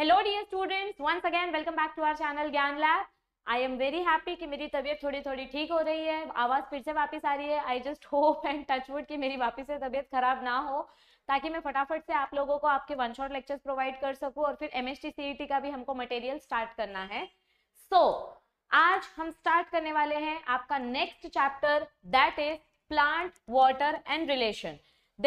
Hello dear students once again welcome back to our channel Gyan lab I am very happy कि मेरी तबीयत थोड़ी थोड़ी ठीक हो रही है आवाज़ फिर से वापस आ रही है I just hope and touchwood कि मेरी वापस से तबीयत खराब ना हो ताकि मैं फटाफट से आप लोगों को आपके वन शॉट लेक्चर्स प्रोवाइड कर सकूँ और फिर एम एस e का भी हमको मटेरियल स्टार्ट करना है सो so, आज हम स्टार्ट करने वाले हैं आपका next chapter that is plant water and relation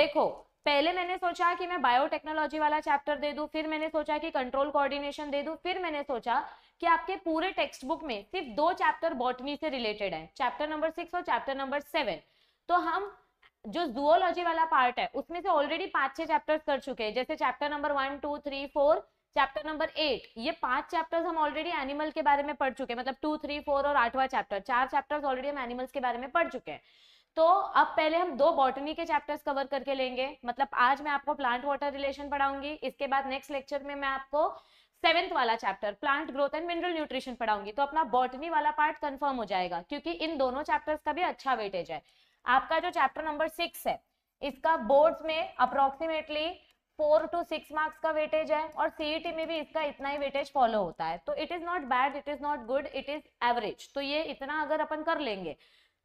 देखो पहले मैंने सोचा कि मैं बायोटेक्नोलॉजी वाला चैप्टर दे दूं फिर मैंने सोचा कि कंट्रोल कोऑर्डिनेशन दे दूं फिर मैंने सोचा कि आपके पूरे टेक्स्ट बुक में सिर्फ दो चैप्टर बॉटनी से रिलेटेड है चैप्टर नंबर सिक्स और चैप्टर नंबर सेवन तो हम जो जुओलॉजी वाला पार्ट है उसमें से ऑलरेडी पांच छह चैप्टर्स कर चुके हैं जैसे chapter number one two three four chapter number eight ये पांच चैप्टर्स हम ऑलरेडी एनिमल के बारे में पढ़ चुके हैं मतलब टू थ्री फोर और आठवां चैप्टर चार चैप्टर्स ऑलरेडी हम एनिमल्स के बारे में पढ़ चुके हैं तो अब पहले हम दो बॉटनी के चैप्टर्स कवर करके लेंगे मतलब आज मैं आपको प्लांट वाटर रिलेशन पढ़ाऊंगी इसके बाद नेक्स्ट लेक्चर में मैं आपको सेवेंथ वाला chapter plant growth and mineral nutrition पढ़ाऊंगी तो अपना बॉटनी वाला पार्ट कंफर्म हो जाएगा क्योंकि इन दोनों चैप्टर्स का भी अच्छा वेटेज है आपका जो चैप्टर नंबर सिक्स है इसका बोर्ड्स में approximately four to six marks का वेटेज है और सीईटी e में भी इसका इतना ही वेटेज फॉलो होता है तो it is not bad it is not good it is average तो ये इतना अगर अपन कर लेंगे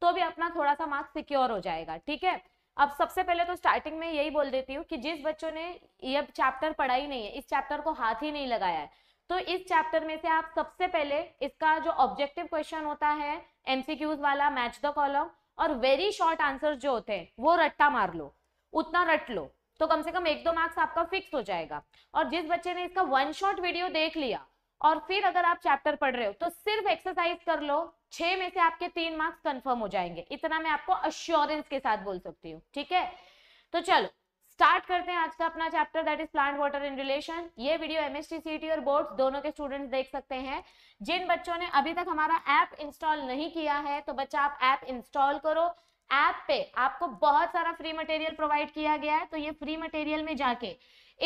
तो भी अपना थोड़ा सा मार्क्स सिक्योर हो जाएगा ठीक है अब सबसे पहले तो स्टार्टिंग में यही बोल देती हूँ कि जिस बच्चों ने ये चैप्टर पढ़ा ही नहीं है इस चैप्टर को हाथ ही नहीं लगाया है तो इस चैप्टर में से आप सबसे पहले इसका जो ऑब्जेक्टिव क्वेश्चन होता है एमसीक्यूज वाला मैच द कॉलम और वेरी शॉर्ट आंसर जो होते हैं वो रट्टा मार लो उतना रट लो तो कम से कम एक दो मार्क्स आपका फिक्स हो जाएगा और जिस बच्चे ने इसका वन शॉर्ट वीडियो देख लिया और फिर अगर आप चैप्टर पढ़ रहे हो तो सिर्फ एक्सरसाइज कर लो छह में से आपके तीन मार्क्स कंफर्म हो जाएंगे इतना मैं आपको अश्योरेंस के साथ बोल सकती हूँ ठीक है तो चलो स्टार्ट करते हैं आज का अपना chapter that is plant water in relation ये वीडियो एमएसटी सीटी और बोर्ड्स दोनों के स्टूडेंट्स देख सकते हैं जिन बच्चों ने अभी तक हमारा ऐप इंस्टॉल नहीं किया है तो बच्चा आप ऐप इंस्टॉल करो ऐप पे आपको बहुत सारा फ्री मटेरियल प्रोवाइड किया गया है तो ये फ्री मटेरियल में जाके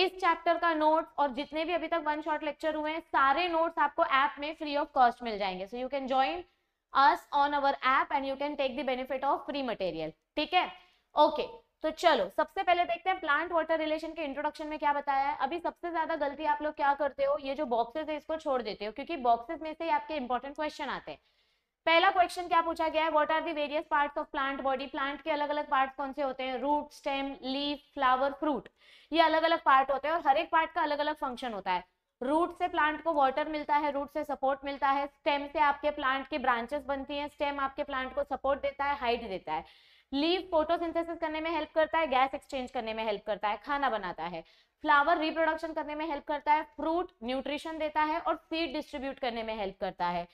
इस चैप्टर का नोट और जितने भी अभी तक वन शॉर्ट लेक्चर हुए हैं सारे नोट्स आपको ऐप में फ्री ऑफ कॉस्ट मिल जाएंगे so you can join us on our app and you can take the benefit of free material ठीक है ओके तो चलो सबसे पहले देखते हैं प्लांट वाटर रिलेशन के इंट्रोडक्शन में क्या बताया है अभी सबसे ज्यादा गलती आप लोग क्या करते हो ये जो बॉक्सेस है इसको छोड़ देते हो क्योंकि बॉक्सेस में से ही आपके इंपॉर्टेंट क्वेश्चन आते हैं पहला क्वेश्चन क्या पूछा गया है what are the various parts of plant body plant के अलग अलग पार्ट कौन से होते हैं root stem leaf flower fruit ये अलग अलग पार्ट होते हैं और हर एक पार्ट का अलग अलग फंक्शन होता है रूट से प्लांट को वाटर मिलता है रूट से सपोर्ट मिलता है स्टेम से आपके प्लांट की ब्रांचेस बनती हैं स्टेम आपके प्लांट को सपोर्ट देता है हाइट देता है लीव फोटोसिंथेसिस करने में हेल्प करता है गैस एक्सचेंज करने में हेल्प करता है खाना बनाता है फ्लावर रिप्रोडक्शन करने में हेल्प करता है फ्रूट न्यूट्रिशन देता है और सीड डिस्ट्रीब्यूट करने में हेल्प करता है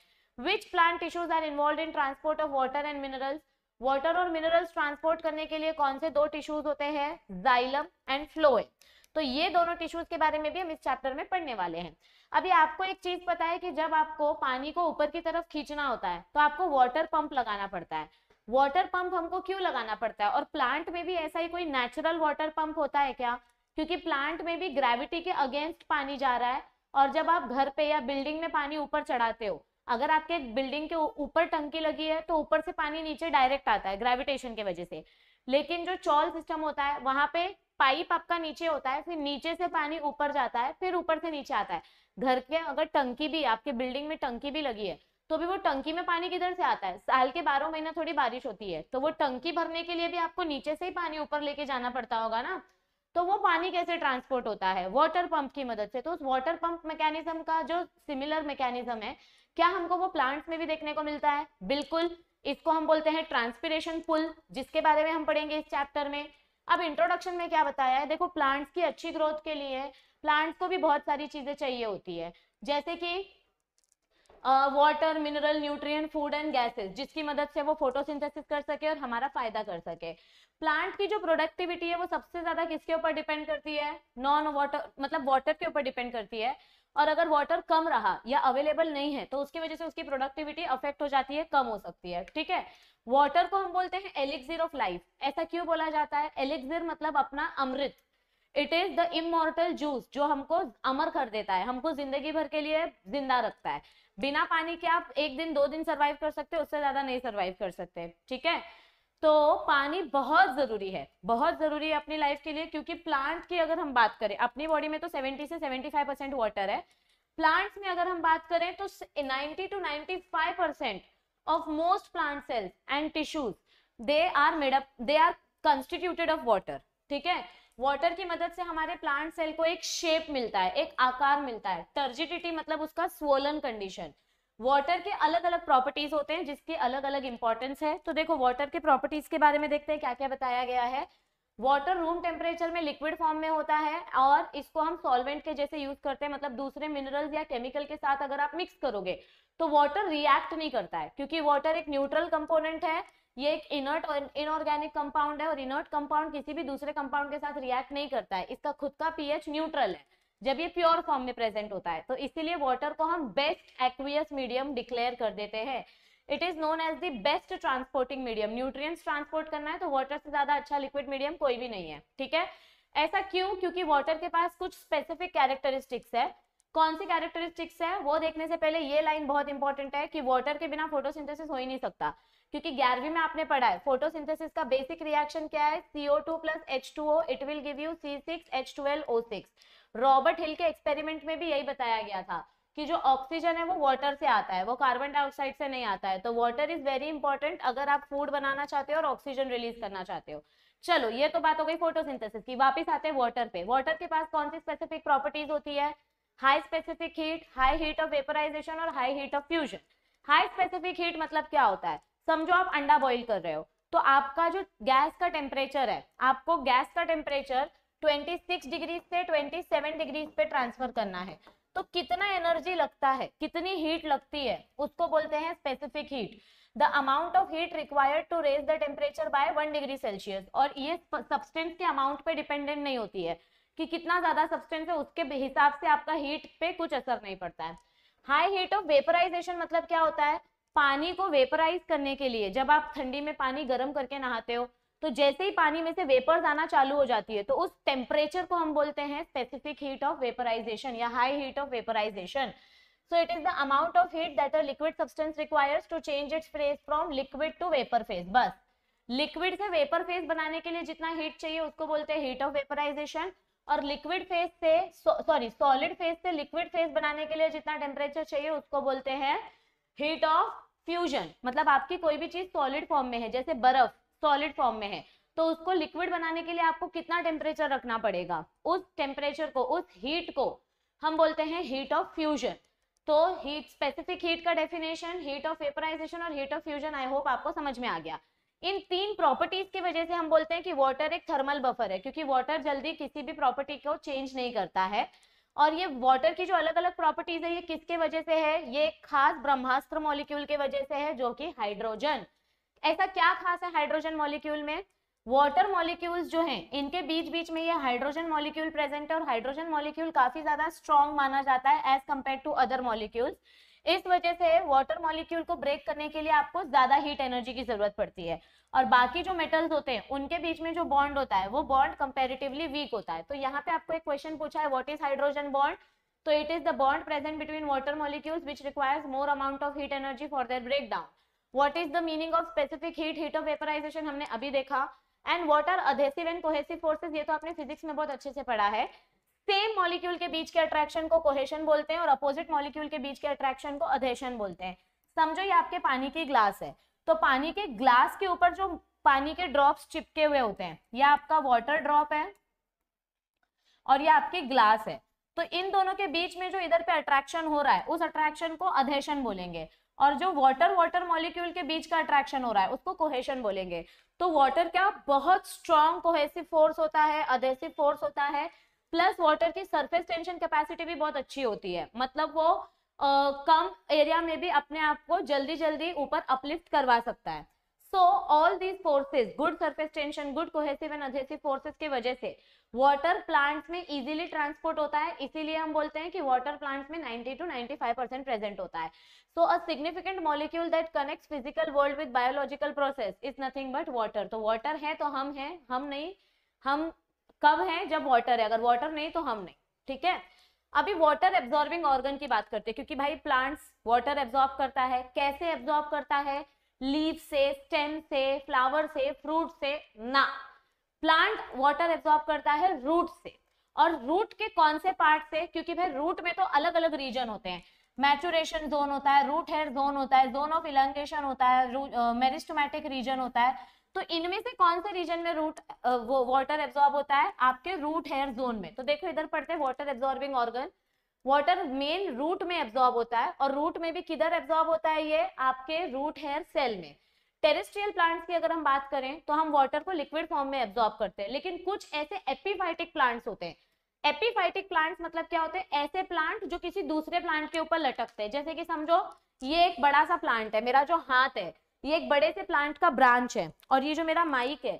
which plant tissues are involve in transport of water and minerals water और मिनरल्स ट्रांसपोर्ट करने के लिए कौन से दो टिश्यूज होते हैं जाइलम एंड फ्लोएम तो ये दोनों टिश्यूज के बारे में भी हम इस चैप्टर में पढ़ने वाले हैं अभी आपको एक चीज पता है कि जब आपको पानी को ऊपर की तरफ खींचना होता है तो आपको वाटर पंप लगाना पड़ता है वाटर पंप हमको क्यों लगाना पड़ता है और प्लांट में भी ऐसा ही कोई नेचुरल वाटर पंप होता है क्या क्योंकि प्लांट में भी ग्रेविटी के अगेंस्ट पानी जा रहा है और जब आप घर पे या बिल्डिंग में पानी ऊपर चढ़ाते हो अगर आपके बिल्डिंग के ऊपर टंकी लगी है तो ऊपर से पानी नीचे डायरेक्ट आता है ग्रेविटेशन के वजह से लेकिन जो चौल सिस्टम होता है वहां पे पाइप आपका नीचे होता है फिर नीचे से पानी ऊपर जाता है फिर ऊपर से नीचे आता है घर के अगर टंकी भी आपके बिल्डिंग में टंकी भी लगी है तो भी वो टंकी में पानी किधर से आता है साल के बारह महीना थोड़ी बारिश होती है तो वो टंकी भरने के लिए भी आपको नीचे से ही पानी ऊपर लेके जाना पड़ता होगा ना तो वो पानी कैसे ट्रांसपोर्ट होता है वाटर पंप की मदद से तो उस वाटर पंप मैकेनिज्म का जो सिमिलर मैकेनिज्म है क्या हमको वो प्लांट्स में भी देखने को मिलता है बिल्कुल इसको हम बोलते हैं ट्रांसपीरेशन पुल जिसके बारे में हम पढ़ेंगे इस चैप्टर में अब इंट्रोडक्शन में क्या बताया है देखो प्लांट्स की अच्छी ग्रोथ के लिए प्लांट्स को भी बहुत सारी चीजें चाहिए होती है जैसे कि water mineral nutrient food and gases जिसकी मदद से वो फोटोसिंथेसिस कर सके और हमारा फायदा कर सके प्लांट की जो प्रोडक्टिविटी है वो सबसे ज्यादा किसके ऊपर डिपेंड करती है नॉन वाटर मतलब वाटर के ऊपर डिपेंड करती है और अगर वाटर कम रहा या अवेलेबल नहीं है तो उसकी वजह से उसकी प्रोडक्टिविटी अफेक्ट हो जाती है कम हो सकती है ठीक है वाटर को हम बोलते हैं एलिक्सिर ऑफ लाइफ ऐसा क्यों बोला जाता है एलिक्सिर मतलब अपना अमृत it is the immortal juice जो हमको अमर कर देता है हमको जिंदगी भर के लिए जिंदा रखता है बिना पानी के आप एक दिन दो दिन सर्वाइव कर सकते हो उससे ज्यादा नहीं सर्वाइव कर सकते ठीक है तो पानी बहुत जरूरी है बहुत जरूरी है अपनी लाइफ के लिए क्योंकि प्लांट की अगर हम बात करें अपनी बॉडी में तो 70 से 75 परसेंट वाटर है प्लांट्स में अगर हम बात करें तो 90 to 95 percent of most plant cells and tissues they are made up they are constituted of water ठीक है वाटर की मदद से हमारे प्लांट सेल को एक शेप मिलता है एक आकार मिलता है टर्जिडिटी मतलब उसका स्वोलन कंडीशन वाटर के अलग अलग प्रॉपर्टीज होते हैं जिसके अलग अलग इंपॉर्टेंस है तो देखो वाटर के प्रॉपर्टीज के बारे में देखते हैं क्या क्या बताया गया है वाटर रूम टेम्परेचर में लिक्विड फॉर्म में होता है और इसको हम सॉल्वेंट के जैसे यूज करते हैं मतलब दूसरे मिनरल्स या केमिकल के साथ अगर आप मिक्स करोगे तो वाटर रिएक्ट नहीं करता है क्योंकि वाटर एक न्यूट्रल कंपोनेंट है ये एक इनर्ट और इनऑर्गेनिक कंपाउंड है और इनर्ट कंपाउंड किसी भी दूसरे कंपाउंड के साथ रिएक्ट नहीं करता है इसका खुद का पीएच न्यूट्रल है जब ये प्योर फॉर्म में प्रेजेंट होता है तो इसीलिए वाटर को हम बेस्ट एक्वियस मीडियम डिक्लेयर कर देते हैं it is known as the best transporting medium nutrients transport करना है तो वाटर से ज्यादा अच्छा लिक्विड मीडियम कोई भी नहीं है ठीक है ऐसा क्यों क्योंकि वाटर के पास कुछ स्पेसिफिक कैरेक्टरिस्टिक्स है कौन सी कैरेक्टरिस्टिक्स है वो देखने से पहले ये लाइन बहुत इंपॉर्टेंट है कि वाटर के बिना फोटोसिंथेसिस हो ही नहीं सकता क्योंकि ग्यारहवीं में आपने पढ़ा है फोटोसिंथेसिस का बेसिक रिएक्शन क्या है CO two plus H two O it will give you C six H twelve O six Robert Hill के एक्सपेरिमेंट में भी यही बताया गया था कि जो ऑक्सीजन है वो वाटर से आता है वो कार्बन डाइऑक्साइड से नहीं आता है तो वाटर इज वेरी इंपॉर्टेंट अगर आप फूड बनाना चाहते हो और ऑक्सीजन रिलीज करना चाहते हो चलो ये तो बात हो गई फोटोसिंथेसिस की वापस आते हैं वाटर पे वाटर के पास कौन सी स्पेसिफिक प्रॉपर्टीज होती है high specific heat high heat of vaporisation और high heat of fusion high specific heat मतलब क्या होता है समझो आप अंडा बॉइल कर रहे हो तो आपका जो गैस का टेम्परेचर है आपको गैस का टेम्परेचर 26 डिग्री से 27 डिग्री पे ट्रांसफर करना है तो कितना एनर्जी लगता है कितनी हीट लगती है उसको बोलते हैं specific heat the amount of heat required to raise the temperature by one degree Celsius और ये सब्सटेंस के अमाउंट पे डिपेंडेंट नहीं होती है कि कितना ज्यादा सब्सटेंस है उसके हिसाब से आपका हीट पे कुछ असर नहीं पड़ता है हाई हीट ऑफ वेपराइजेशन मतलब क्या होता है पानी को वेपराइज करने के लिए जब आप ठंडी में पानी गर्म करके नहाते हो तो जैसे ही पानी में से वेपर्स आना चालू हो जाती है तो उस टेम्परेचर को हम बोलते हैं स्पेसिफिक हीट ऑफ वेपराइजेशन या high heat of vaporisation so it is the amount of heat that a liquid substance requires to change its phase from liquid to vapour phase बस लिक्विड से vapour phase बनाने के लिए जितना heat चाहिए उसको बोलते हैं हीट ऑफ वेपराइजेशन और लिक्विड फेज से सॉरी सॉलिड फेज से लिक्विड फेज बनाने के लिए जितना टेम्परेचर चाहिए उसको बोलते हैं हीट ऑफ फ्यूजन मतलब आपकी कोई भी चीज सॉलिड फॉर्म में है जैसे बर्फ सॉलिड फॉर्म में है तो उसको लिक्विड बनाने के लिए आपको कितना टेम्परेचर रखना पड़ेगा उस टेम्परेचर को उस हीट को हम बोलते हैं हीट ऑफ फ्यूजन तो हीट स्पेसिफिक हीट का डेफिनेशन हीट ऑफ वेपराइजेशन और heat of fusion I hope आपको समझ में आ गया इन तीन प्रॉपर्टीज की वजह से हम बोलते हैं कि वाटर एक थर्मल बफर है क्योंकि वाटर जल्दी किसी भी प्रॉपर्टी को चेंज नहीं करता है और ये वाटर की जो अलग अलग प्रॉपर्टीज है ये किसके वजह से है ये खास ब्रह्मास्त्र मॉलिक्यूल के वजह से है जो कि हाइड्रोजन ऐसा क्या खास है हाइड्रोजन मॉलिक्यूल में वाटर मॉलिक्यूल्स जो हैं इनके बीच बीच में ये हाइड्रोजन मॉलिक्यूल प्रेजेंट है और हाइड्रोजन मॉलिक्यूल काफी ज्यादा स्ट्रॉन्ग माना जाता है as compare to other molecules इस वजह से वाटर मॉलिक्यूल को ब्रेक करने के लिए आपको ज्यादा हीट एनर्जी की जरूरत पड़ती है और बाकी जो मेटल्स होते हैं उनके बीच में जो बॉन्ड होता है वो बॉन्ड कंपेरेटिवली वीक होता है तो यहाँ पे आपको एक क्वेश्चन पूछा है वॉट इज हाइड्रोजन बॉन्ड तो it is the bond present between water molecules which requires more amount of heat energy for their break down what is the meaning of specific heat heat of vaporisation हमने अभी देखा and what are adhesive and cohesive forces ये तो आपने physics में बहुत अच्छे से पढ़ा है सेम मॉलिक्यूल के बीच के अट्रैक्शन को कोहेशन बोलते हैं और अपोजिट मॉलिक्यूल के बीच के अट्रैक्शन को अधेशन बोलते हैं समझो ये आपके पानी की ग्लास है तो पानी के ग्लास के ऊपर जो पानी के ड्रॉप्स चिपके हुए होते हैं यह आपका वाटर ड्रॉप है और यह आपकी ग्लास है तो इन दोनों के बीच में जो इधर पे अट्रैक्शन हो रहा है उस अट्रैक्शन को अधेशन बोलेंगे और जो वाटर वाटर मॉलिक्यूल के बीच का अट्रैक्शन हो रहा है उसको कोहेशन बोलेंगे तो वाटर क्या बहुत स्ट्रॉन्ग कोहेसिव फोर्स होता है अधेसिव फोर्स होता है प्लस वाटर की सरफेस टेंशन कैपेसिटी भी बहुत अच्छी होती है मतलब वो आ, कम एरिया में भी अपने आप को जल्दी जल्दी ऊपर अपलिफ्ट करवा सकता है so all these forces good surface tension good cohesive and adhesive forces की वजह से वाटर प्लांट्स में इजीली ट्रांसपोर्ट होता है इसीलिए हम बोलते हैं कि वाटर प्लांट्स में 90 टू 95 परसेंट प्रेजेंट होता है so a significant molecule that connects physical world with biological process is nothing but water तो वाटर है तो हम हैं हम नहीं हम कब है जब वाटर है अगर वाटर नहीं तो हम नहीं ठीक है अभी वाटर एब्जॉर्बिंग ऑर्गन की बात करते हैं क्योंकि भाई प्लांट्स वाटर एब्जॉर्ब करता है कैसे एब्जॉर्ब करता है लीव से स्टेम से फ्लावर से फ्रूट से ना प्लांट वाटर एब्जॉर्ब करता है रूट से और रूट के कौन से पार्ट से क्योंकि भाई रूट में तो अलग अलग रीजन होते हैं मैचुरेशन जोन होता है रूट हेयर जोन होता है जोन ऑफ इलांगेशन होता है मेरिस्टोमेटिक रीजन होता है तो इनमें से कौन से रीजन में रूट वो वाटर एब्जॉर्ब होता है आपके रूट हेयर जोन में तो देखो इधर पढ़ते हैं water absorbing organ water main root में एब्जॉर्ब होता है और रूट में भी किधर एब्जॉर्ब होता है ये आपके रूट हेयर सेल में टेरेस्ट्रियल प्लांट्स की अगर हम बात करें तो हम वाटर को लिक्विड फॉर्म में एब्जॉर्ब करते हैं लेकिन कुछ ऐसे एपीफाइटिक प्लांट्स होते हैं एपीफाइटिक प्लांट्स मतलब क्या होते हैं ऐसे प्लांट जो किसी दूसरे प्लांट के ऊपर लटकते हैं जैसे कि समझो ये एक बड़ा सा प्लांट है मेरा जो हाथ है ये एक बड़े से प्लांट का ब्रांच है और ये जो मेरा माइक है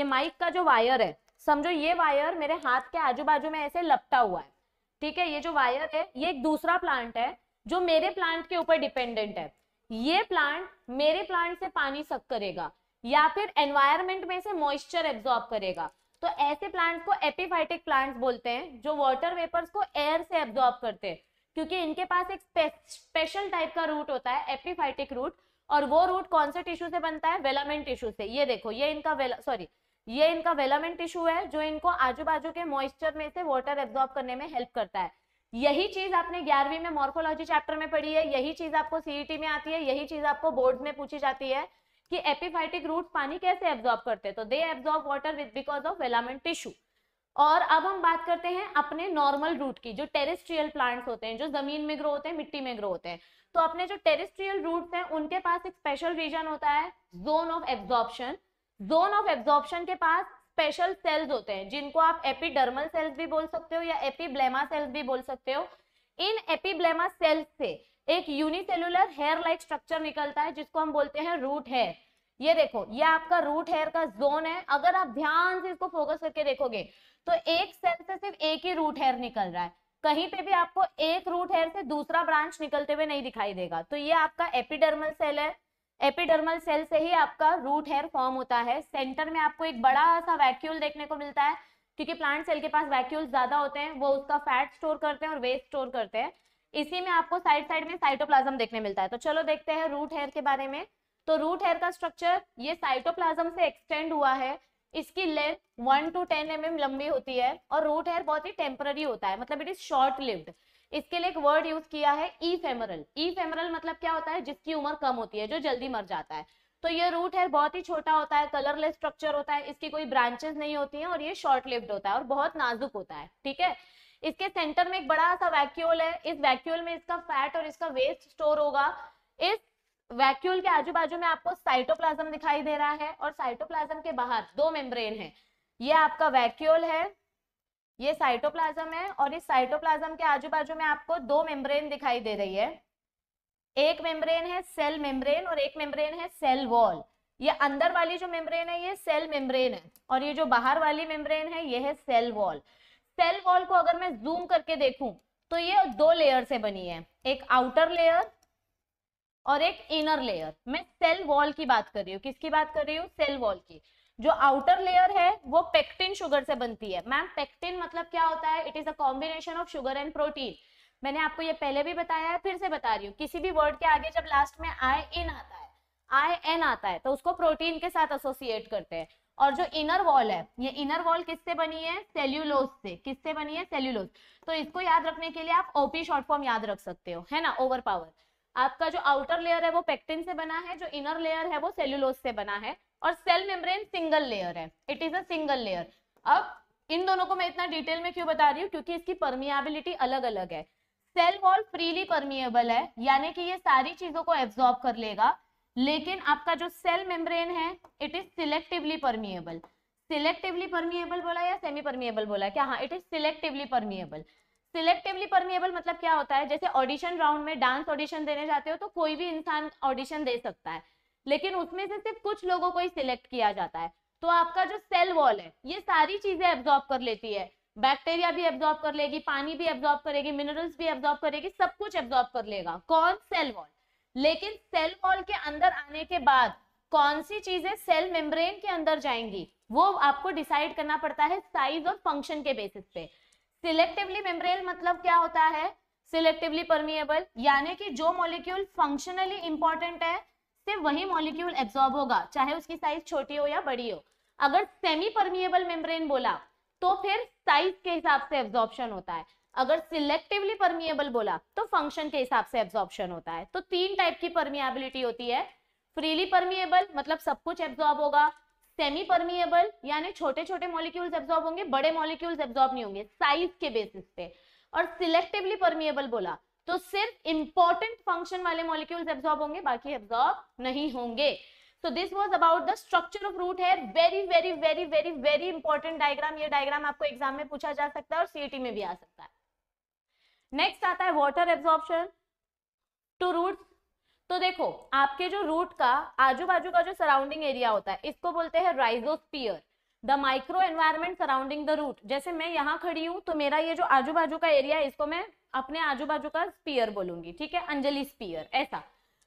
ये माइक का जो वायर है समझो ये वायर मेरे हाथ के आजू बाजू में ऐसे लपटा हुआ है ठीक है ये जो वायर है ये एक दूसरा प्लांट है जो मेरे प्लांट के ऊपर डिपेंडेंट है ये प्लांट मेरे प्लांट से पानी सक करेगा या फिर एनवायरमेंट में से मॉइस्चर एब्जॉर्ब करेगा तो ऐसे प्लांट्स को एपिफाइटिक प्लांट्स बोलते हैं जो वाटर वेपर्स को एयर से एब्जॉर्ब करते हैं क्योंकि इनके पास एक स्पेशल टाइप का रूट होता है एपिफाइटिक रूट और वो रूट कौन से टिश्यू से बनता है वेलामेंट टिश्यू से ये देखो ये इनका सॉरी ये इनका वेलामेंट टिश्यू है जो इनको आजू बाजू के मॉइस्चर में से वाटर एब्जॉर्ब करने में हेल्प करता है यही चीज आपने ग्यारहवीं में मॉर्फोलॉजी चैप्टर में पढ़ी है यही चीज आपको सीईटी e में आती है यही चीज आपको बोर्ड में पूछी जाती है कि एपिफाइटिक रूट पानी कैसे एब्जॉर्ब करते हैं तो they absorb water with because of velamen tissue और अब हम बात करते हैं अपने नॉर्मल रूट की जो टेरिस्ट्रियल प्लांट्स होते हैं जो जमीन में ग्रो होते हैं मिट्टी में ग्रो होते हैं तो अपने जो टेरिस्ट्रियल रूट्स हैं उनके पास एक स्पेशल रीजन होता है zone of absorption zone of absorption के पास स्पेशल सेल्स होते हैं जिनको आप एपिडर्मल सेल्स भी बोल सकते हो या एपिब्लेमा सेल्स भी बोल सकते हो इन एपिब्लेमा सेल्स से एक यूनिसेलुलर हेयर लाइक स्ट्रक्चर निकलता है जिसको हम बोलते हैं रूट हेयर ये देखो ये आपका रूट हेयर का जोन है अगर आप ध्यान से इसको फोकस करके देखोगे तो एक सेल से सिर्फ एक ही रूट हेयर निकल रहा है कहीं पे भी आपको एक रूट हेयर से दूसरा ब्रांच निकलते हुए नहीं दिखाई देगा तो ये आपका एपिडर्मल सेल है एपिडर्मल सेल से ही आपका रूट हेयर फॉर्म होता है सेंटर में आपको एक बड़ा सा वैक्यूल देखने को मिलता है क्योंकि प्लांट सेल के पास वैक्यूल ज्यादा होते हैं वो उसका फैट स्टोर करते हैं और वेस्ट स्टोर करते हैं इसी में आपको साइड साइड में साइटोप्लाज्म देखने मिलता है तो चलो देखते हैं रूट हेयर के बारे में तो रूट हेयर का स्ट्रक्चर ये साइटोप्लाज्म से एक्सटेंड हुआ है इसकी length one to ten m लंबी होती है और रूट हेयर बहुत ही टेम्पररी होता है मतलब इट इज शॉर्ट लिव्ड इसके लिए एक वर्ड यूज किया है ई फेमरल ई फेमरल मतलब क्या होता है जिसकी उम्र कम होती है जो जल्दी मर जाता है तो ये रूट है बहुत ही छोटा होता है कलरलेस स्ट्रक्चर होता है इसकी कोई ब्रांचेस नहीं होती हैं और ये शॉर्ट लिव्ड होता है और बहुत नाजुक होता है ठीक है इसके सेंटर में एक बड़ा सा वैक्यूल है इस वैक्यूल में इसका फैट और इसका वेस्ट स्टोर होगा इस वैक्यूल के आजू बाजू में आपको साइटोप्लाज्म दिखाई दे रहा है और साइटोप्लाज्म के बाहर दो मेम्ब्रेन है ये आपका वैक्यूल है ये साइटोप्लाज्म है और इस साइटोप्लाज्म के आजू बाजू में आपको दो मेम्ब्रेन दिखाई दे रही है एक मेम्ब्रेन है सेल मेम्ब्रेन और एक मेम्ब्रेन है सेल वॉल ये अंदर वाली जो मेम्ब्रेन है ये सेल मेम्ब्रेन है और ये जो बाहर वाली मेम्ब्रेन है ये है सेल वॉल सेल वॉल को अगर मैं जूम करके देखूं तो ये दो लेयर से बनी है एक आउटर लेयर और एक इनर लेयर मैं सेल वॉल की बात कर रही हूँ किसकी बात कर रही हूँ सेल वॉल की जो आउटर लेयर है वो पेक्टिन शुगर से बनती है मैम पेक्टिन मतलब क्या होता है it is a combination of sugar and protein मैंने आपको ये पहले भी बताया है फिर से बता रही हूँ किसी भी वर्ड के आगे जब लास्ट में आई इन आता है आई एन आता है तो उसको प्रोटीन के साथ एसोसिएट करते हैं और जो इनर वॉल है ये इनर वॉल किससे बनी है सेल्यूलोज से किससे बनी है सेल्यूलोज तो इसको याद रखने के लिए आप ओपी शॉर्ट फॉर्म याद रख सकते हो है ना ओवर पावर आपका जो आउटर लेयर है वो पेक्टिन से बना है जो इनर लेयर है वो सेल्यूलोज से बना है और सेल मेम्ब्रेन सिंगल लेयर है it is a single layer अब इन दोनों को मैं इतना डिटेल में क्यों बता रही हूँ क्योंकि इसकी परमियाबिलिटी अलग अलग है सेल वॉल फ्रीली परमिएबल है यानी कि ये सारी चीजों को एब्जॉर्ब कर लेगा लेकिन आपका जो सेल मेम्ब्रेन है it is selectively permeable selectively permeable बोला या सेमी परमिएबल बोला क्या हाँ it is selectively permeable selectively permeable मतलब क्या होता है जैसे ऑडिशन राउंड में डांस ऑडिशन देने जाते हो तो कोई भी इंसान ऑडिशन दे सकता है लेकिन उसमें से सिर्फ कुछ लोगों को ही सिलेक्ट किया जाता है तो आपका जो सेल वॉल है ये सारी चीजें एब्जॉर्ब कर लेती है बैक्टीरिया भी एब्जॉर्ब कर लेगी पानी भी एब्जॉर्ब करेगी मिनरल्स भी एब्जॉर्ब करेगी सब कुछ एब्जॉर्ब कर लेगा कौन सेल वॉल लेकिन सेल वॉल के अंदर आने के बाद कौन सी चीजें सेल मेम्ब्रेन के अंदर जाएंगी वो आपको डिसाइड करना पड़ता है साइज और फंक्शन के बेसिस पे सिलेक्टिवली मेम्ब्रेन मतलब क्या होता है सिलेक्टिवली परमिएबल यानी कि जो मॉलिक्यूल फंक्शनली इंपॉर्टेंट है सिर्फ वही मॉलिक्यूल एब्जॉर्ब होगा चाहे उसकी साइज छोटी हो या बड़ी हो अगर सेमी परमिएबल मेम्ब्रेन बोला तो फिर साइज के हिसाब से एब्जॉर्प्शन होता है अगर सिलेक्टिवली परमिएबल बोला तो फंक्शन के हिसाब से एब्जॉर्प्शन होता है तो तीन टाइप की परमिएबिलिटी होती है फ्रीली परमिएबल मतलब सब कुछ एब्जॉर्ब होगा सेमी परमिएबल यानी छोटे छोटे मॉलिक्यूल्स एब्जॉर्ब होंगे बड़े मॉलिक्यूल्स एब्जॉर्ब नहीं होंगे साइज के बेसिस पे और सिलेक्टिवली परमिएबल बोला तो सिर्फ इंपॉर्टेंट फंक्शन वाले मॉलिक्यूल्स एब्जॉर्ब होंगे बाकी एब्जॉर्ब नहीं होंगे so this was about the structure of root hair very very very very very important diagram ये डायग्राम आपको एग्जाम में पूछा जा सकता है और सीएटी e में भी आ सकता है नेक्स्ट आता है वॉटर absorption टू रूट तो देखो आपके जो रूट का आजू बाजू का जो सराउंडिंग एरिया होता है इसको बोलते हैं rhizosphere the micro environment surrounding the root जैसे मैं यहाँ खड़ी हूँ तो मेरा ये जो आजू बाजू का एरिया है इसको मैं अपने आजू बाजू का स्पीयर बोलूंगी ठीक है अंजलि स्पीयर ऐसा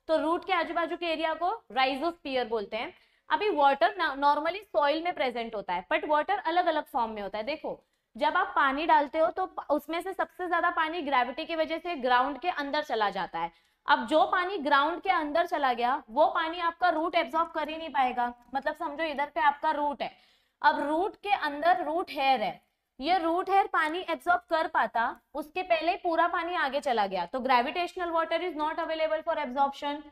तो रूट के आजू बाजू के एरिया को राइजोस्पियर बोलते हैं अभी वाटर नॉर्मली सॉइल में प्रेजेंट होता है बट वाटर अलग अलग फॉर्म में होता है देखो जब आप पानी डालते हो तो उसमें से सबसे ज्यादा पानी ग्रेविटी की वजह से ग्राउंड के अंदर चला जाता है अब जो पानी ग्राउंड के अंदर चला गया वो पानी आपका रूट एब्जॉर्ब कर ही नहीं पाएगा मतलब समझो इधर पे आपका रूट है अब रूट के अंदर रूट हेयर है ये रूट हेयर पानी एब्सॉर्ब कर पाता उसके पहले ही पूरा पानी आगे चला गया तो gravitational water is not available for absorption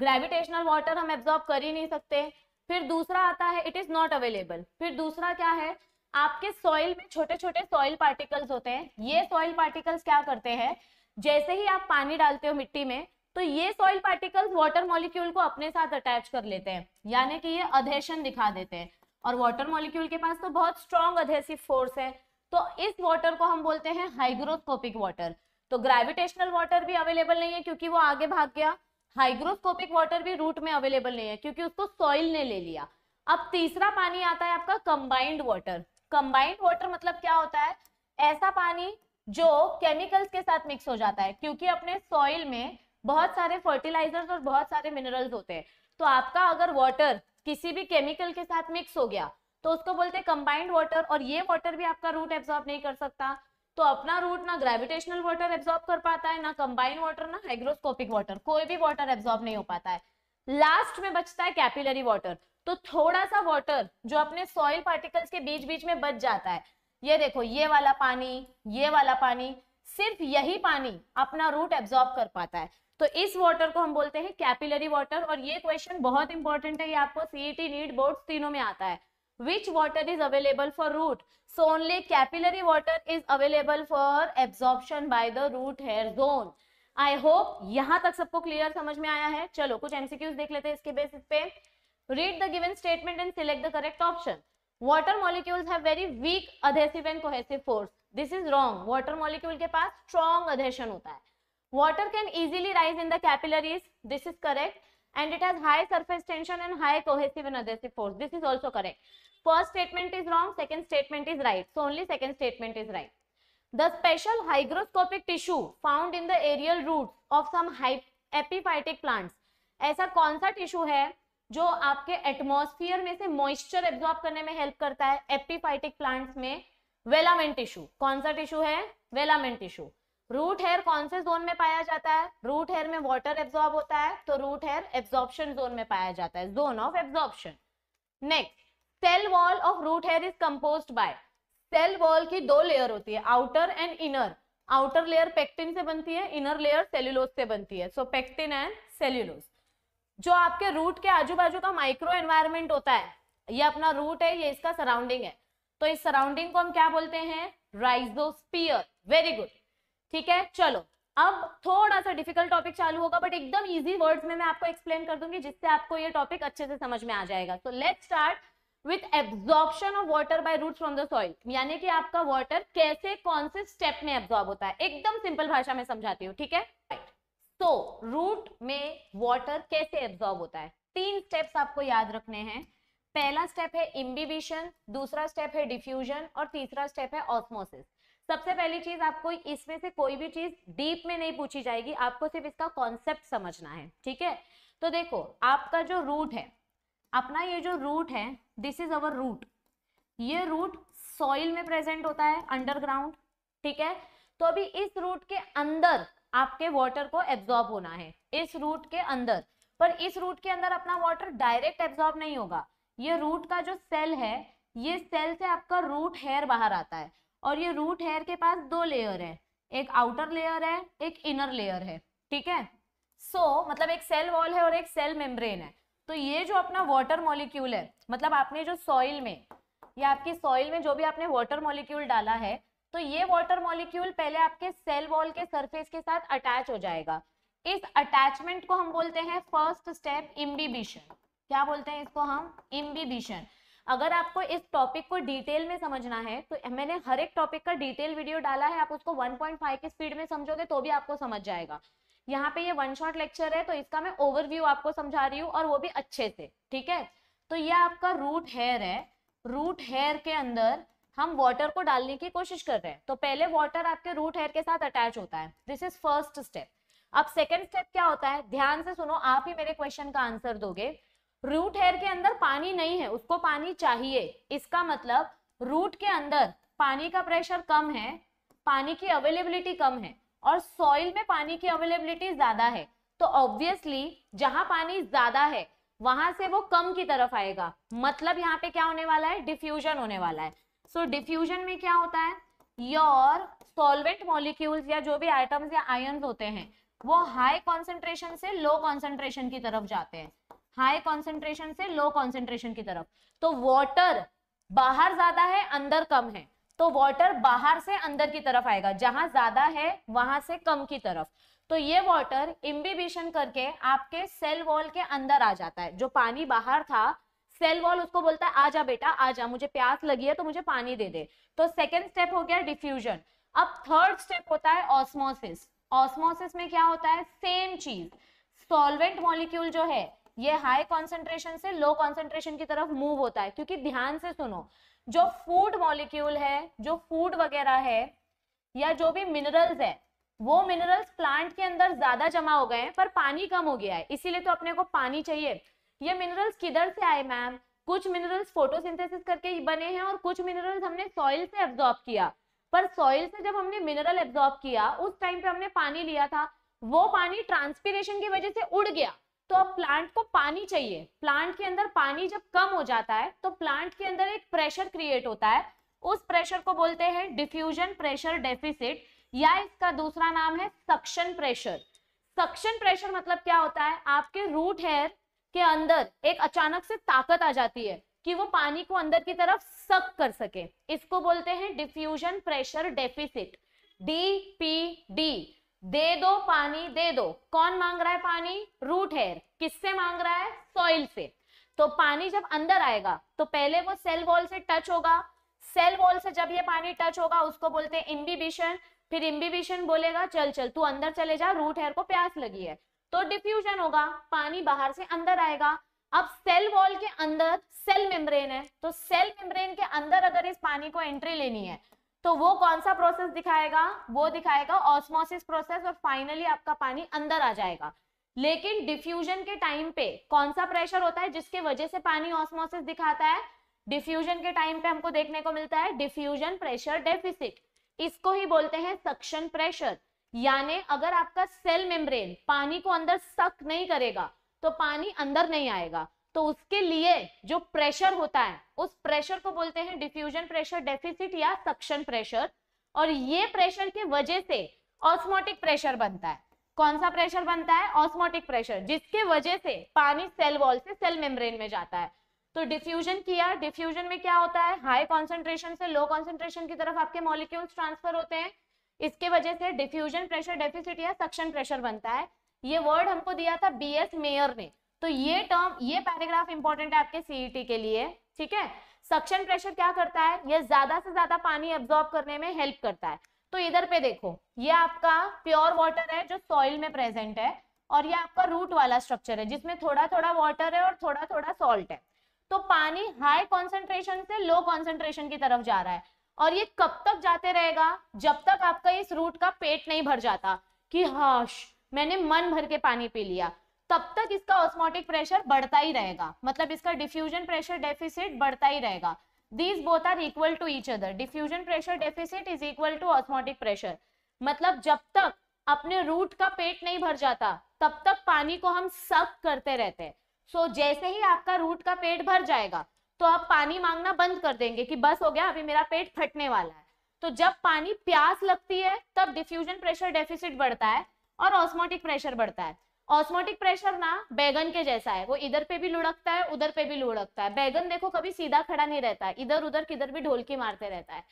gravitational water हम एब्जॉर्ब कर ही नहीं सकते फिर दूसरा आता है इट इज नॉट अवेलेबल फिर दूसरा क्या है आपके सॉइल में छोटे छोटे सॉइल पार्टिकल्स होते हैं ये सॉइल पार्टिकल्स क्या करते हैं जैसे ही आप पानी डालते हो मिट्टी में तो ये सॉइल पार्टिकल्स वाटर मॉलिक्यूल को अपने साथ अटैच कर लेते हैं यानी कि ये अधेशन दिखा देते हैं और वाटर मॉलिक्यूल के पास तो बहुत स्ट्रॉन्ग अधेसिव फोर्स है तो इस वाटर को हम बोलते हैं हाइग्रोस्कोपिक वाटर तो ग्रेविटेशनल वाटर भी अवेलेबल नहीं है क्योंकि वो आगे भाग गया हाइग्रोस्कोपिक वाटर भी रूट में अवेलेबल नहीं है क्योंकि उसको सॉइल ने ले लिया अब तीसरा पानी आता है आपका कंबाइंड वाटर कंबाइंड वाटर मतलब क्या होता है ऐसा पानी जो केमिकल्स के साथ मिक्स हो जाता है क्योंकि अपने सॉइल में बहुत सारे फर्टिलाइजर्स और बहुत सारे मिनरल्स होते हैं तो आपका अगर वाटर किसी भी केमिकल के साथ मिक्स हो गया तो उसको बोलते हैं कंबाइंड वाटर और ये वाटर भी आपका रूट एब्जॉर्ब नहीं कर सकता तो अपना रूट ना ग्रेविटेशनल वाटर एब्जॉर्ब कर पाता है ना कंबाइंड वाटर ना हाइग्रोस्कोपिक वाटर कोई भी वाटर एब्जॉर्ब नहीं हो पाता है लास्ट में बचता है कैपिलरी वाटर तो थोड़ा सा वाटर जो अपने सॉइल पार्टिकल्स के बीच बीच में बच जाता है ये देखो ये वाला पानी ये वाला पानी सिर्फ यही पानी अपना रूट एब्जॉर्ब कर पाता है तो इस वाटर को हम बोलते हैं कैपिलरी वाटर और ये क्वेश्चन बहुत इंपॉर्टेंट है ये आपको सीईटी नीट बोर्ड तीनों में आता है which water is available for root so only capillary water is available for absorption by the root hair zone I hope यहां तक सबको क्लियर समझ में आया है चलो कुछ एमसीक्यूज देख लेते हैं इसके बेसिस पे read the given statement and select the correct option water molecules have very weak adhesive and cohesive force this is wrong water molecule के पास स्ट्रॉन्ग अधेशन होता है water can easily rise in the capillaries this is correct and it has high surface tension and high cohesive and adhesive force this is also correct first statement is wrong second statement is right so only second statement is right the special hygroscopic tissue found in the aerial roots of some epiphytic plants aisa kaun sa tissue hai जो आपके atmosphere में से moisture absorb करने में help करता है epiphytic plants में वेलामेंट tissue कौन सा टिश्यू है वेलामेंट टिश्यू रूट हेयर कौन से जोन में पाया जाता है रूट हेयर में वाटर एब्जॉर्ब होता है तो रूट हेयर एब्जॉर्बन जोन में पाया जाता है zone of absorption next cell wall of root hair is compose by cell wall की दो लेयर होती है outer and inner outer layer pectin से बनती है इनर लेयर सेल्यूलोज से बनती है सो पेक्टिन एंड सेल्यूलोज जो आपके रूट के आजू बाजू का माइक्रो एनवायरमेंट होता है ये अपना रूट है ये इसका सराउंडिंग है तो इस सराउंडिंग को हम क्या बोलते हैं राइजोस्पियर वेरी गुड ठीक है चलो अब थोड़ा सा डिफिकल्ट टॉपिक चालू होगा बट एकदम इजी वर्ड्स में मैं आपको एक्सप्लेन कर दूंगी जिससे आपको ये टॉपिक अच्छे से समझ में आ जाएगा तो let start with absorption of water by root from the soil यानी कि आपका वाटर कैसे कौन से स्टेप में एब्जॉर्ब होता है एकदम सिंपल भाषा में समझाती हूँ ठीक है तो रूट में वाटर कैसे एब्जॉर्ब होता है तीन स्टेप्स आपको याद रखने हैं पहला स्टेप है इम्बिबिशन दूसरा स्टेप है डिफ्यूजन और तीसरा स्टेप है ऑस्मोसिस सबसे पहली चीज आपको इसमें से कोई भी चीज डीप में नहीं पूछी जाएगी आपको सिर्फ इसका कॉन्सेप्ट समझना है ठीक है तो देखो आपका जो रूट है अपना ये जो रूट है दिस इज अवर रूट ये रूट सॉइल में प्रेजेंट होता है अंडरग्राउंड ठीक है तो अभी इस रूट के अंदर आपके वाटर को एब्जॉर्ब होना है इस रूट के अंदर पर इस रूट के अंदर अपना वाटर डायरेक्ट एब्जॉर्ब नहीं होगा ये रूट का जो सेल है ये सेल से आपका रूट हेयर बाहर आता है और ये रूट हेयर के पास दो लेयर है एक आउटर लेयर है एक इनर लेयर है ठीक है सो so, मतलब एक सेल वॉल है और एक सेल मेम्ब्रेन है तो ये जो अपना वाटर मॉलिक्यूल है मतलब आपने जो सॉइल में या आपकी सॉइल में जो भी आपने वाटर मॉलिक्यूल डाला है तो ये वाटर मॉलिक्यूल पहले आपके सेल वॉल के सरफेस के साथ अटैच हो जाएगा इस अटैचमेंट को हम बोलते हैं फर्स्ट स्टेप इम्बिबिशन क्या बोलते हैं इसको हम इम्बिबिशन अगर आपको इस टॉपिक को डिटेल में समझना है तो मैंने हर एक टॉपिक का डिटेल वीडियो डाला है आप उसको 1.5 की स्पीड में समझोगे तो भी आपको समझ जाएगा यहाँ पे ये वन शॉर्ट लेक्चर है तो इसका मैं ओवरव्यू आपको समझा रही हूँ और वो भी अच्छे से ठीक है तो ये आपका रूट हेयर है रूट हेयर के अंदर हम वाटर को डालने की कोशिश कर रहे हैं तो पहले वाटर आपके रूट हेयर के साथ अटैच होता है दिस इज फर्स्ट स्टेप अब सेकेंड स्टेप क्या होता है ध्यान से सुनो आप ही मेरे क्वेश्चन का आंसर दोगे रूट हेयर के अंदर पानी नहीं है उसको पानी चाहिए इसका मतलब रूट के अंदर पानी का प्रेशर कम है पानी की अवेलेबिलिटी कम है और सॉइल में पानी की अवेलेबिलिटी ज्यादा है तो ऑब्वियसली जहां पानी ज्यादा है वहां से वो कम की तरफ आएगा मतलब यहाँ पे क्या होने वाला है डिफ्यूजन होने वाला है सो so, डिफ्यूजन में क्या होता है योर सॉल्वेंट मॉलिक्यूल्स या जो भी आइटम्स या आयन होते हैं वो हाई कॉन्सेंट्रेशन से लो कॉन्सेंट्रेशन की तरफ जाते हैं हाई कॉन्सेंट्रेशन से लो कॉन्सेंट्रेशन की तरफ तो वॉटर बाहर ज्यादा है अंदर कम है तो वॉटर बाहर से अंदर की तरफ आएगा जहां ज्यादा है वहां से कम की तरफ तो ये वॉटर इम्बिबिशन करके आपके सेल वॉल के अंदर आ जाता है जो पानी बाहर था सेल वॉल उसको बोलता है आजा बेटा आजा मुझे प्यास लगी है तो मुझे पानी दे दे तो सेकेंड स्टेप हो गया डिफ्यूजन अब थर्ड स्टेप होता है ऑस्मोसिस ऑस्मोसिस में क्या होता है सेम चीज सॉल्वेंट मॉलिक्यूल जो है ये हाई कॉन्सेंट्रेशन से लो कॉन्सेंट्रेशन की तरफ मूव होता है क्योंकि ध्यान से सुनो जो फूड मॉलिक्यूल है जो फूड वगैरह है या जो भी मिनरल्स है वो मिनरल्स प्लांट के अंदर ज्यादा जमा हो गए हैं पर पानी कम हो गया है इसीलिए तो अपने को पानी चाहिए ये मिनरल्स किधर से आए मैम कुछ मिनरल्स फोटोसिंथेसिस करके बने हैं और कुछ मिनरल्स हमने सॉइल से एब्जॉर्ब किया पर सॉइल से जब हमने मिनरल एब्जॉर्ब किया उस टाइम पे हमने पानी लिया था वो पानी ट्रांसपीरेशन की वजह से उड़ गया तो अब प्लांट को पानी चाहिए प्लांट के अंदर पानी जब कम हो जाता है तो प्लांट के अंदर एक प्रेशर क्रिएट होता है उस प्रेशर को बोलते हैं डिफ्यूजन प्रेशर डेफिसिट या इसका दूसरा नाम है सक्शन प्रेशर सक्शन प्रेशर मतलब क्या होता है आपके रूट हेयर के अंदर एक अचानक से ताकत आ जाती है कि वो पानी को अंदर की तरफ सक कर सके इसको बोलते हैं diffusion pressure deficit D P D दे दो पानी दे दो कौन मांग रहा है पानी रूट हेयर किससे मांग रहा है सॉइल से तो पानी जब अंदर आएगा तो पहले वो सेल वॉल से टच होगा सेल वॉल से जब ये पानी टच होगा उसको बोलते हैं इम्बिबिशन फिर इम्बिबिशन बोलेगा चल चल तू अंदर चले जा रूट हेयर को प्यास लगी है तो डिफ्यूजन होगा पानी बाहर से अंदर आएगा अब सेल वॉल के अंदर सेल मेम्ब्रेन है तो सेल मेम्ब्रेन के अंदर अगर इस पानी को एंट्री लेनी है तो वो कौन सा प्रोसेस दिखाएगा वो दिखाएगा ऑस्मोसिस प्रोसेस और फाइनली आपका पानी अंदर आ जाएगा लेकिन डिफ्यूजन के टाइम पे कौन सा प्रेशर होता है जिसके वजह से पानी ऑस्मोसिस दिखाता है डिफ्यूजन के टाइम पे हमको देखने को मिलता है डिफ्यूजन प्रेशर डेफिसिट इसको ही बोलते हैं सक्शन प्रेशर यानी अगर आपका सेल मेम्ब्रेन पानी को अंदर सक नहीं करेगा तो पानी अंदर नहीं आएगा तो उसके लिए जो प्रेशर होता है उस प्रेशर को बोलते हैं डिफ्यूजन प्रेशर डेफिसिट या सक्शन प्रेशर और ये प्रेशर के वजह से ऑस्मोटिक प्रेशर बनता है कौन सा प्रेशर बनता है ऑस्मोटिक प्रेशर जिसके वजह से पानी सेल वॉल से सेल मेम्ब्रेन में जाता है तो डिफ्यूजन किया डिफ्यूजन में क्या होता है हाई कॉन्सेंट्रेशन से लो कॉन्सेंट्रेशन की तरफ आपके मॉलिक्यूल्स ट्रांसफर होते हैं इसके वजह से डिफ्यूजन प्रेशर डेफिसिट या सक्शन प्रेशर बनता है ये वर्ड हमको दिया था बी एस मेयर ने तो ये टर्म हम्म। ये पैराग्राफ इंपॉर्टेंट है आपके सीईटी e के लिए ठीक है सक्शन प्रेशर क्या करता है ये ज्यादा से ज्यादा पानी एब्जॉर्ब करने में हेल्प करता है तो इधर पे देखो ये आपका प्योर वाटर है जो सॉइल में प्रेजेंट है और ये आपका रूट वाला स्ट्रक्चर है जिसमें थोड़ा थोड़ा वाटर है और थोड़ा थोड़ा सॉल्ट है तो पानी हाई कॉन्सेंट्रेशन से लो कॉन्सेंट्रेशन की तरफ जा रहा है और ये कब तक जाते रहेगा जब तक आपका इस रूट का पेट नहीं भर जाता कि हाश मैंने मन भर के पानी पी लिया तब तक इसका ऑस्मोटिक प्रेशर बढ़ता ही रहेगा मतलब इसका डिफ्यूजन प्रेशर डेफिसिट बढ़ता ही रहेगा these both are equal to each other diffusion pressure deficit is equal to osmotic pressure मतलब जब तक अपने रूट का पेट नहीं भर जाता तब तक पानी को हम सक करते रहते हैं सो so, जैसे ही आपका रूट का पेट भर जाएगा तो आप पानी मांगना बंद कर देंगे कि बस हो गया अभी मेरा पेट फटने वाला है तो जब पानी प्यास लगती है तब डिफ्यूजन प्रेशर डेफिसिट बढ़ता है और ऑस्मोटिक प्रेशर बढ़ता है ऑस्मोटिक प्रेशर ना बैगन के जैसा है वो इधर पे भी लुढ़कता है उधर पे भी लुढ़कता है बैगन देखो कभी सीधा खड़ा नहीं रहता है इधर उधर किधर भी ढोलकी मारते रहता है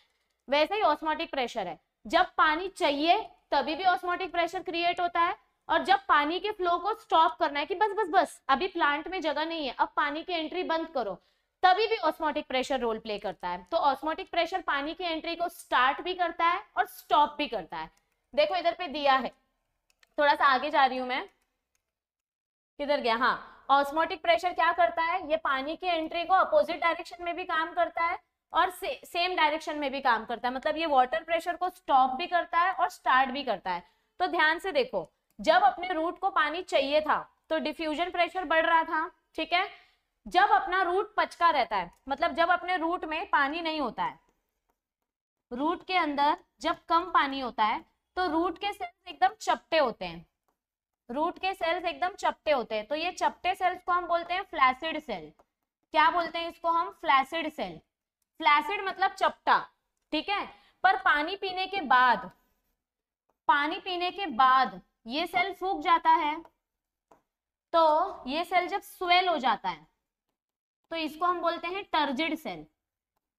वैसे ही ऑस्मोटिक प्रेशर है जब पानी चाहिए तभी भी ऑस्मोटिक प्रेशर क्रिएट होता है और जब पानी के फ्लो को स्टॉप करना है कि बस बस बस अभी प्लांट में जगह नहीं है अब पानी की एंट्री बंद करो तभी भी ऑस्मोटिक प्रेशर रोल प्ले करता है तो ऑस्मोटिक प्रेशर पानी की एंट्री को स्टार्ट भी करता है और स्टॉप भी करता है देखो इधर पे दिया है थोड़ा सा आगे जा रही हूं मैं किधर गया हाँ ऑस्मोटिक प्रेशर क्या करता है ये पानी की एंट्री को अपोजिट डायरेक्शन में भी काम करता है और से, सेम डायरेक्शन में भी काम करता है मतलब ये वाटर प्रेशर को स्टॉप भी करता है और स्टार्ट भी करता है तो ध्यान से देखो जब अपने रूट को पानी चाहिए था तो डिफ्यूजन प्रेशर बढ़ रहा था ठीक है जब अपना रूट पचका रहता है मतलब जब अपने रूट में पानी नहीं होता है रूट के अंदर जब कम पानी होता है तो रूट के सेल्स एकदम चपटे होते हैं रूट के सेल्स एकदम चपटे होते हैं तो ये चपटे सेल्स को हम बोलते हैं फ्लैसिड सेल क्या बोलते हैं इसको हम फ्लैसिड सेल फ्लैसिड मतलब चपटा ठीक है पर पानी पीने के बाद पानी पीने के बाद ये सेल सूख जाता है तो ये सेल जब स्वेल हो जाता है तो इसको हम बोलते हैं टर्जिड सेल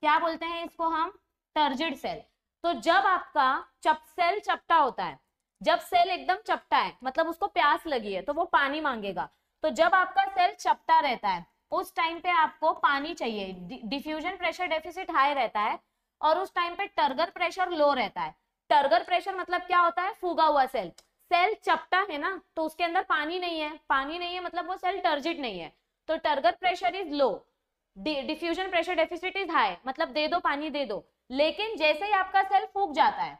क्या बोलते हैं इसको हम टर्जिड सेल तो जब आपका चप सेल चपटा होता है जब सेल एकदम चपटा है मतलब उसको प्यास लगी है तो वो पानी मांगेगा तो जब आपका सेल चपटा रहता है उस टाइम पे आपको पानी चाहिए डिफ्यूजन प्रेशर डेफिसिट हाई रहता है और उस टाइम पे टर्गर प्रेशर लो रहता है टर्गर प्रेशर मतलब क्या होता है फूगा हुआ सेल सेल चपटा है ना तो उसके अंदर पानी नहीं है पानी नहीं है मतलब वो सेल टर्जिट नहीं है तो turgor pressure is low diffusion pressure deficit is high मतलब दे दो पानी दे दो लेकिन जैसे ही आपका सेल फूक जाता है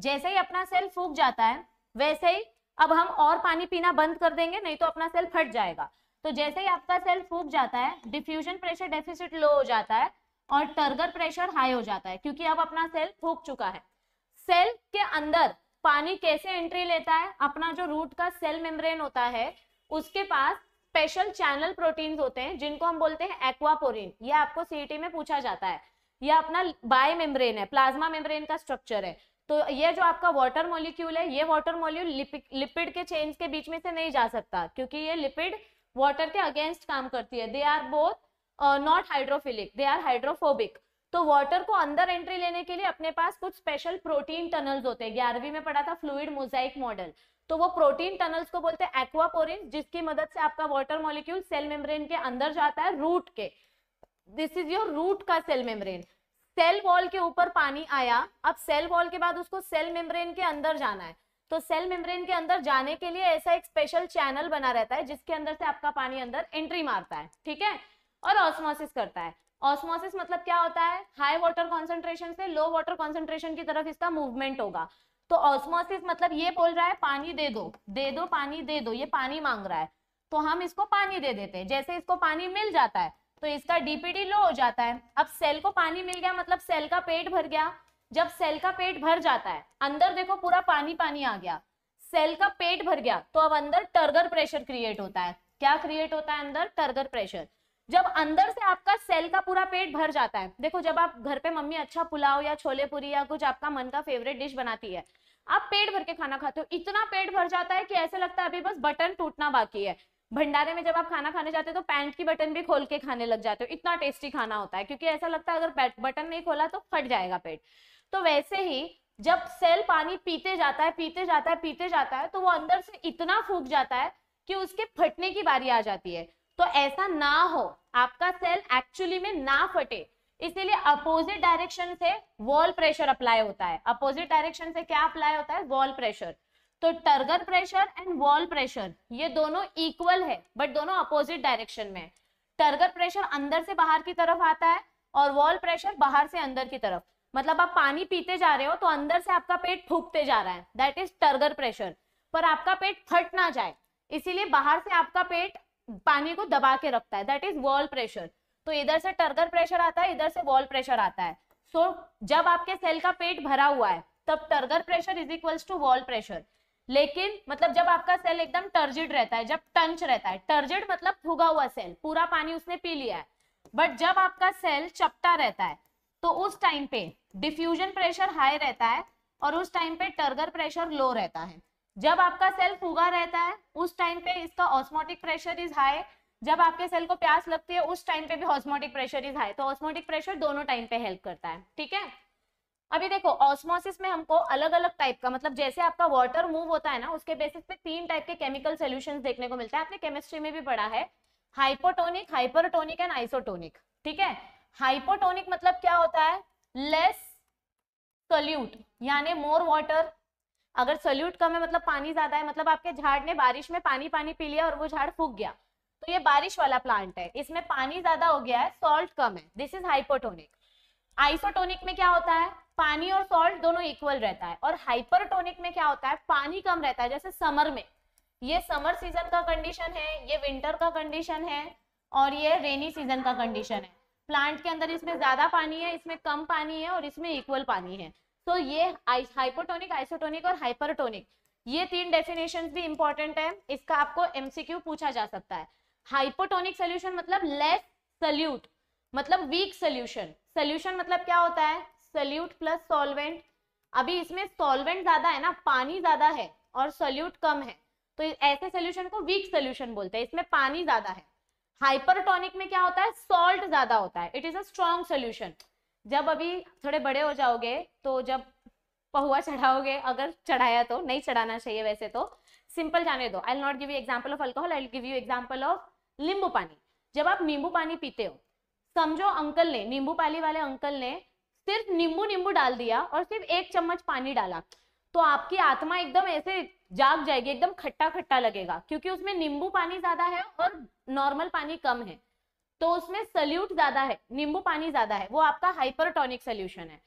जैसे ही अपना सेल फूक जाता है वैसे ही अब हम और पानी पीना बंद कर देंगे नहीं तो अपना सेल फट जाएगा तो जैसे ही आपका सेल फूक जाता है डिफ्यूजन प्रेशर डेफिसिट लो हो जाता है और टर्गर प्रेशर हाई हो जाता है क्योंकि अब अपना सेल फूक चुका है सेल के अंदर पानी कैसे एंट्री लेता है अपना जो रूट का सेल मेम्ब्रेन होता है उसके पास स्पेशल चैनल प्रोटीन होते हैं जिनको हम बोलते हैं एक्वापोरिन ये आपको सीईटी e में पूछा जाता है यह अपना बाय मेम्ब्रेन है प्लाज्मा मेम्ब्रेन का स्ट्रक्चर है तो ये जो आपका वाटर मॉलिक्यूल है ये वाटर मॉलिक्यूल लिपिड के चेंज के बीच में से नहीं जा सकता क्योंकि ये लिपिड वाटर के अगेंस्ट काम करती है they are both not hydrophilic they are hydrophobic तो वाटर को अंदर एंट्री लेने के लिए अपने पास कुछ स्पेशल प्रोटीन टनल्स होते हैं ग्यारहवीं में पढ़ा था फ्लूड मोजाइक मॉडल तो वो प्रोटीन टनल्स को बोलते हैं एक्वापोरिन जिसकी मदद से आपका वाटर मॉलिक्यूल सेल मेम्ब्रेन के अंदर जाता है रूट के दिस इज योर रूट का सेल मेम्ब्रेन सेल वॉल के ऊपर पानी आया अब सेल वॉल के बाद उसको सेल मेम्ब्रेन के अंदर जाना है तो सेल मेम्ब्रेन के अंदर जाने के लिए ऐसा एक स्पेशल चैनल बना रहता है जिसके अंदर से आपका पानी अंदर एंट्री मारता है ठीक है और ऑस्मोसिस करता है ऑस्मोसिस मतलब क्या होता है हाई वाटर कॉन्सेंट्रेशन से लो वाटर कॉन्सेंट्रेशन की तरफ इसका मूवमेंट होगा तो ऑस्मोसिस मतलब ये बोल रहा है पानी दे दो दे दो पानी दे दो ये पानी मांग रहा है तो हम इसको पानी दे देते हैं जैसे इसको पानी मिल जाता है तो इसका डीपीडी लो हो जाता है अब सेल को पानी मिल गया मतलब सेल का पेट भर गया जब सेल का पेट भर जाता है अंदर देखो पूरा पानी पानी आ गया सेल का पेट भर गया तो अब अंदर टर्गर प्रेशर क्रिएट होता है क्या क्रिएट होता है अंदर टर्गर प्रेशर जब अंदर से आपका सेल का पूरा पेट भर जाता है देखो जब आप घर पे मम्मी अच्छा पुलाव या छोले पूरी या कुछ आपका मन का फेवरेट डिश बनाती है आप पेट भर के खाना खाते हो इतना पेट भर जाता है कि ऐसे लगता है अभी बस बटन टूटना बाकी है भंडारे में जब आप खाना खाने जाते हो तो पैंट की बटन भी खोल के खाने लग जाते हो इतना टेस्टी खाना होता है क्योंकि ऐसा लगता है अगर बटन नहीं खोला तो फट जाएगा पेट तो वैसे ही जब सेल पानी पीते जाता है पीते जाता है पीते जाता है तो वो अंदर से इतना फूक जाता है कि उसके फटने की बारी आ जाती है तो ऐसा ना हो आपका सेल एक्चुअली में ना फटे इसीलिए अपोजिट डायरेक्शन से वॉल प्रेशर अप्लाई होता है अपोजिट डायरेक्शन से क्या अप्लाई होता है वॉल प्रेशर तो turgor pressure and wall pressure ये दोनों इक्वल है बट दोनों अपोजिट डायरेक्शन में है टर्गर प्रेशर अंदर से बाहर की तरफ आता है और वॉल प्रेशर बाहर से अंदर की तरफ मतलब आप पानी पीते जा रहे हो तो अंदर से आपका पेट फूकते जा रहा है दैट इज टर्गर प्रेशर पर आपका पेट फट ना जाए इसीलिए बाहर से आपका पेट पानी को दबा के रखता है दैट इज वॉल प्रेशर तो इधर से टर्गर प्रेशर आता है इधर से वॉल प्रेशर आता है सो so, जब आपके सेल का पेट भरा हुआ है तब turgor pressure is equals to wall pressure लेकिन मतलब जब आपका सेल एकदम टर्जिड रहता है जब टंच रहता है टर्जिड मतलब फूगा हुआ सेल पूरा पानी उसने पी लिया है बट जब आपका सेल चपटा रहता है तो उस टाइम पे डिफ्यूजन प्रेशर हाई रहता है और उस टाइम पे टर्गर प्रेशर लो रहता है जब आपका सेल फूगा रहता है उस टाइम पे इसका ऑस्मोटिक प्रेशर इज हाई जब आपके सेल को प्यास लगती है उस टाइम पे भी ऑस्मोटिक प्रेशर इज हाई तो ऑस्मोटिक प्रेशर दोनों टाइम पे हेल्प करता है ठीक है अभी देखो ऑस्मोसिस में हमको अलग अलग टाइप का मतलब जैसे आपका वाटर मूव होता है ना उसके बेसिस पे तीन टाइप के केमिकल सोल्यूशन देखने को मिलता है आपने केमिस्ट्री में भी पढ़ा है हाइपोटोनिक हाइपरटोनिक एंड आइसोटोनिक ठीक है हाइपोटोनिक मतलब क्या होता है लेस सल्यूट यानी मोर वाटर अगर सल्यूट कम है मतलब पानी ज्यादा है मतलब आपके झाड़ ने बारिश में पानी पानी पी लिया और वो झाड़ फूक गया तो ये बारिश वाला प्लांट है इसमें पानी ज्यादा हो गया है सॉल्ट कम है दिस इज हाइपोटोनिक आइसोटोनिक में क्या होता है पानी और सॉल्ट दोनों इक्वल रहता है और हाइपरटोनिक में क्या होता है पानी कम रहता है जैसे समर में ये समर सीजन का कंडीशन है ये विंटर का कंडीशन है और ये रेनी सीजन का कंडीशन है प्लांट के अंदर इसमें ज्यादा पानी है इसमें कम पानी है और इसमें इक्वल पानी है तो ये हाइपोटोनिक आइसोटोनिक और हाइपरटोनिक ये तीन डेफिनेशन भी इंपॉर्टेंट है इसका आपको एमसीक्यू पूछा जा सकता है हाइपोटोनिक सोल्यूशन मतलब लेस सल्यूट मतलब वीक सोल्यूशन सोल्यूशन मतलब क्या होता है सल्यूट प्लस सॉल्वेंट अभी इसमें सॉल्वेंट ज्यादा है ना पानी ज्यादा है और सल्यूट कम है तो ऐसे सोल्यूशन को वीक सोल्यूशन बोलते हैं इसमें पानी ज्यादा है हाइपरटोनिक में क्या होता है सॉल्ट ज्यादा होता है it is a strong solution जब अभी थोड़े बड़े हो जाओगे तो जब पहुआ चढ़ाओगे अगर चढ़ाया तो नहीं चढ़ाना चाहिए वैसे तो सिंपल जाने दो I not give you example of alcohol I give you example of नींबू पानी जब आप नींबू पानी पीते हो समझो अंकल ने नींबू पानी वाले अंकल ने सिर्फ नींबू नींबू डाल दिया और सिर्फ एक चम्मच पानी डाला तो आपकी आत्मा एकदम ऐसे जाग जाएगी एकदम खट्टा खट्टा लगेगा क्योंकि उसमें नींबू पानी ज्यादा है और नॉर्मल पानी कम है तो उसमें सल्यूट ज्यादा है नींबू पानी ज्यादा है वो आपका हाइपरटोनिक सोल्यूशन है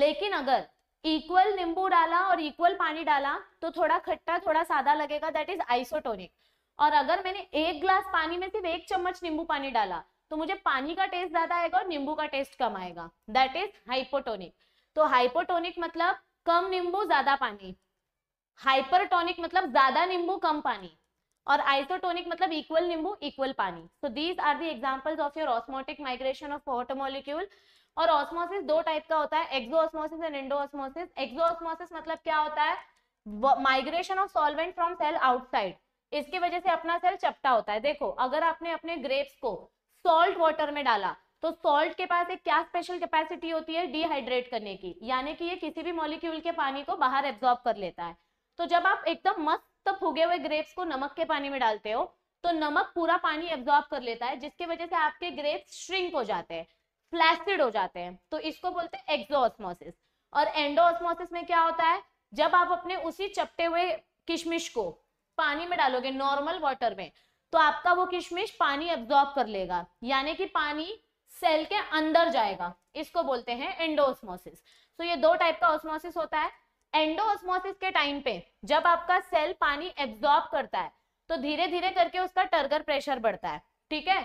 लेकिन अगर इक्वल नींबू डाला और इक्वल पानी डाला तो थोड़ा खट्टा थोड़ा सादा लगेगा दैट इज आइसोटोनिक और अगर मैंने एक ग्लास पानी में सिर्फ एक चम्मच नींबू पानी डाला तो मुझे पानी का टेस्ट ज्यादा आएगा और नींबू का टेस्ट कम आएगा दैट इज हाइपोटोनिक तो हाइपोटोनिक मतलब कम नींबू ज्यादा पानी हाइपरटोनिक मतलब ज्यादा नींबू कम पानी और आइसोटोनिक मतलब इक्वल नींबू इक्वल पानी so these are the examples of your osmotic migration of water molecule और ऑस्मोसिस दो टाइप का होता है exo osmosis and endo osmosis exo osmosis मतलब क्या होता है migration of solvent from cell outside इसकी वजह से अपना सेल चपटा होता है देखो अगर आपने अपने ग्रेप्स को सॉल्ट वाटर में डाला तो सॉल्ट के पास एक क्या स्पेशल कैपेसिटी होती है डिहाइड्रेट करने की यानी कि ये किसी भी मॉलिक्यूल के पानी को बाहर एब्जॉर्ब कर लेता है तो जब आप एकदम मस्त फूगे हुए ग्रेप्स को नमक के पानी में डालते हो तो नमक पूरा पानी एब्जॉर्ब कर लेता है जिसकी वजह से आपके ग्रेप्स श्रिंक हो जाते हैं फ्लैसिड हो जाते हैं तो इसको बोलते हैं एक्सोऑस्मोसिस और एंडोऑस्मोसिस में क्या होता है जब आप अपने उसी चपटे हुए किशमिश को पानी में डालोगे नॉर्मल वाटर में तो आपका वो किशमिश पानी एब्जॉर्ब कर लेगा यानी कि पानी सेल के अंदर जाएगा इसको बोलते हैं एंडोस्मोसिस तो ये दो टाइप का ऑस्मोसिस होता है एंडोस्मोसिस के टाइम पे जब आपका सेल पानी एब्जॉर्ब करता है तो धीरे धीरे करके उसका टर्गर प्रेशर बढ़ता है ठीक है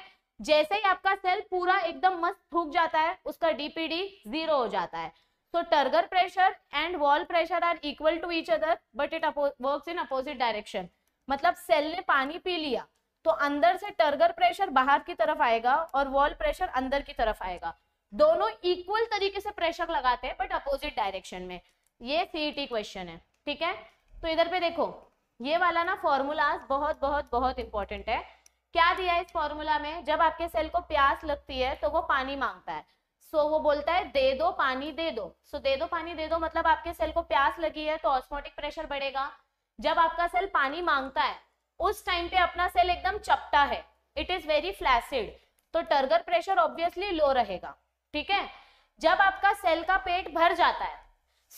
जैसे ही आपका सेल पूरा एकदम मस्त फूक जाता है उसका डीपीडी जीरो हो जाता है तो turgor pressure and wall pressure are equal to each other but it works in opposite direction मतलब सेल ने पानी पी लिया तो अंदर से टर्गर प्रेशर बाहर की तरफ आएगा और वॉल प्रेशर अंदर की तरफ आएगा दोनों इक्वल तरीके से प्रेशर लगाते हैं बट अपोजिट डायरेक्शन में ये सीईटी क्वेश्चन है ठीक है तो इधर पे देखो ये वाला ना फॉर्मूलाज बहुत बहुत बहुत इंपॉर्टेंट है क्या दिया है इस फॉर्मूला में जब आपके सेल को प्यास लगती है तो वो पानी मांगता है सो वो बोलता है दे दो पानी दे दो सो दे दो पानी दे दो मतलब आपके सेल को प्यास लगी है तो ऑस्मोटिक प्रेशर बढ़ेगा जब आपका सेल पानी मांगता है उस टाइम पे अपना सेल एकदम चपटा है इट इज वेरी फ्लैसिड तो टर्गर प्रेशर ऑब्वियसली लो रहेगा ठीक है जब आपका सेल का पेट भर जाता है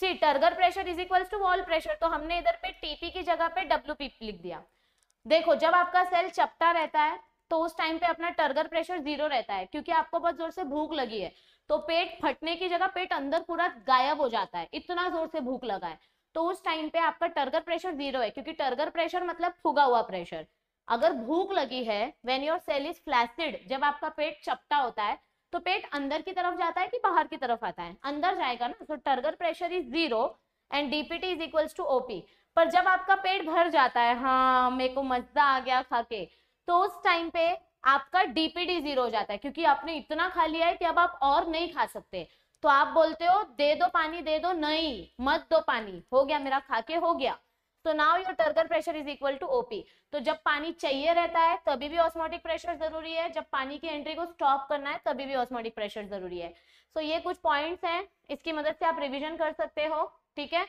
see turgor pressure is equal to wall pressure तो हमने इधर पे टीपी की जगह पे डब्ल्यू लिख दिया देखो जब आपका सेल चपटा रहता है तो उस टाइम पे अपना टर्गर प्रेशर जीरो रहता है क्योंकि आपको बहुत जोर से भूख लगी है तो पेट फटने की जगह पेट अंदर पूरा गायब हो जाता है इतना जोर से भूख लगा है तो उस टाइम पे आपका टर्गर प्रेशर जीरो है क्योंकि टर्गर प्रेशर मतलब फुगा हुआ प्रेशर अगर भूख लगी है when your cell is flaccid जब आपका पेट चपटा होता है तो पेट अंदर की तरफ जाता है कि बाहर की तरफ आता है अंदर जाएगा ना तो turgor pressure is zero and DPD is equals to OP पर जब आपका पेट भर जाता है हाँ मेरे को मजा आ गया खा के तो उस टाइम पे आपका डीपीडी जीरो हो जाता है क्योंकि आपने इतना खा लिया है कि अब आप और नहीं खा सकते तो आप बोलते हो दे दो पानी दे दो नहीं मत दो पानी हो गया मेरा खाके हो गया तो now your turgor pressure is equal to OP तो जब पानी चाहिए रहता है तभी भी ऑस्मोटिक प्रेशर जरूरी है जब पानी की एंट्री को स्टॉप करना है तभी भी ऑस्मोटिक प्रेशर जरूरी है सो so, ये कुछ पॉइंट्स हैं इसकी मदद से आप रिविजन कर सकते हो ठीक है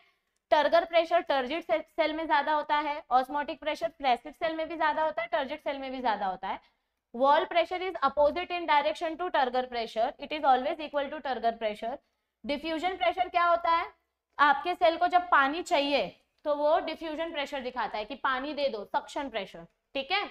टर्गर प्रेशर टर्जिट सेल में ज्यादा होता है ऑस्मोटिक प्रेशर प्लेसिड सेल में भी ज्यादा होता है टर्जिट सेल में भी ज्यादा होता है wall pressure is opposite in direction to turgor pressure it is always equal to turgor pressure diffusion pressure क्या होता है आपके सेल को जब पानी चाहिए तो वो डिफ्यूजन प्रेशर दिखाता है कि पानी दे दो सक्शन प्रेशर ठीक है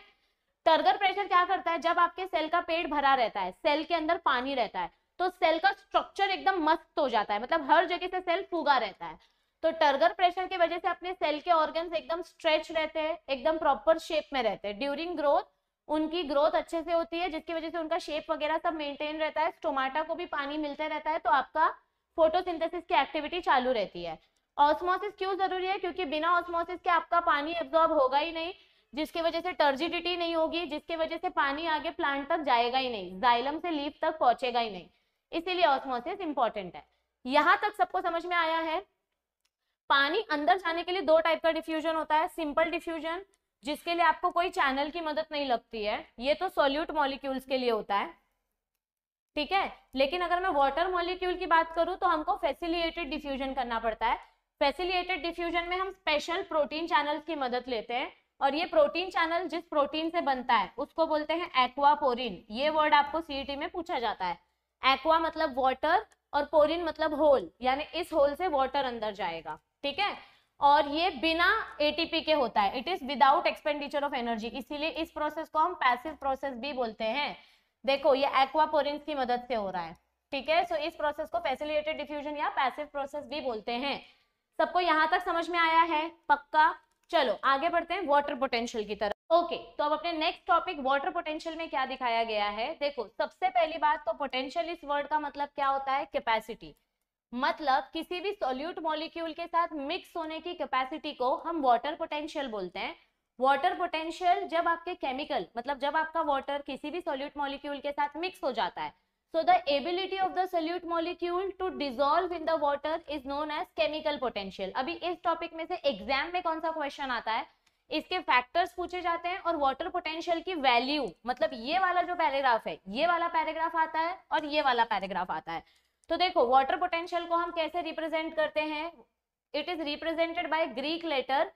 टर्गर प्रेशर क्या करता है जब आपके सेल का पेट भरा रहता है सेल के अंदर पानी रहता है तो सेल का स्ट्रक्चर एकदम मस्त हो जाता है मतलब हर जगह से सेल फूगा रहता है तो टर्गर प्रेशर की वजह से अपने सेल के ऑर्गन्स एकदम स्ट्रेच रहते हैं एकदम प्रॉपर शेप में रहते हैं ड्यूरिंग ग्रोथ उनकी ग्रोथ अच्छे से होती है जिसकी वजह से उनका शेप वगैरह सब मेंटेन रहता है स्टोमाटा को भी पानी मिलता रहता है तो आपका फोटोसिंथेसिस की एक्टिविटी चालू रहती है ऑस्मोसिस क्यों जरूरी है क्योंकि बिना ऑस्मोसिस के आपका पानी एब्जॉर्ब होगा ही नहीं जिसकी वजह से टर्जिडिटी नहीं होगी जिसकी वजह से पानी आगे प्लांट तक जाएगा ही नहीं जाइलम से लीफ तक पहुंचेगा ही नहीं इसीलिए ऑस्मोसिस इंपॉर्टेंट है यहाँ तक सबको समझ में आया है पानी अंदर जाने के लिए दो टाइप का डिफ्यूजन होता है सिंपल डिफ्यूजन जिसके लिए आपको कोई चैनल की मदद नहीं लगती है ये तो सोल्यूट मॉलिक्यूल्स के लिए होता है ठीक है लेकिन अगर मैं वाटर मॉलिक्यूल की बात करूं तो हमको फैसिलिएटेड डिफ्यूजन करना पड़ता है फैसिलिएटेड डिफ्यूजन में हम स्पेशल प्रोटीन चैनल की मदद लेते हैं और ये प्रोटीन चैनल जिस प्रोटीन से बनता है उसको बोलते हैं एक्वापोरिन ये वर्ड आपको सीईटी e में पूछा जाता है एक्वा मतलब वॉटर और पोरिन मतलब होल यानी इस होल से वॉटर अंदर जाएगा ठीक है और ये बिना एटीपी के होता है it is without expenditure of energy इसीलिए इस प्रोसेस को हम पैसिव प्रोसेस भी बोलते हैं देखो ये एक्वापोरेंस की मदद से हो रहा है ठीक है सो इस प्रोसेस को फैसिलिटेड डिफ्यूजन या पैसिव प्रोसेस भी बोलते हैं सबको यहाँ तक समझ में आया है पक्का चलो आगे बढ़ते हैं वाटर पोटेंशियल की तरफ ओके okay, तो अब अपने नेक्स्ट टॉपिक वाटर पोटेंशियल में क्या दिखाया गया है देखो सबसे पहली बात तो पोटेंशियल इस वर्ड का मतलब क्या होता है कैपेसिटी मतलब किसी भी सोल्यूट मॉलिक्यूल के साथ मिक्स होने की कैपेसिटी को हम वाटर पोटेंशियल बोलते हैं वाटर पोटेंशियल जब आपके केमिकल मतलब जब आपका वाटर किसी भी सोल्यूट मॉलिक्यूल के साथ मिक्स हो जाता है so the ability of the solute molecule to dissolve in the water is known as chemical potential अभी इस टॉपिक में से एग्जाम में कौन सा क्वेश्चन आता है इसके फैक्टर्स पूछे जाते हैं और वाटर पोटेंशियल की वैल्यू मतलब ये वाला जो पैराग्राफ है ये वाला पैराग्राफ आता है और ये वाला पैराग्राफ आता है तो देखो वाटर पोटेंशियल को हम कैसे रिप्रेजेंट करते हैं it is represented by Greek letter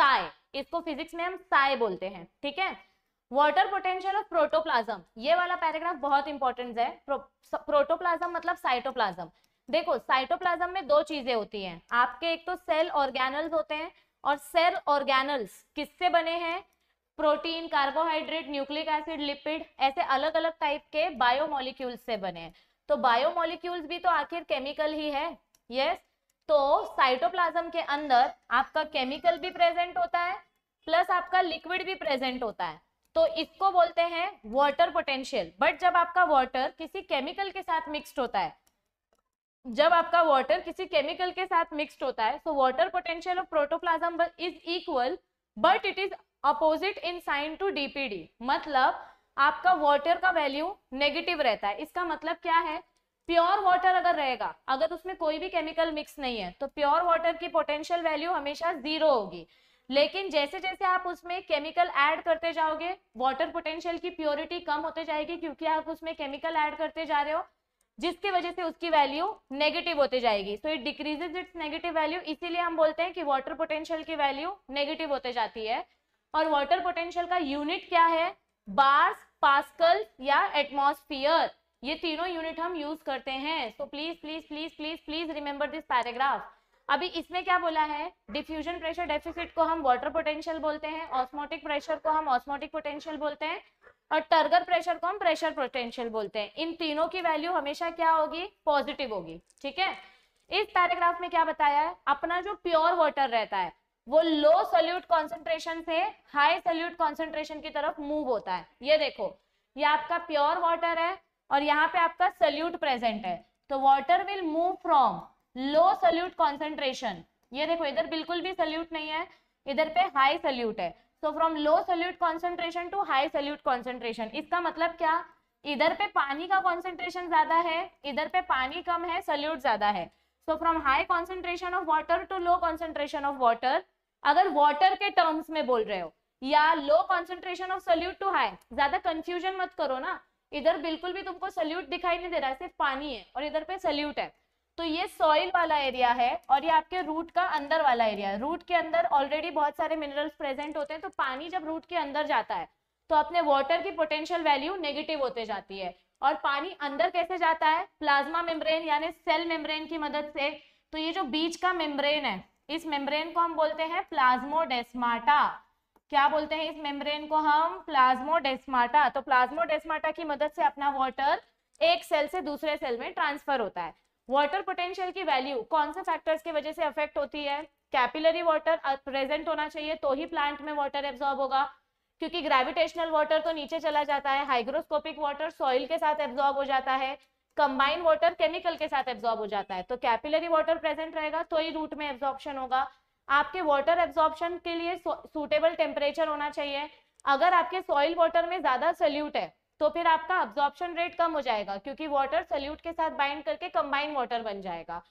psi इसको फिजिक्स में हम साय बोलते हैं ठीक है वाटर पोटेंशियल ऑफ प्रोटोप्लाज्म ये वाला पैराग्राफ बहुत इंपॉर्टेंट है प्रो, प्रोटोप्लाज्म मतलब साइटोप्लाज्म देखो साइटोप्लाज्म में दो चीजें होती हैं आपके एक तो सेल ऑर्गेनल्स होते हैं और सेल ऑर्गेनल्स किससे बने हैं protein carbohydrate nucleic acid lipid ऐसे अलग अलग टाइप के बायोमोलिक्यूल्स से बने हैं तो बायोमोलिक्यूल्स भी तो आखिर केमिकल ही है यस तो साइटोप्लाज्म के अंदर आपका केमिकल भी प्रेजेंट होता है प्लस आपका लिक्विड भी प्रेजेंट होता है तो इसको बोलते हैं वाटर पोटेंशियल बट जब आपका वाटर किसी केमिकल के साथ मिक्स्ड होता है जब आपका वाटर किसी केमिकल के साथ मिक्स्ड होता है so water potential of protoplasm is equal but it is opposite in sign to DPD मतलब आपका वाटर का वैल्यू नेगेटिव रहता है इसका मतलब क्या है प्योर वाटर अगर रहेगा अगर उसमें कोई भी केमिकल मिक्स नहीं है तो प्योर वाटर की पोटेंशियल वैल्यू हमेशा जीरो होगी लेकिन जैसे जैसे आप उसमें केमिकल ऐड करते जाओगे वाटर पोटेंशियल की प्योरिटी कम होते जाएगी क्योंकि आप उसमें केमिकल ऐड करते जा रहे हो जिसकी वजह से उसकी वैल्यू नेगेटिव होती जाएगी so it decreases its negative value इसीलिए हम बोलते हैं कि वाटर पोटेंशियल की वैल्यू नेगेटिव होते जाती है और वाटर पोटेंशियल का यूनिट क्या है बार्स पास्कल या एटमोस्फियर ये तीनों यूनिट हम यूज करते हैं so please please please please please remember this paragraph अभी इसमें क्या बोला है डिफ्यूजन प्रेशर डेफिसिट को हम वाटर पोटेंशियल बोलते हैं ऑस्मोटिक प्रेशर को हम ऑस्मोटिक पोटेंशियल बोलते हैं और टर्गर प्रेशर को हम प्रेशर पोटेंशियल बोलते हैं इन तीनों की वैल्यू हमेशा क्या होगी पॉजिटिव होगी ठीक है इस पैराग्राफ में क्या बताया है अपना जो प्योर वाटर रहता है वो लो सोल्यूट कॉन्सेंट्रेशन से हाई सोल्यूट कॉन्सेंट्रेशन की तरफ मूव होता है ये देखो ये आपका प्योर वाटर है और यहाँ पे आपका सल्यूट प्रेजेंट है तो water will move from low solute concentration ये देखो इधर बिल्कुल भी सल्यूट नहीं है इधर पे हाई सल्यूट है so from low solute concentration to high solute concentration इसका मतलब क्या इधर पे पानी का कॉन्सेंट्रेशन ज्यादा है इधर पे पानी कम है सल्यूट ज्यादा है so from high concentration of water to low concentration of water अगर वाटर के टर्म्स में बोल रहे हो या low concentration of solute to high ज्यादा कंफ्यूजन मत करो ना इधर बिल्कुल भी तुमको सल्यूट दिखाई नहीं दे रहा है सिर्फ पानी है और इधर पे सल्यूट है तो ये सॉइल वाला एरिया है और ये आपके रूट का अंदर वाला एरिया है रूट के अंदर ऑलरेडी बहुत सारे मिनरल्स प्रेजेंट होते हैं तो पानी जब रूट के अंदर जाता है तो अपने वाटर की पोटेंशियल वैल्यू नेगेटिव होते जाती है और पानी अंदर कैसे जाता है प्लाज्मा मेम्ब्रेन यानी सेल मेम्ब्रेन की मदद से तो ये जो बीच का मेम्ब्रेन है इस मेम्ब्रेन को हम बोलते हैं प्लाज्मोडेस्माटा क्या बोलते हैं इस मेम्ब्रेन को हम प्लाज्मोडेस्माटा तो प्लाज्मोडेस्माटा की मदद से अपना वाटर एक सेल से दूसरे सेल में ट्रांसफर होता है वाटर पोटेंशियल की वैल्यू कौन से फैक्टर्स की वजह से अफेक्ट होती है कैपिलरी वाटर प्रेजेंट होना चाहिए तो ही प्लांट में वाटर एब्जॉर्ब होगा क्योंकि ग्रेविटेशनल वाटर तो नीचे चला जाता है हाइग्रोस्कोपिक वाटर सॉइल के साथ एब्जॉर्ब हो जाता है कंबाइन वाटर केमिकल के साथ एब्जॉर्ब हो जाता है तो कैपिलरी वाटर प्रेजेंट रहेगा तो ही रूट में एब्जॉर्प्शन होगा आपके वाटर एब्जॉर्प्शन के लिए सूटेबल टेम्परेचर होना चाहिए अगर आपके सॉइल वाटर में ज्यादा सल्यूट है तो फिर आपका एब्जॉर्प्शन रेट कम हो जाएगा क्योंकि वाटर सल्यूट के साथ बाइंड करके कंबाइन वाटर बन जाएगा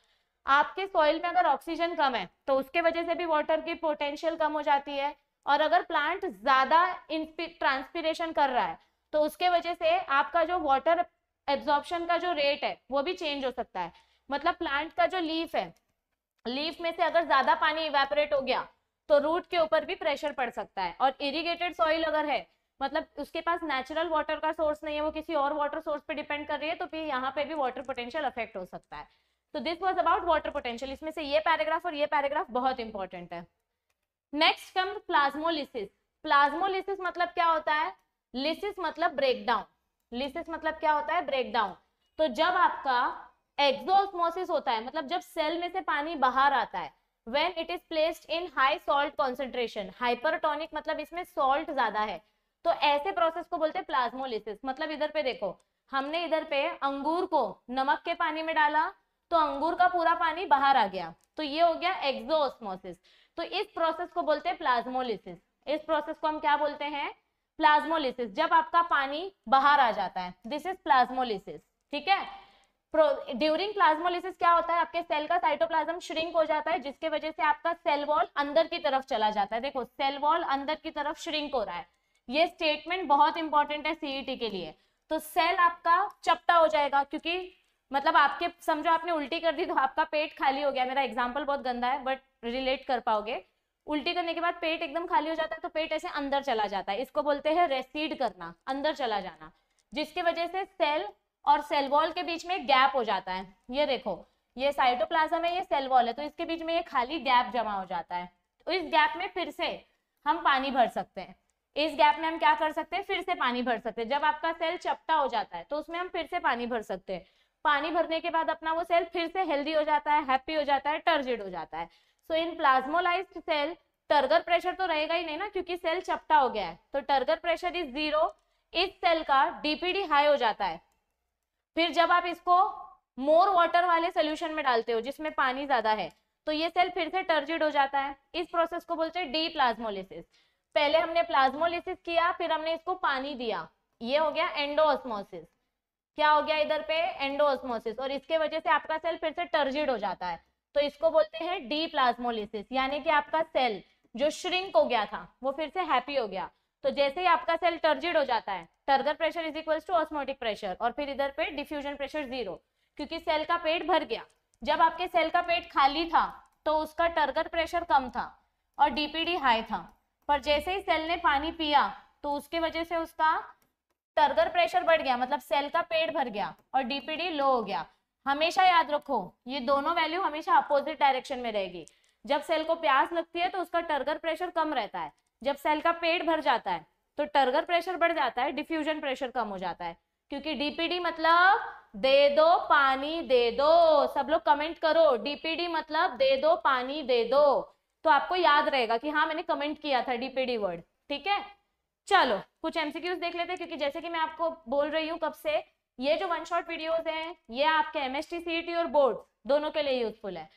आपके सॉइल में अगर ऑक्सीजन कम है तो उसके वजह से भी वाटर की पोटेंशियल कम हो जाती है और अगर प्लांट ज्यादा ट्रांसपीरेशन कर रहा है तो उसके वजह से आपका जो वाटर एब्जॉर्बन का जो रेट है वो भी चेंज हो सकता है मतलब प्लांट का जो लीफ है लीफ में से अगर ज्यादा पानी इवेपोरेट हो गया तो रूट के ऊपर भी प्रेशर पड़ सकता है और इरिगेटेड सॉइल अगर है मतलब उसके पास नेचुरल वाटर का सोर्स नहीं है वो किसी और वाटर सोर्स पे डिपेंड कर रही है तो फिर यहाँ पे भी वाटर पोटेंशियल अफेक्ट हो सकता है तो this was about water potential इसमें से ये पैराग्राफ और ये पैराग्राफ बहुत इंपॉर्टेंट है नेक्स्ट कम प्लाज्मोलिसिस प्लाज्मोलिसिस मतलब क्या होता है लिसिस मतलब ब्रेकडाउन लिसिस मतलब क्या होता है ब्रेकडाउन तो जब आपका एक्सोस्मोसिस होता है मतलब जब सेल में से पानी बाहर आता है when it is placed in high salt concentration hypertonic मतलब इसमें सोल्ट ज्यादा है तो ऐसे प्रोसेस को बोलते हैं प्लाज्मोलिसिस मतलब इधर पे देखो हमने इधर पे अंगूर को नमक के पानी में डाला तो अंगूर का पूरा पानी बाहर आ गया तो ये हो गया एक्सोस्मोसिस तो इस प्रोसेस को बोलते हैं प्लाज्मोलिसिस इस प्रोसेस को हम क्या बोलते हैं प्लाज्मोलिसिस जब आपका पानी बाहर आ जाता है दिस इज प्लाज्मोलिसिस ठीक है ड्यूरिंग प्लाज्मोलिसिस क्या होता है आपके सेल का साइटोप्लाज्म श्रिंक हो जाता है जिसके वजह से आपका सेल वॉल अंदर की तरफ चला जाता है देखो सेल वॉल अंदर की तरफ श्रिंक हो रहा है ये स्टेटमेंट बहुत इंपॉर्टेंट है सीईटी e के लिए तो सेल आपका चपटा हो जाएगा क्योंकि मतलब आपके समझो आपने उल्टी कर दी तो आपका पेट खाली हो गया मेरा एग्जाम्पल बहुत गंदा है बट रिलेट कर पाओगे उल्टी करने के बाद पेट एकदम खाली हो जाता है तो पेट ऐसे अंदर चला जाता है इसको बोलते हैं रेसीड करना अंदर चला जाना जिसकी वजह से सेल और सेल वॉल के बीच में गैप हो जाता है ये देखो ये साइटोप्लाज्म है ये सेल वॉल है तो इसके बीच में ये खाली गैप जमा हो जाता है तो इस गैप में फिर से हम पानी भर सकते हैं इस गैप में हम क्या कर सकते हैं फिर से पानी भर सकते हैं जब आपका सेल चपटा हो जाता है तो उसमें हम फिर से पानी भर सकते हैं पानी भरने के बाद अपना वो सेल फिर से हेल्दी हो जाता है हैप्पी हो जाता है टर्जिड हो जाता है so in plasmolysed cell turgor pressure तो रहेगा ही नहीं ना क्योंकि सेल चपटा हो गया है तो टर्गर प्रेशर इज जीरो इस सेल का डीपीडी हाई हो जाता है फिर जब आप इसको मोर वाटर वाले सोल्यूशन में डालते हो जिसमें पानी ज्यादा है तो ये सेल फिर से टर्जिड हो जाता है इस प्रोसेस को बोलते हैं डी प्लाज्मोलिसिस पहले हमने प्लाज्मोलिसिस किया फिर हमने इसको पानी दिया ये हो गया ऑस्मोसिस क्या हो गया इधर पे ऑस्मोसिस और इसके वजह से आपका सेल फिर से टर्जिड हो जाता है तो इसको बोलते हैं डी प्लाज्मोलिसिस यानी कि आपका सेल जो श्रिंक हो गया था वो फिर से हैप्पी हो गया तो जैसे ही आपका सेल टर्जिड हो जाता है turgor pressure is equal to osmotic pressure और फिर इधर पे डिफ्यूजन प्रेशर जीरो क्योंकि सेल का पेट भर गया जब आपके सेल का पेट खाली था तो उसका टर्गर प्रेशर कम था और डीपीडी हाई था पर जैसे ही सेल ने पानी पिया तो उसके वजह से उसका टर्गर प्रेशर बढ़ गया मतलब सेल का पेट भर गया और डीपीडी लो हो गया हमेशा याद रखो ये दोनों वैल्यू हमेशा अपोजिट डायरेक्शन में रहेगी जब सेल को प्यास लगती है तो उसका टर्गर प्रेशर कम रहता है जब सेल का पेट भर जाता है तो टर्गर प्रेशर बढ़ जाता है डिफ्यूजन प्रेशर कम हो जाता है क्योंकि डीपीडी मतलब दे दो पानी दे दो सब लोग कमेंट करो डीपीडी मतलब दे दो पानी दे दो तो आपको याद रहेगा कि हाँ मैंने कमेंट किया था डीपीडी वर्ड ठीक है चलो कुछ एमसीक्यूज देख लेते हैं क्योंकि जैसे कि मैं आपको बोल रही हूँ कब से ये जो वन शॉट वीडियोज हैं ये आपके एमएसटी सीईटी e और बोर्ड दोनों के लिए यूजफुल है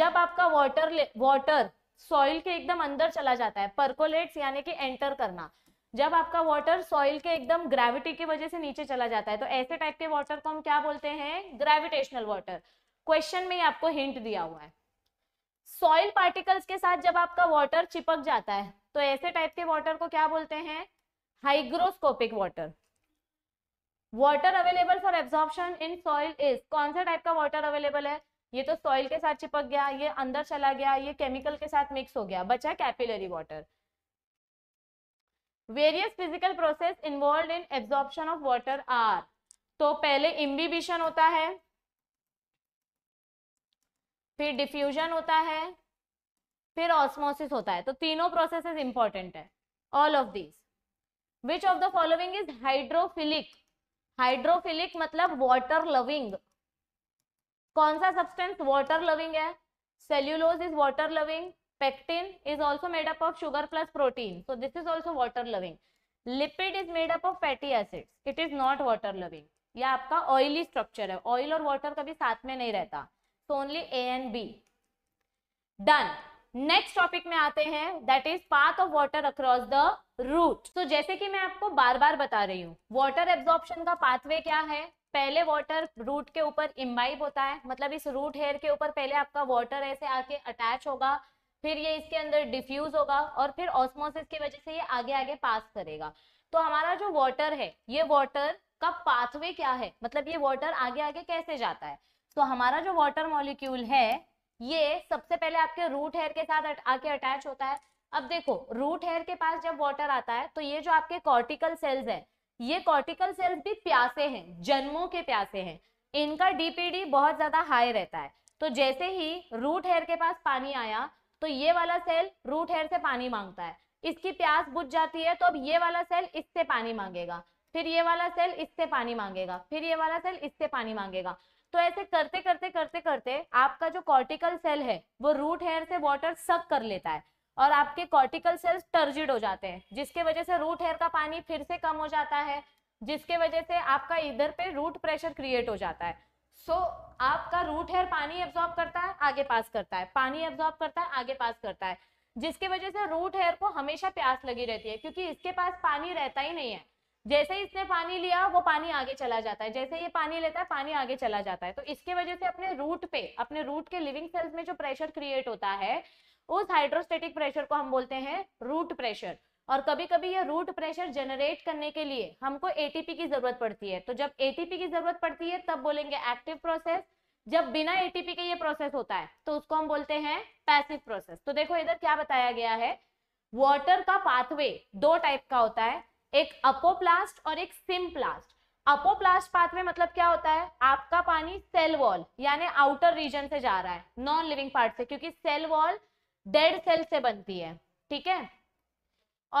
जब आपका वाटर वाटर सॉइल के एकदम अंदर चला जाता है परकोलेट्स यानी कि एंटर करना जब आपका वाटर सॉइल के एकदम ग्रेविटी की वजह से नीचे चला जाता है तो ऐसे टाइप के वाटर को हम क्या बोलते हैं ग्रेविटेशनल वाटर क्वेश्चन में आपको हिंट दिया हुआ है सॉइल पार्टिकल्स के साथ जब आपका वाटर चिपक जाता है तो ऐसे टाइप के वाटर को क्या बोलते हैं hygroscopic water water available for absorption in soil is कौन सा टाइप का वाटर अवेलेबल है ये तो सॉइल के साथ चिपक गया ये अंदर चला गया ये केमिकल के साथ मिक्स हो गया बचा capillary water various physical process involve in absorption of water are तो पहले इम्बिबिशन होता है फिर डिफ्यूजन होता है फिर ऑस्मोसिस होता है तो तीनों प्रोसेसेस इंपॉर्टेंट है all of these which of the following is hydrophilic hydrophilic मतलब वाटर लविंग कौन सा सब्सटेंस वाटर लविंग है cellulose is water loving pectin is also made up of sugar plus protein so this is also water loving lipid is is made up of fatty acids it is not water यह आपका oily structure है oil और water कभी साथ में नहीं रहता so only A and B done next topic में आते हैं that is path of water across the root तो जैसे कि मैं आपको बार बार बता रही हूँ वाटर एब्जॉर्प्शन का पाथवे क्या है पहले वाटर रूट के ऊपर इम्बाइब होता है मतलब इस रूट हेयर के ऊपर पहले आपका वाटर ऐसे आके अटैच होगा फिर ये इसके अंदर डिफ्यूज होगा और फिर ऑस्मोसिस की वजह से ये आगे आगे पास करेगा तो हमारा जो वाटर है ये वाटर का पाथवे क्या है मतलब ये वाटर आगे आगे कैसे जाता है तो हमारा जो वाटर मॉलिक्यूल है ये सबसे पहले आपके रूट हेयर के साथ आके अटैच होता है अब देखो रूट हेयर के पास जब वाटर आता है तो ये जो आपके कॉर्टिकल सेल्स है ये कॉर्टिकल सेल्स भी प्यासे हैं जन्मों के प्यासे हैं इनका डीपीडी बहुत ज्यादा हाई रहता है तो जैसे ही रूट हेयर के पास पानी आया तो ये वाला सेल रूट हेयर से पानी मांगता है इसकी प्यास बुझ जाती है तो अब ये वाला सेल इससे पानी मांगेगा फिर ये वाला सेल इससे पानी मांगेगा फिर ये वाला सेल इससे पानी मांगेगा तो ऐसे करते करते करते करते आपका जो कॉर्टिकल सेल है वो रूट हेयर से वॉटर सक कर लेता है और आपके कॉर्टिकल सेल्स टर्जिड हो जाते हैं जिसके वजह से रूट हेयर का पानी फिर से कम हो जाता है जिसके वजह से आपका इधर पे रूट प्रेशर क्रिएट हो जाता है सो so, आपका रूट हेयर पानी एब्जॉर्ब करता है आगे पास करता है पानी एब्जॉर्ब करता है आगे पास करता है जिसके वजह से रूट हेयर को हमेशा प्यास लगी रहती है क्योंकि इसके पास पानी रहता ही नहीं है जैसे ही इसने पानी लिया वो पानी आगे चला जाता है जैसे ये पानी लेता है पानी आगे चला जाता है तो इसके वजह से अपने रूट पे अपने रूट के लिविंग सेल्स में जो प्रेशर क्रिएट होता है उस हाइड्रोस्टेटिक प्रेशर को हम बोलते हैं रूट प्रेशर और कभी कभी ये रूट प्रेशर जनरेट करने के लिए हमको एटीपी की जरूरत पड़ती है तो जब एटीपी की जरूरत पड़ती है तब बोलेंगे एक्टिव प्रोसेस जब बिना एटीपी के ये प्रोसेस होता है तो उसको हम बोलते हैं पैसिव प्रोसेस तो देखो इधर क्या बताया गया है वॉटर का पाथवे दो टाइप का होता है एक अपोप्लास्ट और एक सिमप्लास्ट अपोप्लास्ट पाथवे मतलब क्या होता है आपका पानी सेल वॉल यानी आउटर रीजन से जा रहा है नॉन लिविंग पार्ट से क्योंकि सेल वॉल डेड सेल से बनती है ठीक है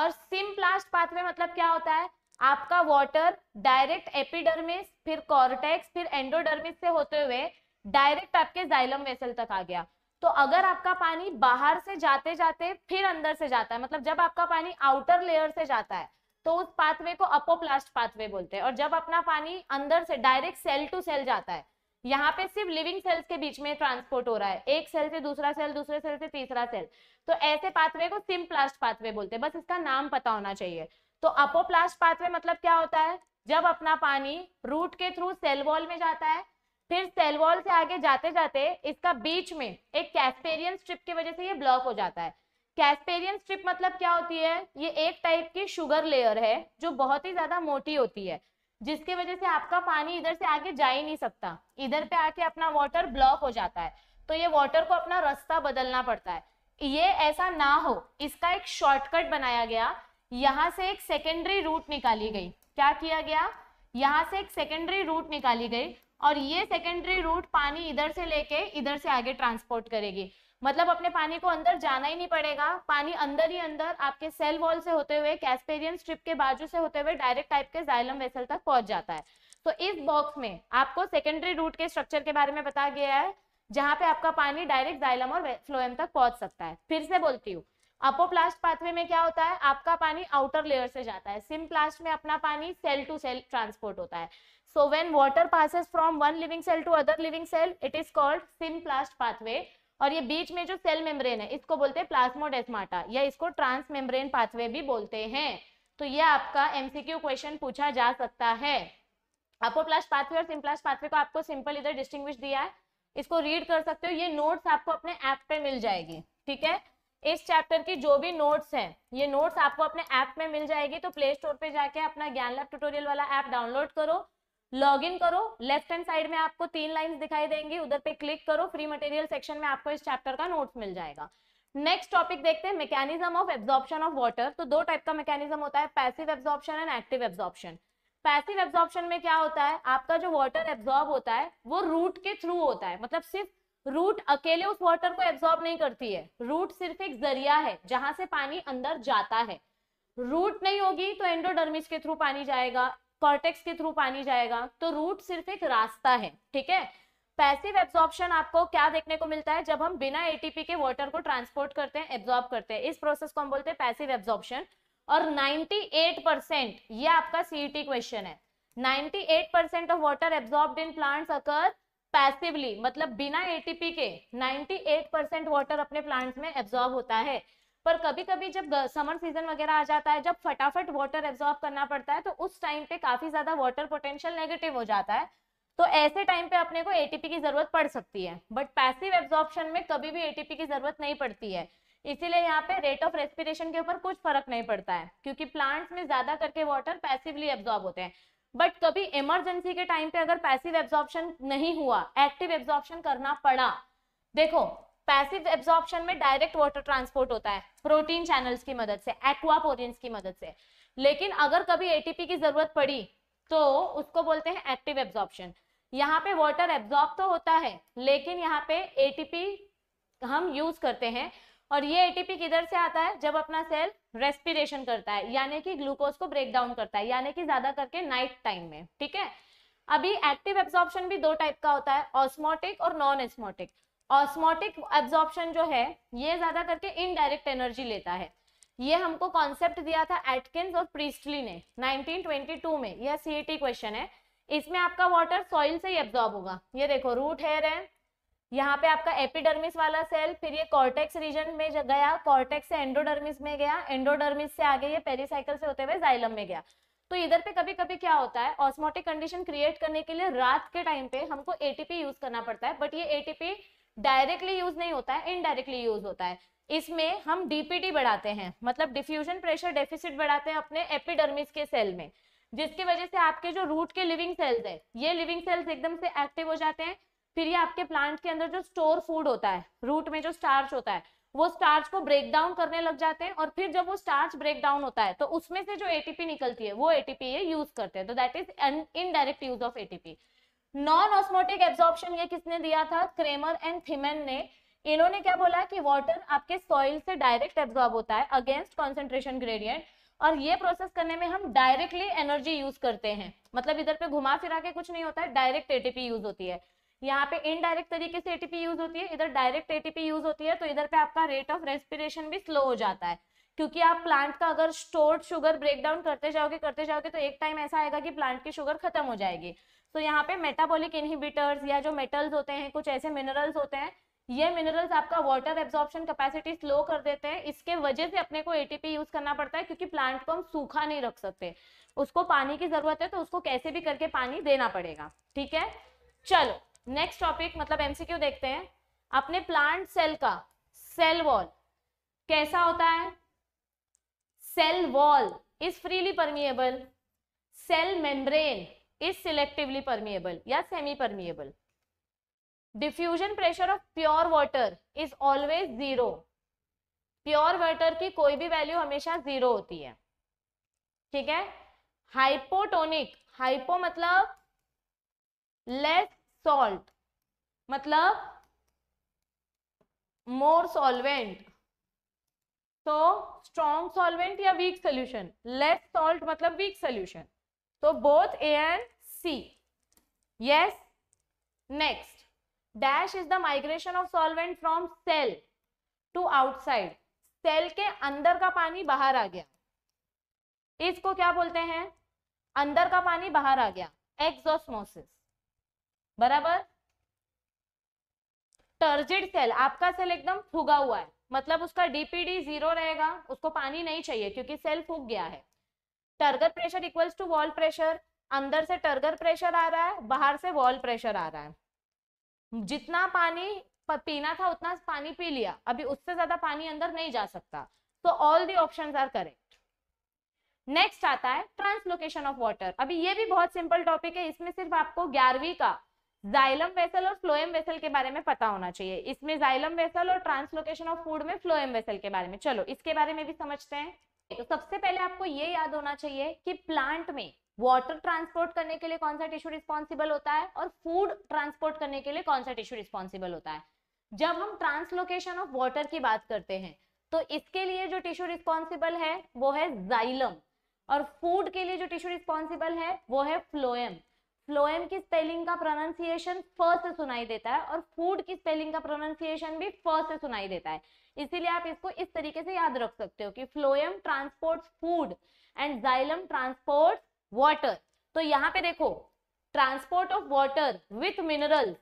और सिम्प्लास्ट पाथवे मतलब क्या होता है आपका वाटर डायरेक्ट एपिडर्मिस फिर कॉर्टेक्स फिर एंडोडर्मिस से होते हुए डायरेक्ट आपके जाइलम वेसल तक आ गया तो अगर आपका पानी बाहर से जाते जाते फिर अंदर से जाता है मतलब जब आपका पानी आउटर लेयर से जाता है तो उस पाथवे को अपोप्लास्ट पाथवे बोलते हैं और जब अपना पानी अंदर से डायरेक्ट सेल टू सेल जाता है यहाँ पे सिर्फ लिविंग सेल्स के बीच में ट्रांसपोर्ट हो रहा है एक सेल से दूसरा सेल दूसरे सेल से तीसरा सेल तो ऐसे पाथवे को प्लास्ट पाथवे बोलते हैं बस इसका नाम पता होना चाहिए तो अपोप्लास्ट पाथवे मतलब क्या होता है जब अपना पानी रूट के थ्रू सेल वॉल में जाता है फिर सेल वॉल से आगे जाते जाते इसका बीच में एक कैस्पेरियन स्ट्रिप की वजह से ये ब्लॉक हो जाता है कैस्पेरियन स्ट्रिप मतलब क्या होती है ये एक टाइप की शुगर लेयर है जो बहुत ही ज्यादा मोटी होती है जिसकी वजह से आपका पानी इधर से आगे जा ही नहीं सकता इधर पे आके अपना वाटर ब्लॉक हो जाता है तो ये वाटर को अपना रास्ता बदलना पड़ता है ये ऐसा ना हो इसका एक शॉर्टकट बनाया गया यहाँ से एक सेकेंडरी रूट निकाली गई क्या किया गया यहाँ से एक सेकेंडरी रूट निकाली गई और ये सेकेंडरी रूट पानी इधर से लेके इधर से आगे ट्रांसपोर्ट करेगी मतलब अपने पानी को अंदर जाना ही नहीं पड़ेगा पानी अंदर ही अंदर आपके सेल वॉल से होते हुए कैस्पेरियन स्ट्रिप के बाजू से होते हुए डायरेक्ट टाइप के जाइलम वेसल तक पहुंच जाता है तो इस बॉक्स में आपको सेकेंडरी रूट के स्ट्रक्चर के बारे में बताया गया है जहां पे आपका पानी डायरेक्ट जाइलम और फ्लोएम तक पहुंच सकता है फिर से बोलती हूँ अपोप्लास्ट पाथवे में क्या होता है आपका पानी आउटर लेयर से जाता है प्लास्ट में अपना पानी सेल टू सेल ट्रांसपोर्ट होता है so when water passes from one living cell to other living cell it is called प्लास्ट पाथवे और ये बीच में जो सेल मेम्ब्रेन है इसको बोलते हैं प्लाज्मोडेस्माटा या इसको ट्रांस मेम्ब्रेन पाथवे भी बोलते हैं तो ये आपका एमसीक्यू क्वेश्चन पूछा जा सकता है अपोप्लास्ट पाथवे और सिम्प्लास्ट पाथवे को आपको सिंपल इधर डिस्टिंग दिया है इसको रीड कर सकते हो ये नोट्स आपको अपने ऐप पे मिल जाएगी ठीक है इस चैप्टर की जो भी नोट्स हैं ये नोट्स आपको अपने ऐप में मिल जाएगी तो प्ले स्टोर पे जाके अपना ज्ञान लैब ट्यूटोरियल वाला ऐप डाउनलोड करो लॉग इन करो लेफ्ट हैंड साइड में आपको तीन लाइन दिखाई देंगे उधर पे क्लिक करो फ्री मटेरियल सेक्शन में आपको इस चैप्टर का नोट्स मिल जाएगा नेक्स्ट टॉपिक देखते हैं mechanism of absorption of water तो दो टाइप का मैकेनिज्म होता है passive absorption and active absorption passive absorption में क्या होता है आपका जो वाटर एब्जॉर्ब होता है वो रूट के थ्रू होता है मतलब सिर्फ रूट अकेले उस वाटर को एब्जॉर्ब नहीं करती है रूट सिर्फ एक जरिया है जहां से पानी अंदर जाता है रूट नहीं होगी तो एंडोडर्मिस के थ्रू पानी जाएगा कॉर्टेक्स के थ्रू पानी जाएगा तो रूट सिर्फ एक रास्ता है ठीक है पैसिव एब्जॉर्प्शन आपको क्या देखने को मिलता है जब हम बिना एटीपी के वाटर को ट्रांसपोर्ट करते हैं एब्जॉर्ब करते हैं इस प्रोसेस को हम बोलते हैं पैसिव एब्जॉर्प्शन और 98 परसेंट ये आपका सीईटी क्वेश्चन e है 98 percent of water absorb in plants occur passively मतलब बिना एटीपी के 98 परसेंट वाटर अपने प्लांट्स में एब्जॉर्ब होता है पर कभी कभी जब समर सीजन वगैरह आ जाता है जब फटाफट वाटर एब्जॉर्ब करना पड़ता है तो उस टाइम पे काफी ज्यादा वाटर पोटेंशियल नेगेटिव हो जाता है तो ऐसे टाइम पे अपने को एटीपी की जरूरत पड़ सकती है बट पैसिव एब्जॉर्प्शन में कभी भी एटीपी की जरूरत नहीं पड़ती है इसीलिए यहाँ पे रेट ऑफ रेस्पिरेशन के ऊपर कुछ फर्क नहीं पड़ता है क्योंकि प्लांट्स में ज्यादा करके वाटर पैसिवली एब्जॉर्ब होते हैं बट कभी इमरजेंसी के टाइम पे अगर पैसिव एब्जॉर्प्शन नहीं हुआ एक्टिव एब्जॉर्प्शन करना पड़ा देखो पैसिव एब्जॉर्प्शन में डायरेक्ट वाटर ट्रांसपोर्ट होता है प्रोटीन चैनल्स की मदद से एक्वापोरियंस की मदद से लेकिन अगर कभी एटीपी की जरूरत पड़ी तो उसको बोलते हैं एक्टिव एब्जॉर्प्शन यहाँ पे वाटर एब्जॉर्ब तो होता है लेकिन यहाँ पे एटीपी हम यूज करते हैं और ये एटीपी किधर से आता है जब अपना सेल रेस्पिरेशन करता है यानी कि ग्लूकोज को ब्रेक डाउन करता है यानी कि ज्यादा करके नाइट टाइम में ठीक है अभी एक्टिव एब्जॉर्प्शन भी दो टाइप का होता है ऑस्मोटिक और नॉन एस्मोटिक ऑस्मोटिक एब्जॉर्प्शन जो है ये ज्यादा करके इनडायरेक्ट एनर्जी लेता है ये हमको कॉन्सेप्ट दिया था एटकिंस और प्रीस्टली ने 1922 में यह सीईटी क्वेश्चन e है इसमें आपका वाटर सॉइल से ही एब्जॉर्ब होगा ये देखो रूट हेयर है यहाँ पे आपका एपिडर्मिस वाला सेल फिर ये कॉर्टेक्स रीजन में गया कॉर्टेक्स से एंडोडर्मिस में गया एंडोडर्मिस से आगे ये पेरीसाइकिल से होते हुए जाइलम में गया तो इधर पे कभी कभी क्या होता है ऑस्मोटिक कंडीशन क्रिएट करने के लिए रात के टाइम पे हमको एटीपी यूज करना पड़ता है बट ये एटीपी डायरेक्टली यूज नहीं होता है इनडायरेक्टली यूज होता है इसमें हम डीपीटी बढ़ाते हैं मतलब डिफ्यूजन प्रेशर डेफिसिट बढ़ाते हैं अपने एपिडर्मिस के सेल में जिसकी वजह से आपके जो रूट के लिविंग सेल्स है ये लिविंग सेल्स एकदम से एक्टिव हो जाते हैं फिर ये आपके प्लांट के अंदर जो स्टोर फूड होता है रूट में जो स्टार्च होता है वो स्टार्च को ब्रेक डाउन करने लग जाते हैं और फिर जब वो स्टार्च ब्रेक डाउन होता है तो उसमें से जो एटीपी निकलती है वो एटीपी ये यूज करते हैं तो that is indirect use of ATP non osmotic absorption ये किसने दिया था क्रेमर एंड थिमेन ने इन्होंने क्या बोला कि वाटर आपके सॉइल से डायरेक्ट एब्जॉर्ब होता है अगेंस्ट कॉन्सेंट्रेशन ग्रेडियंट और ये प्रोसेस करने में हम डायरेक्टली एनर्जी यूज करते हैं मतलब इधर पे घुमा फिरा के कुछ नहीं होता है डायरेक्ट एटीपी यूज होती है यहाँ पे इनडायरेक्ट तरीके से एटीपी यूज होती है इधर डायरेक्ट एटीपी यूज होती है तो इधर पे आपका रेट ऑफ रेस्पिरेशन भी स्लो हो जाता है क्योंकि आप प्लांट का अगर स्टोर्ड शुगर ब्रेकडाउन करते जाओगे करते जाओगे तो एक टाइम ऐसा आएगा कि प्लांट की शुगर खत्म हो जाएगी सो तो so, यहाँ पे मेटाबॉलिक इनहिबिटर्स या जो मेटल्स होते हैं कुछ ऐसे मिनरल्स होते हैं ये मिनरल्स आपका वाटर एब्जॉर्प्शन कैपेसिटी स्लो कर देते हैं इसके वजह से अपने को एटीपी यूज करना पड़ता है क्योंकि प्लांट को हम सूखा नहीं रख सकते उसको पानी की जरूरत है तो उसको कैसे भी करके पानी देना पड़ेगा ठीक है चलो नेक्स्ट टॉपिक मतलब एमसीक्यू देखते हैं अपने प्लांट सेल का सेल वॉल कैसा होता है cell wall is freely permeable cell membrane is selectively permeable या semi permeable diffusion pressure of pure water is always zero pure water की कोई भी वैल्यू हमेशा जीरो होती है ठीक है हाइपोटोनिक हाइपो मतलब लेस सॉल्ट मतलब मोर सॉल्वेंट तो स्ट्रॉन्ग सॉल्वेंट या वीक सोल्यूशन लेस सॉल्ट मतलब weak solution So both A and C yes next dash is the migration of solvent from cell to outside cell के अंदर का पानी बाहर आ गया इसको क्या बोलते हैं अंदर का पानी बाहर आ गया एक्सोस्मोसिस बराबर टर्जिड सेल आपका सेल एकदम फुगा हुआ है मतलब उसका डीपीडी जीरो रहेगा उसको पानी नहीं चाहिए क्योंकि सेल फूक गया है turgor pressure equals to wall pressure अंदर से टर्गर प्रेशर आ रहा है बाहर से वॉल प्रेशर आ रहा है जितना पानी पीना था उतना पानी पी लिया अभी उससे ज्यादा पानी अंदर नहीं जा सकता तो all the option are correct next आता है ट्रांसलोकेशन ऑफ वाटर अभी ये भी बहुत सिंपल टॉपिक है इसमें सिर्फ आपको ग्यारहवीं का जाइलम वेसल और फ्लोएम वेसल के बारे में पता होना चाहिए इसमें जाइलम वेसल और ट्रांसलोकेशन ऑफ फूड में फ्लोएम वेसल के बारे में चलो इसके बारे में भी समझते हैं तो सबसे पहले आपको ये याद होना चाहिए कि प्लांट में वाटर ट्रांसपोर्ट करने के लिए कौन सा टिश्यू रिस्पॉन्सिबल होता है और फूड ट्रांसपोर्ट करने के लिए कौन सा टिश्यू रिस्पॉन्सिबल होता है जब हम ट्रांसलोकेशन ऑफ वाटर की बात करते हैं तो इसके लिए जो टिश्यू रिस्पॉन्सिबल है वो है जाइलम और फूड के लिए जो टिश्यू रिस्पॉन्सिबल है वो है फ्लोएम फ्लोएम की स्पेलिंग का प्रोनाउंसिएशन फ से सुनाई देता है और फूड की स्पेलिंग का प्रोनाउंसिएशन भी फ से सुनाई देता है इसीलिए आप इसको इस तरीके से याद रख सकते हो कि phloem transport food and xylem transport water तो यहाँ पे देखो transport of water with minerals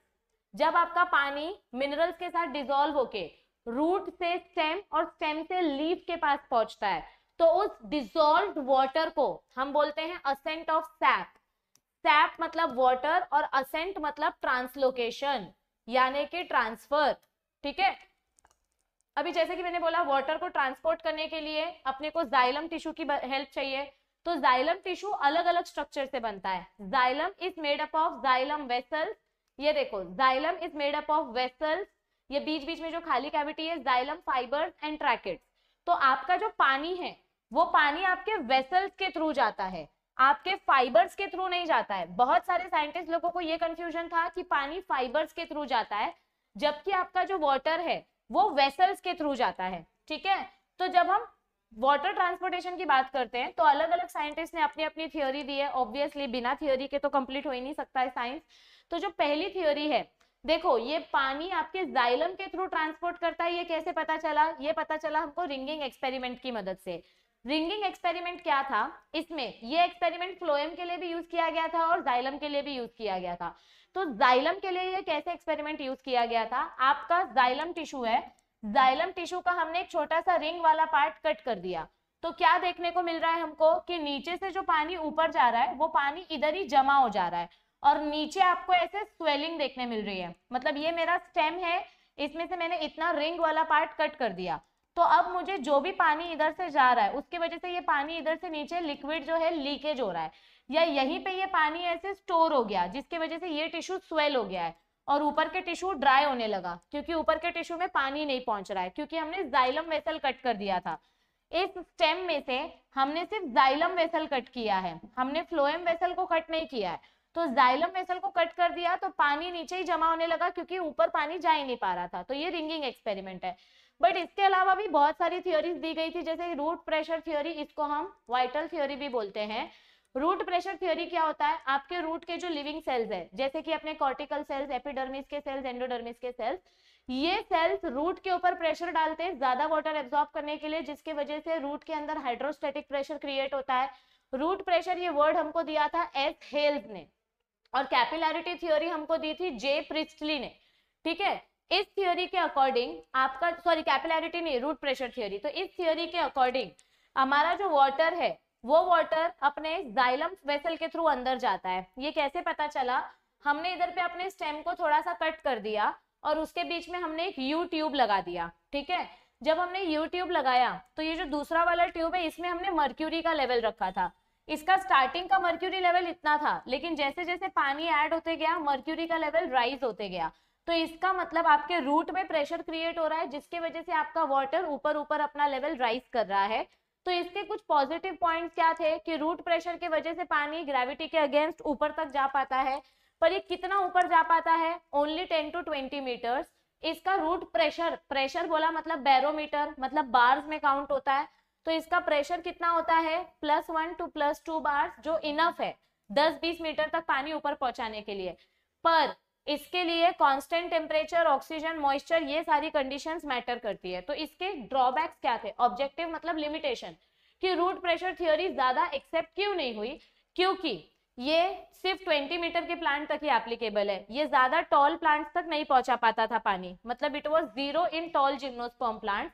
जब आपका पानी मिनरल्स के साथ डिजोल्व होके रूट से स्टेम और स्टेम से लीफ के पास पहुंचता है तो उस डिजोल्व वाटर को हम बोलते हैं असेंट ऑफ सैप सैप मतलब वाटर और असेंट मतलब ट्रांसलोकेशन यानी कि ट्रांसफर ठीक है अभी जैसे कि मैंने बोला वाटर को ट्रांसपोर्ट करने के लिए अपने को जाइलम टिश्यू की हेल्प चाहिए तो जाइलम टिश्यू अलग अलग स्ट्रक्चर से बनता है xylem is made up of xylem vessel ये देखो xylem is made up of vessel ये बीच बीच में जो खाली कैविटी है जाइलम फाइबर्स एंड ट्रैकेट तो आपका जो पानी है वो पानी आपके वेसल्स के थ्रू जाता है आपके फाइबर्स के थ्रू नहीं जाता है बहुत सारे साइंटिस्ट लोगों को ये कंफ्यूजन था कि पानी फाइबर्स के थ्रू जाता है जबकि आपका जो वाटर है वो वेसल्स के थ्रू जाता है ठीक है तो जब हम वाटर ट्रांसपोर्टेशन की बात करते हैं तो अलग अलग साइंटिस्ट ने अपनी अपनी थियोरी दी है ऑब्वियसली बिना थियोरी के तो कंप्लीट हो ही नहीं सकता है साइंस तो जो पहली थियोरी है देखो ये पानी आपके जाइलम के थ्रू ट्रांसपोर्ट करता है ये कैसे पता चला ये पता चला हमको रिंगिंग एक्सपेरिमेंट की मदद से रिंगिंग एक्सपेरिमेंट क्या था इसमें ये एक्सपेरिमेंट फ्लोएम के लिए भी यूज किया गया था और जाइलम के लिए भी यूज किया गया था तो जाइलम के लिए ये कैसे एक्सपेरिमेंट यूज किया गया था आपका जाइलम टिश्यू है जाइलम टिश्यू का हमने एक छोटा सा रिंग वाला पार्ट कट कर दिया तो क्या देखने को मिल रहा है हमको कि नीचे से जो पानी ऊपर जा रहा है वो पानी इधर ही जमा हो जा रहा है और नीचे आपको ऐसे स्वेलिंग देखने मिल रही है मतलब ये मेरा स्टेम है इसमें से मैंने इतना रिंग वाला पार्ट कट कर दिया तो अब मुझे जो भी पानी इधर से जा रहा है उसकी वजह से ये पानी इधर से नीचे लिक्विड जो है लीकेज हो रहा है या यहीं पे ये पानी ऐसे स्टोर हो गया जिसकी वजह से ये टिश्यू स्वेल हो गया है और ऊपर के टिश्यू ड्राई होने लगा क्योंकि ऊपर के टिश्यू में पानी नहीं पहुंच रहा है क्योंकि हमने जाइलम वेसल कट कर दिया था इस स्टेम में से हमने सिर्फ जाइलम वेसल कट किया है हमने फ्लोएम वेसल को कट नहीं किया है तो जाइलम वेसल को कट कर दिया तो पानी नीचे ही जमा होने लगा क्योंकि ऊपर पानी जा ही नहीं पा रहा था तो ये रिंगिंग एक्सपेरिमेंट है बट इसके अलावा भी बहुत सारी थियोरीज दी गई थी जैसे रूट प्रेशर थ्योरी इसको हम वाइटल थ्योरी भी बोलते हैं रूट प्रेशर थ्योरी क्या होता है आपके रूट के जो लिविंग सेल्स है जैसे कि अपने कॉर्टिकल सेल्स एपिडर्मिस के सेल्स एंडोडर्मिस के सेल्स ये सेल्स रूट के ऊपर प्रेशर डालते हैं ज्यादा वाटर एब्जॉर्ब करने के लिए जिसके वजह से रूट के अंदर हाइड्रोस्टेटिक प्रेशर क्रिएट होता है रूट प्रेशर ये वर्ड हमको दिया था एस हेल्स ने और कैपिलैरिटी थ्योरी हमको दी थी जे प्रिस्टली ने ठीक है इस थियोरी के अकॉर्डिंग आपका सॉरी कैपिलैरिटी नहीं रूट प्रेशर थियोरी तो इस थियोरी के अकॉर्डिंग हमारा जो वाटर है वो वाटर अपने जाइलम वेसल के थ्रू अंदर जाता है ये कैसे पता चला हमने इधर पे अपने स्टेम को थोड़ा सा कट कर दिया और उसके बीच में हमने एक यू ट्यूब लगा दिया ठीक है जब हमने यू ट्यूब लगाया तो ये जो दूसरा वाला ट्यूब है इसमें हमने मर्क्यूरी का लेवल रखा था इसका स्टार्टिंग का मर्क्यूरी लेवल इतना था लेकिन जैसे जैसे पानी ऐड होते गया मर्क्यूरी का लेवल राइज होते गया तो इसका मतलब आपके रूट में प्रेशर क्रिएट हो रहा है जिसके वजह से आपका वाटर ऊपर ऊपर अपना लेवल राइज कर रहा है तो इसके कुछ पॉजिटिव पॉइंट्स क्या थे कि रूट प्रेशर के वजह से पानी ग्रेविटी के अगेंस्ट ऊपर तक जा पाता है पर ये कितना ऊपर जा पाता है only ten to twenty metres इसका रूट प्रेशर प्रेशर बोला मतलब बैरोमीटर मतलब बार्स में काउंट होता है तो इसका प्रेशर कितना होता है plus one to plus two bars जो इनफ है दस बीस मीटर तक पानी ऊपर पहुंचाने के लिए पर इसके लिए कांस्टेंट टेम्परेचर ऑक्सीजन मॉइस्चर ये सारी कंडीशंस मैटर करती है तो इसके ड्रॉबैक्स क्या थे ऑब्जेक्टिव मतलब लिमिटेशन कि रूट प्रेशर थियोरी ज्यादा एक्सेप्ट क्यों नहीं हुई क्योंकि ये सिर्फ 20 मीटर के प्लांट तक ही एप्लीकेबल है ये ज्यादा टॉल प्लांट्स तक नहीं पहुंचा पाता था पानी मतलब it was zero in tall gymnosperm plant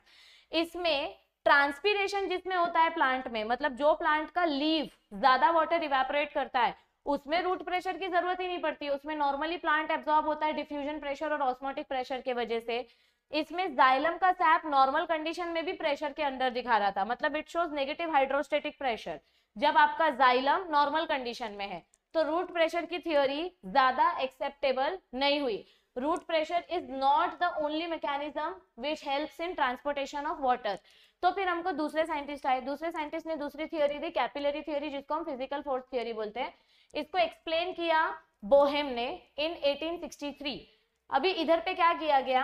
इसमें ट्रांसपीरेशन जिसमें होता है प्लांट में मतलब जो प्लांट का लीव ज्यादा वाटर इवेपोरेट करता है उसमें रूट प्रेशर की जरूरत ही नहीं पड़ती उसमें नॉर्मली प्लांट एब्जॉर्ब होता है डिफ्यूजन प्रेशर और ऑस्मोटिक प्रेशर के वजह से इसमें जाइलम का सैप नॉर्मल कंडीशन में भी प्रेशर के अंदर दिखा रहा था मतलब it shows negative hydrostatic pressure जब आपका जाइलम नॉर्मल कंडीशन में है तो रूट प्रेशर की थियोरी ज्यादा एक्सेप्टेबल नहीं हुई root pressure is not the only mechanism which helps in transportation of water तो फिर हमको दूसरे साइंटिस्ट आए दूसरे साइंटिस्ट ने दूसरी थियोरी दी कैपिलरी थियोरी जिसको हम फिजिकल फोर्स थियोरी बोलते हैं इसको एक्सप्लेन किया बोहेम ने इन 1863 अभी इधर पे क्या किया गया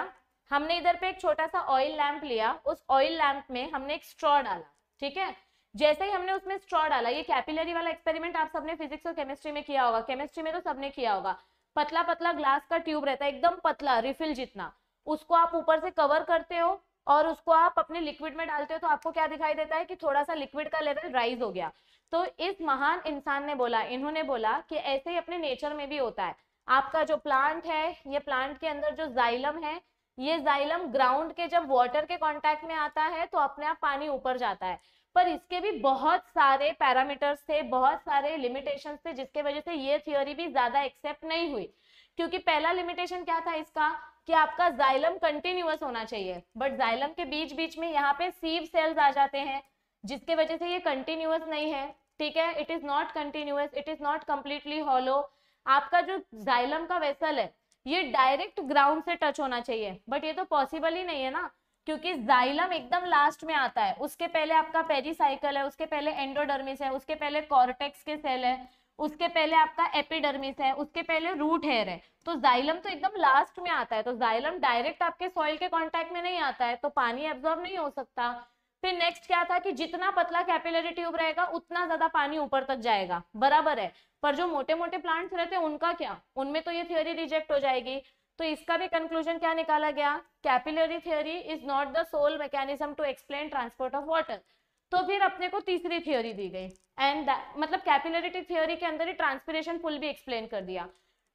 हमने इधर पे एक छोटा सा ऑयल लैंप लिया उस ऑयल लैंप में हमने एक स्ट्रॉ डाला ठीक है जैसे ही हमने उसमें स्ट्रॉ डाला ये कैपिलरी वाला एक्सपेरिमेंट आप सबने फिजिक्स और केमिस्ट्री में किया होगा केमिस्ट्री में तो सबने किया होगा पतला पतला ग्लास का ट्यूब रहता है एकदम पतला रिफिल जितना उसको आप ऊपर से कवर करते हो और उसको आप अपने लिक्विड में डालते हो तो आपको क्या दिखाई देता है कि थोड़ा सा लिक्विड का लेवल राइज हो गया तो इस महान इंसान ने बोला इन्होंने बोला कि ऐसे ही अपने नेचर में भी होता है आपका जो प्लांट है ये प्लांट के अंदर जो जाइलम है ये जाइलम ग्राउंड के जब वाटर के कांटेक्ट में आता है तो अपने आप पानी ऊपर जाता है पर इसके भी बहुत सारे पैरामीटर्स थे बहुत सारे लिमिटेशन थे जिसके वजह से ये थियोरी भी ज्यादा एक्सेप्ट नहीं हुई क्योंकि पहला लिमिटेशन क्या था इसका कि आपका जाइलम कंटिन्यूअस होना चाहिए बट जाइलम के बीच बीच में यहाँ पे सीव सेल्स आ जाते हैं जिसके वजह से ये कंटिन्यूअस नहीं है ठीक है it is not continuous it is not completely hollow आपका जो जाइलम का वेसल है ये डायरेक्ट ग्राउंड से टच होना चाहिए बट ये तो पॉसिबल ही नहीं है ना क्योंकि जाइलम एकदम लास्ट में आता है उसके पहले आपका पेरीसाइकिल है उसके पहले एंडोडर्मिस है उसके पहले कॉर्टेक्स के सेल है उसके पहले आपका एपिडर्मिस है उसके पहले रूट हेयर है तो जाइलम तो एकदम लास्ट में आता है तो जाइलम डायरेक्ट आपके सॉइल के कॉन्टैक्ट में नहीं आता है तो पानी एब्जॉर्ब नहीं हो सकता फिर नेक्स्ट क्या था कि जितना पतला कैपिलरी ट्यूब रहेगा उतना ज्यादा पानी ऊपर तक जाएगा बराबर है पर जो मोटे मोटे प्लांट्स रहते हैं उनका क्या उनमें तो ये थियोरी रिजेक्ट हो जाएगी तो इसका भी कंक्लूजन क्या निकाला गया capillary theory is not the sole mechanism to explain transport of water तो फिर अपने को तीसरी थियोरी दी गई एंड मतलब कैपिलरिटी थियोरी के अंदर ही ट्रांसपिरेशन पुल भी एक्सप्लेन कर दिया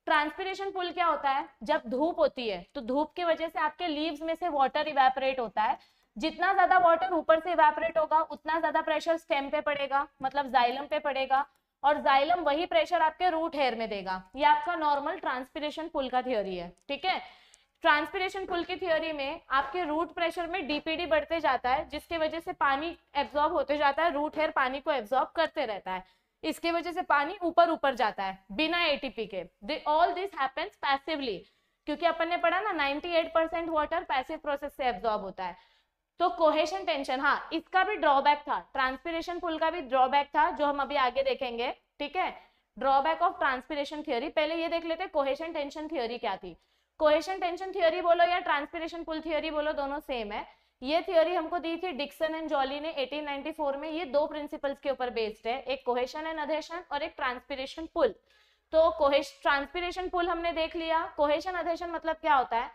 ट्रांसपिरेशन पुल क्या होता है जब धूप होती है तो धूप की वजह से आपके लीव्स में से वाटर इवेपरेट होता है जितना ज्यादा वाटर ऊपर से इवेपरेट होगा उतना ज्यादा प्रेशर स्टेम पे पड़ेगा मतलब जाइलम पे पड़ेगा और जाइलम वही प्रेशर आपके रूट हेयर में देगा ये आपका नॉर्मल ट्रांसपिरेशन पुल का थियोरी है ठीक है ट्रांसपिरेशन पुल की थियोरी में आपके रूट प्रेशर में डीपीडी बढ़ते जाता है जिसके वजह से पानी एब्जॉर्ब होते जाता है रूट हेयर पानी को एब्जॉर्ब करते रहता है इसके वजह से पानी ऊपर ऊपर जाता है बिना एटीपी के ऑल दिस हैपेंस पैसिवली क्योंकि अपन ने पढ़ा ना 98 परसेंट वाटर पैसिव प्रोसेस से एब्जॉर्ब होता है तो कोहेशन टेंशन हाँ इसका भी ड्रॉबैक था ट्रांसपीरेशन पुल का भी ड्रॉबैक था जो हम अभी आगे देखेंगे ठीक है ड्रॉबैक ऑफ ट्रांसपीरेशन थियोरी पहले ये देख लेते कोहेशन टेंशन थियोरी क्या थी कोहेशन टेंशन थियोरी बोलो या ट्रांसपीरेशन पुल थियोरी बोलो दोनों सेम है ये थियोरी हमको दी थी डिक्सन एंड जॉली ने 1894 में ये दो प्रिंसिपल्स के ऊपर बेस्ड है एक कोहेशन एंड अधेशन और एक ट्रांसपीरेशन पुल तो कोहेश ट्रांसपीरेशन पुल हमने देख लिया कोहेशन अधेशन मतलब क्या होता है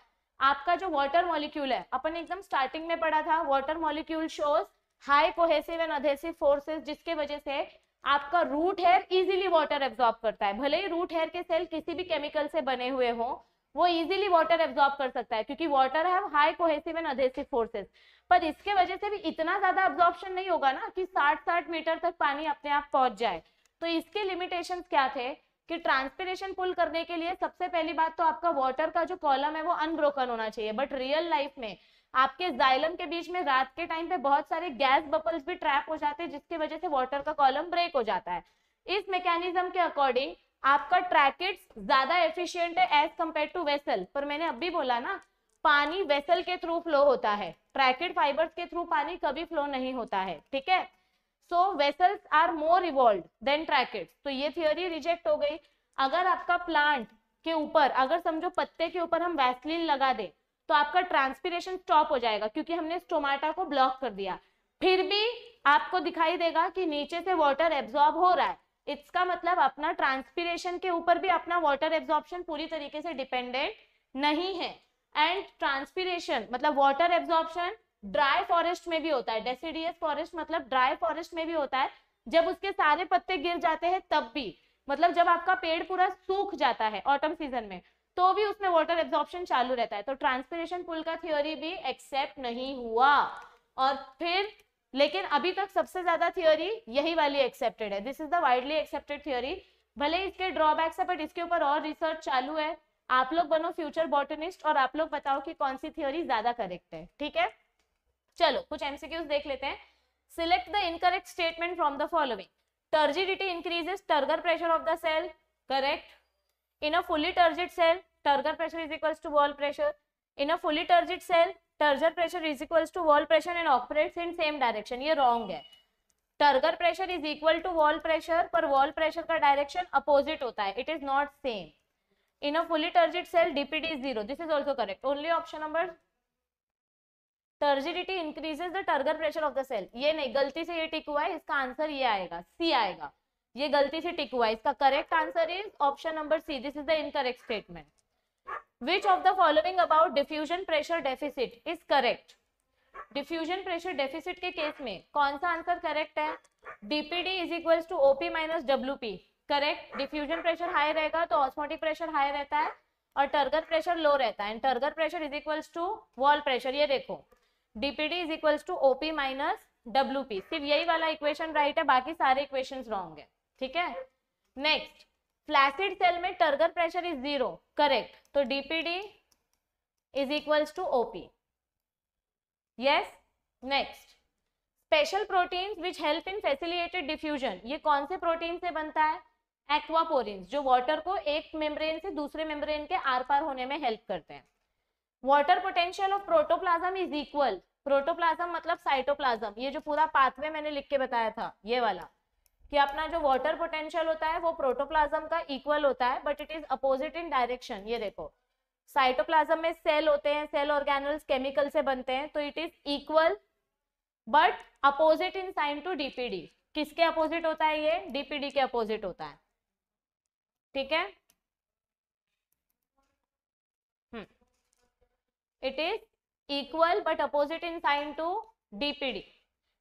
आपका जो वाटर मॉलिक्यूल है अपन एकदम स्टार्टिंग में पढ़ा था water molecule shows high cohesive and adhesive forces जिसके वजह से आपका root hair easily water absorb करता है भले ही रूट हेयर के सेल किसी भी केमिकल से बने हुए हों वो इजीली वाटर एब्जॉर्ब कर सकता है क्योंकि वाटर है high cohesive and adhesive forces पर इसके वजह से भी इतना ज्यादा एब्जॉर्प्शन नहीं होगा ना कि साठ साठ मीटर तक पानी अपने आप पहुंच जाए तो इसके लिमिटेशंस क्या थे कि ट्रांसपीरेशन पुल करने के लिए सबसे पहली बात तो आपका वाटर का जो कॉलम है वो अनब्रोकन होना चाहिए बट रियल लाइफ में आपके जाइलम के बीच में रात के टाइम पे बहुत सारे गैस बबल्स भी ट्रैप हो जाते हैं जिसकी वजह से वाटर का कॉलम ब्रेक हो जाता है इस मैकेनिज्म के अकॉर्डिंग आपका ट्रैकेट ज्यादा एफिशियंट है एज कंपेयर टू वेसल पर मैंने अब भी बोला ना पानी वेसल के थ्रू फ्लो होता है ट्रैकेट फाइबर्स के थ्रू पानी कभी फ्लो नहीं होता है ठीक है so vessels are more evolve than tracheids तो ये थियोरी रिजेक्ट हो गई अगर आपका प्लांट के ऊपर अगर समझो पत्ते के ऊपर हम वैसलिन लगा दे तो आपका ट्रांसपीरेशन स्टॉप हो जाएगा क्योंकि हमने स्टोमाटा को ब्लॉक कर दिया फिर भी आपको दिखाई देगा कि नीचे से वाटर एब्जॉर्ब हो रहा है इसका मतलब अपना ट्रांसपीरेशन के ऊपर भी अपना वाटर एब्जॉर्बन पूरी तरीके से डिपेंडेंट नहीं है एंड ट्रांसपीरेशन मतलब वाटर एब्जॉर्बन ड्राई फॉरेस्ट में भी होता है डेसीडियस फॉरेस्ट मतलब ड्राई फॉरेस्ट में भी होता है जब उसके सारे पत्ते गिर जाते हैं तब भी मतलब जब आपका पेड़ पूरा सूख जाता है ऑटम सीजन में तो भी उसमें वाटर एब्जॉर्प्शन चालू रहता है तो ट्रांसपिरेशन पुल का थ्योरी भी एक्सेप्ट नहीं हुआ और फिर लेकिन अभी तक सबसे ज्यादा थियोरी यही वाली एक्सेप्टेड है this is the widely accepted theory भले इसके ड्रॉबैक्स है बट इसके ऊपर और रिसर्च चालू है आप लोग बनो फ्यूचर बॉटनिस्ट और आप लोग बताओ कि कौन सी थियोरी ज्यादा करेक्ट है ठीक है चलो कुछ एमसीक्यूज देख लेते हैं select the incorrect statement from the following turgidity increases turgor pressure of the cell correct in a fully turgid cell turgor pressure is equals to wall pressure in a fully turgid cell turgor pressure is equals to wall pressure and operates in same direction ये wrong है turgor pressure is equal to wall pressure पर wall pressure का direction opposite होता है it is not same in a fully turgid cell DPD is zero this is also correct only option number turgidity increases the turgor pressure of the cell ये नहीं गलती से ये टिक हुआ है इसका आंसर ये आएगा सी आएगा ये गलती से टिक हुआ है इसका correct answer is option number C this is the incorrect statement which of the following about diffusion pressure deficit is correct diffusion pressure deficit के केस में कौन सा आंसर करेक्ट है DPD is equal to OP minus W P correct diffusion pressure high रहेगा तो osmotic pressure high रहता है और टर्गर प्रेशर लो रहता है and turgor pressure is equals to wall pressure ये देखो DPD is equal to OP minus W P सिर्फ यही वाला इक्वेशन राइट है बाकी सारे इक्वेशन रॉन्ग है ठीक है नेक्स्ट फ्लैसिड सेल में turgor pressure is zero correct तो DPD is equal to OP yes next special proteins which help in facilitated diffusion ये कौन से प्रोटीन से बनता है एक्वापोरिन जो वाटर को एक मेम्ब्रेन से दूसरे मेम्ब्रेन के आर पार होने में हेल्प करते हैं water potential of protoplasm is equal protoplasm मतलब साइटोप्लाज्म ये जो पूरा पाथवे मैंने लिख के बताया था ये वाला कि अपना जो वाटर पोटेंशियल होता है वो प्रोटोप्लाज्म का इक्वल होता है but it is opposite in direction ये देखो साइटोप्लाज्म में सेल होते हैं सेल ऑर्गेनल्स केमिकल से बनते हैं तो it is equal but opposite in sign to DPD किसके अपोजिट होता है ये डीपीडी के अपोजिट होता है ठीक है it is equal but opposite in sign to DPD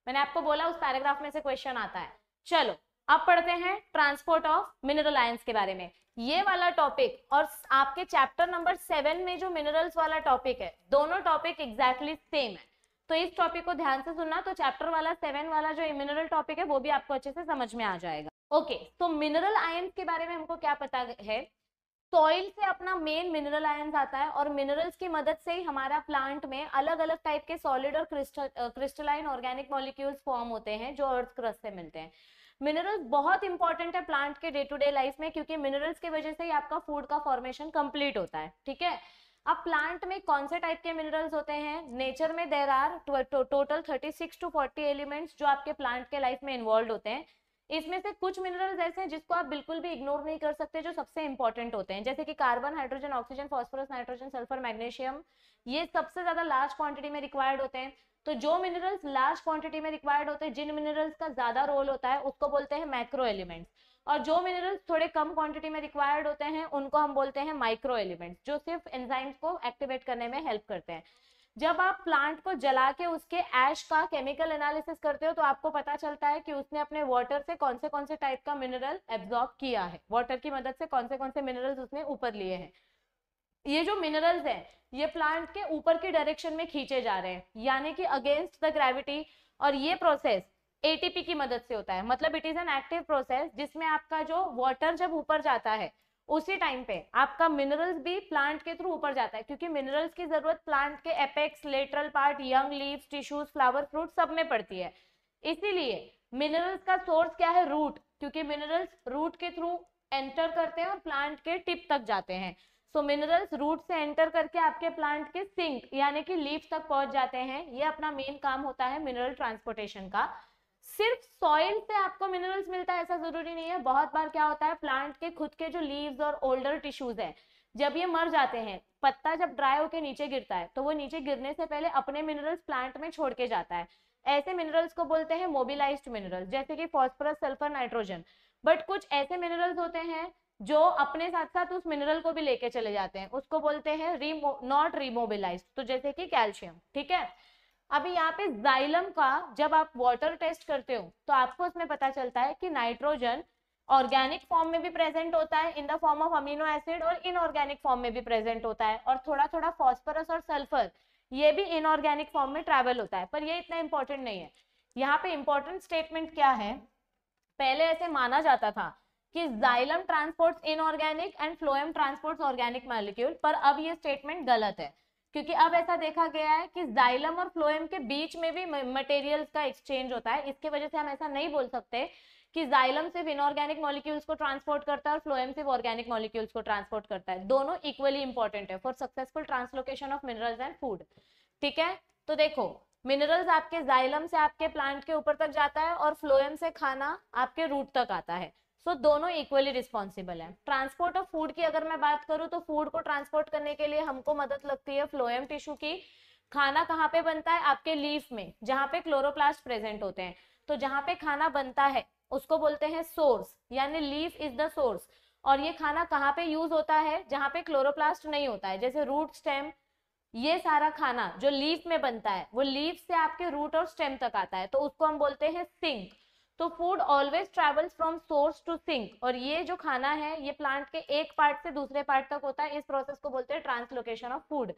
मैंने आपको बोला उस पैराग्राफ में से क्वेश्चन आता है चलो अब पढ़ते हैं ट्रांसपोर्ट ऑफ मिनरल आयंस के बारे में ये वाला टॉपिक और आपके चैप्टर नंबर सेवन में जो मिनरल्स वाला टॉपिक है दोनों टॉपिक एग्जैक्टली सेम है तो इस टॉपिक को ध्यान से सुनना तो चैप्टर वाला सेवन वाला जो मिनरल टॉपिक है वो भी आपको अच्छे से समझ में आ जाएगा ओके okay, तो मिनरल आयंस के बारे में हमको क्या पता है सॉइल से अपना मेन मिनरल आयंस आता है और मिनरल्स की मदद से ही हमारा प्लांट में अलग अलग टाइप के सॉलिड और crystal crystalline organic molecules form होते हैं जो अर्थ क्रस्ट से मिलते हैं मिनरल्स बहुत इंपॉर्टेंट है प्लांट के डे टू डे लाइफ में क्योंकि मिनरल्स की वजह से ही आपका फूड का फॉर्मेशन कंप्लीट होता है ठीक है अब प्लांट में कौन से टाइप के मिनरल्स होते हैं नेचर में there are total thirty six to forty elements जो आपके प्लांट के लाइफ में इन्वॉल्व होते हैं इसमें से कुछ मिनरल्स ऐसे हैं जिसको आप बिल्कुल भी इग्नोर नहीं कर सकते जो सबसे इंपॉर्टेंट होते हैं जैसे कि carbon hydrogen oxygen phosphorus nitrogen sulphur magnesium ये सबसे ज्यादा लार्ज क्वांटिटी में रिक्वायर्ड होते हैं तो जो मिनरल्स लार्ज क्वांटिटी में रिक्वायर्ड होते हैं जिन मिनरल्स का ज्यादा रोल होता है उसको बोलते हैं माइक्रो एलिमेंट्स और जो मिनरल्स थोड़े कम क्वांटिटी में रिक्वायर्ड होते हैं उनको हम बोलते हैं माइक्रो एलिमेंट्स जो सिर्फ एंजाइम्स को एक्टिवेट करने में हेल्प करते हैं जब आप प्लांट को जला के उसके एश का केमिकल एनालिसिस करते हो तो आपको पता चलता है कि उसने अपने वाटर से कौन से कौन से टाइप का मिनरल एब्जॉर्ब किया है वाटर की मदद से कौन से कौन से मिनरल्स उसने ऊपर लिए हैं ये जो मिनरल्स हैं ये प्लांट के ऊपर के डायरेक्शन में खींचे जा रहे हैं यानी कि अगेंस्ट द ग्रेविटी और ये प्रोसेस एटीपी की मदद से होता है मतलब it is an active process जिसमें आपका जो वाटर जब ऊपर जाता है उसी टाइम पे आपका मिनरल्स भी प्लांट के थ्रू ऊपर जाता है क्योंकि मिनरल्स की जरूरत प्लांट के apex lateral part young leaves tissues flower fruit सब में पड़ती है इसीलिए मिनरल्स का सोर्स क्या है रूट क्योंकि मिनरल्स रूट के थ्रू एंटर करते हैं और प्लांट के टिप तक जाते हैं सो मिनरल्स रूट से एंटर करके आपके प्लांट के सिंक यानी कि लीफ तक पहुंच जाते हैं ये अपना मेन काम होता है मिनरल ट्रांसपोर्टेशन का सिर्फ सॉइल से आपको मिनरल्स मिलता है ऐसा जरूरी नहीं है बहुत बार क्या होता है प्लांट के खुद के जो लीव्स और ओल्डर टिश्यूज हैं जब ये मर जाते हैं पत्ता जब ड्राई होकर नीचे गिरता है तो वो नीचे गिरने से पहले अपने मिनरल्स प्लांट में छोड़ के जाता है ऐसे मिनरल्स को बोलते हैं मोबिलाइज्ड मिनरल्स जैसे कि फॉस्फोरस सल्फर नाइट्रोजन बट कुछ ऐसे मिनरल्स होते हैं जो अपने साथ साथ उस मिनरल को भी लेके चले जाते हैं उसको बोलते हैं रिमो नॉट रिमोबिलाइज तो जैसे कि कैल्शियम ठीक है अभी यहाँ पे जाइलम का जब आप वाटर टेस्ट करते हो तो आपको उसमें पता चलता है कि नाइट्रोजन ऑर्गेनिक फॉर्म में भी प्रेजेंट होता है in the form of amino acid और इनऑर्गेनिक फॉर्म में भी प्रेजेंट होता है और थोड़ा थोड़ा फॉस्फरस और सल्फर ये भी इनऑर्गेनिक फॉर्म में ट्रेवल होता है पर ये इतना इंपॉर्टेंट नहीं है यहाँ पे इंपॉर्टेंट स्टेटमेंट क्या है पहले ऐसे माना जाता था कि xylem transports inorganic and phloem transports organic molecule पर अब ये स्टेटमेंट गलत है क्योंकि अब ऐसा देखा गया है कि जाइलम और फ्लोएम के बीच में भी मटेरियल का एक्सचेंज होता है इसके वजह से हम ऐसा नहीं बोल सकते कि जाइलम सिर्फ इनऑर्गेनिक मॉलिक्यूल्स को ट्रांसपोर्ट करता है और फ्लोएम सिर्फ ऑर्गेनिक मॉलिक्यूल्स को ट्रांसपोर्ट करता है दोनों इक्वली इंपॉर्टेंट है for successful translocation of minerals and food ठीक है तो देखो मिनरल्स आपके जाइलम से आपके प्लांट के ऊपर तक जाता है और फ्लोएम से खाना आपके रूट तक आता है सो so, दोनों इक्वली रिस्पॉन्सिबल है ट्रांसपोर्ट ऑफ फूड की अगर मैं बात करूँ तो फूड को ट्रांसपोर्ट करने के लिए हमको मदद लगती है फ्लोएम टिश्यू की खाना कहाँ पे बनता है आपके लीफ में जहाँ पे क्लोरोप्लास्ट प्रेजेंट होते हैं तो जहाँ पे खाना बनता है उसको बोलते हैं सोर्स यानी लीफ इज द सोर्स और ये खाना कहाँ पे यूज होता है जहाँ पे क्लोरोप्लास्ट नहीं होता है जैसे रूट स्टेम ये सारा खाना जो लीफ में बनता है वो लीफ से आपके रूट और स्टेम तक आता है तो उसको हम बोलते हैं सिंक तो food always travels from source to sink और ये जो खाना है ये प्लांट के एक पार्ट से दूसरे पार्ट तक होता है इस प्रोसेस को बोलते हैं ट्रांसलोकेशन ऑफ फूड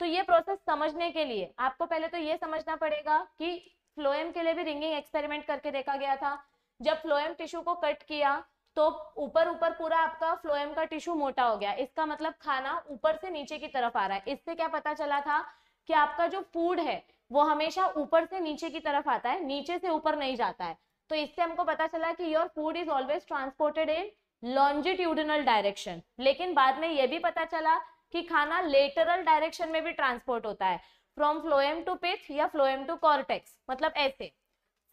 तो ये प्रोसेस समझने के लिए आपको पहले तो ये समझना पड़ेगा कि फ्लोएम के लिए भी रिंगिंग एक्सपेरिमेंट करके देखा गया था जब फ्लोएम टिश्यू को कट किया तो ऊपर ऊपर पूरा आपका फ्लोएम का टिश्यू मोटा हो गया इसका मतलब खाना ऊपर से नीचे की तरफ आ रहा है इससे क्या पता चला था कि आपका जो फूड है वो हमेशा ऊपर से नीचे की तरफ आता है नीचे से ऊपर नहीं जाता है तो इससे हमको पता चला कि your food is always transported in longitudinal direction लेकिन बाद में यह भी पता चला कि खाना लेटरल डायरेक्शन में भी ट्रांसपोर्ट होता है फ्रॉम फ्लोएम टू पिथ या फ्लोएम टू कॉर्टेक्स मतलब ऐसे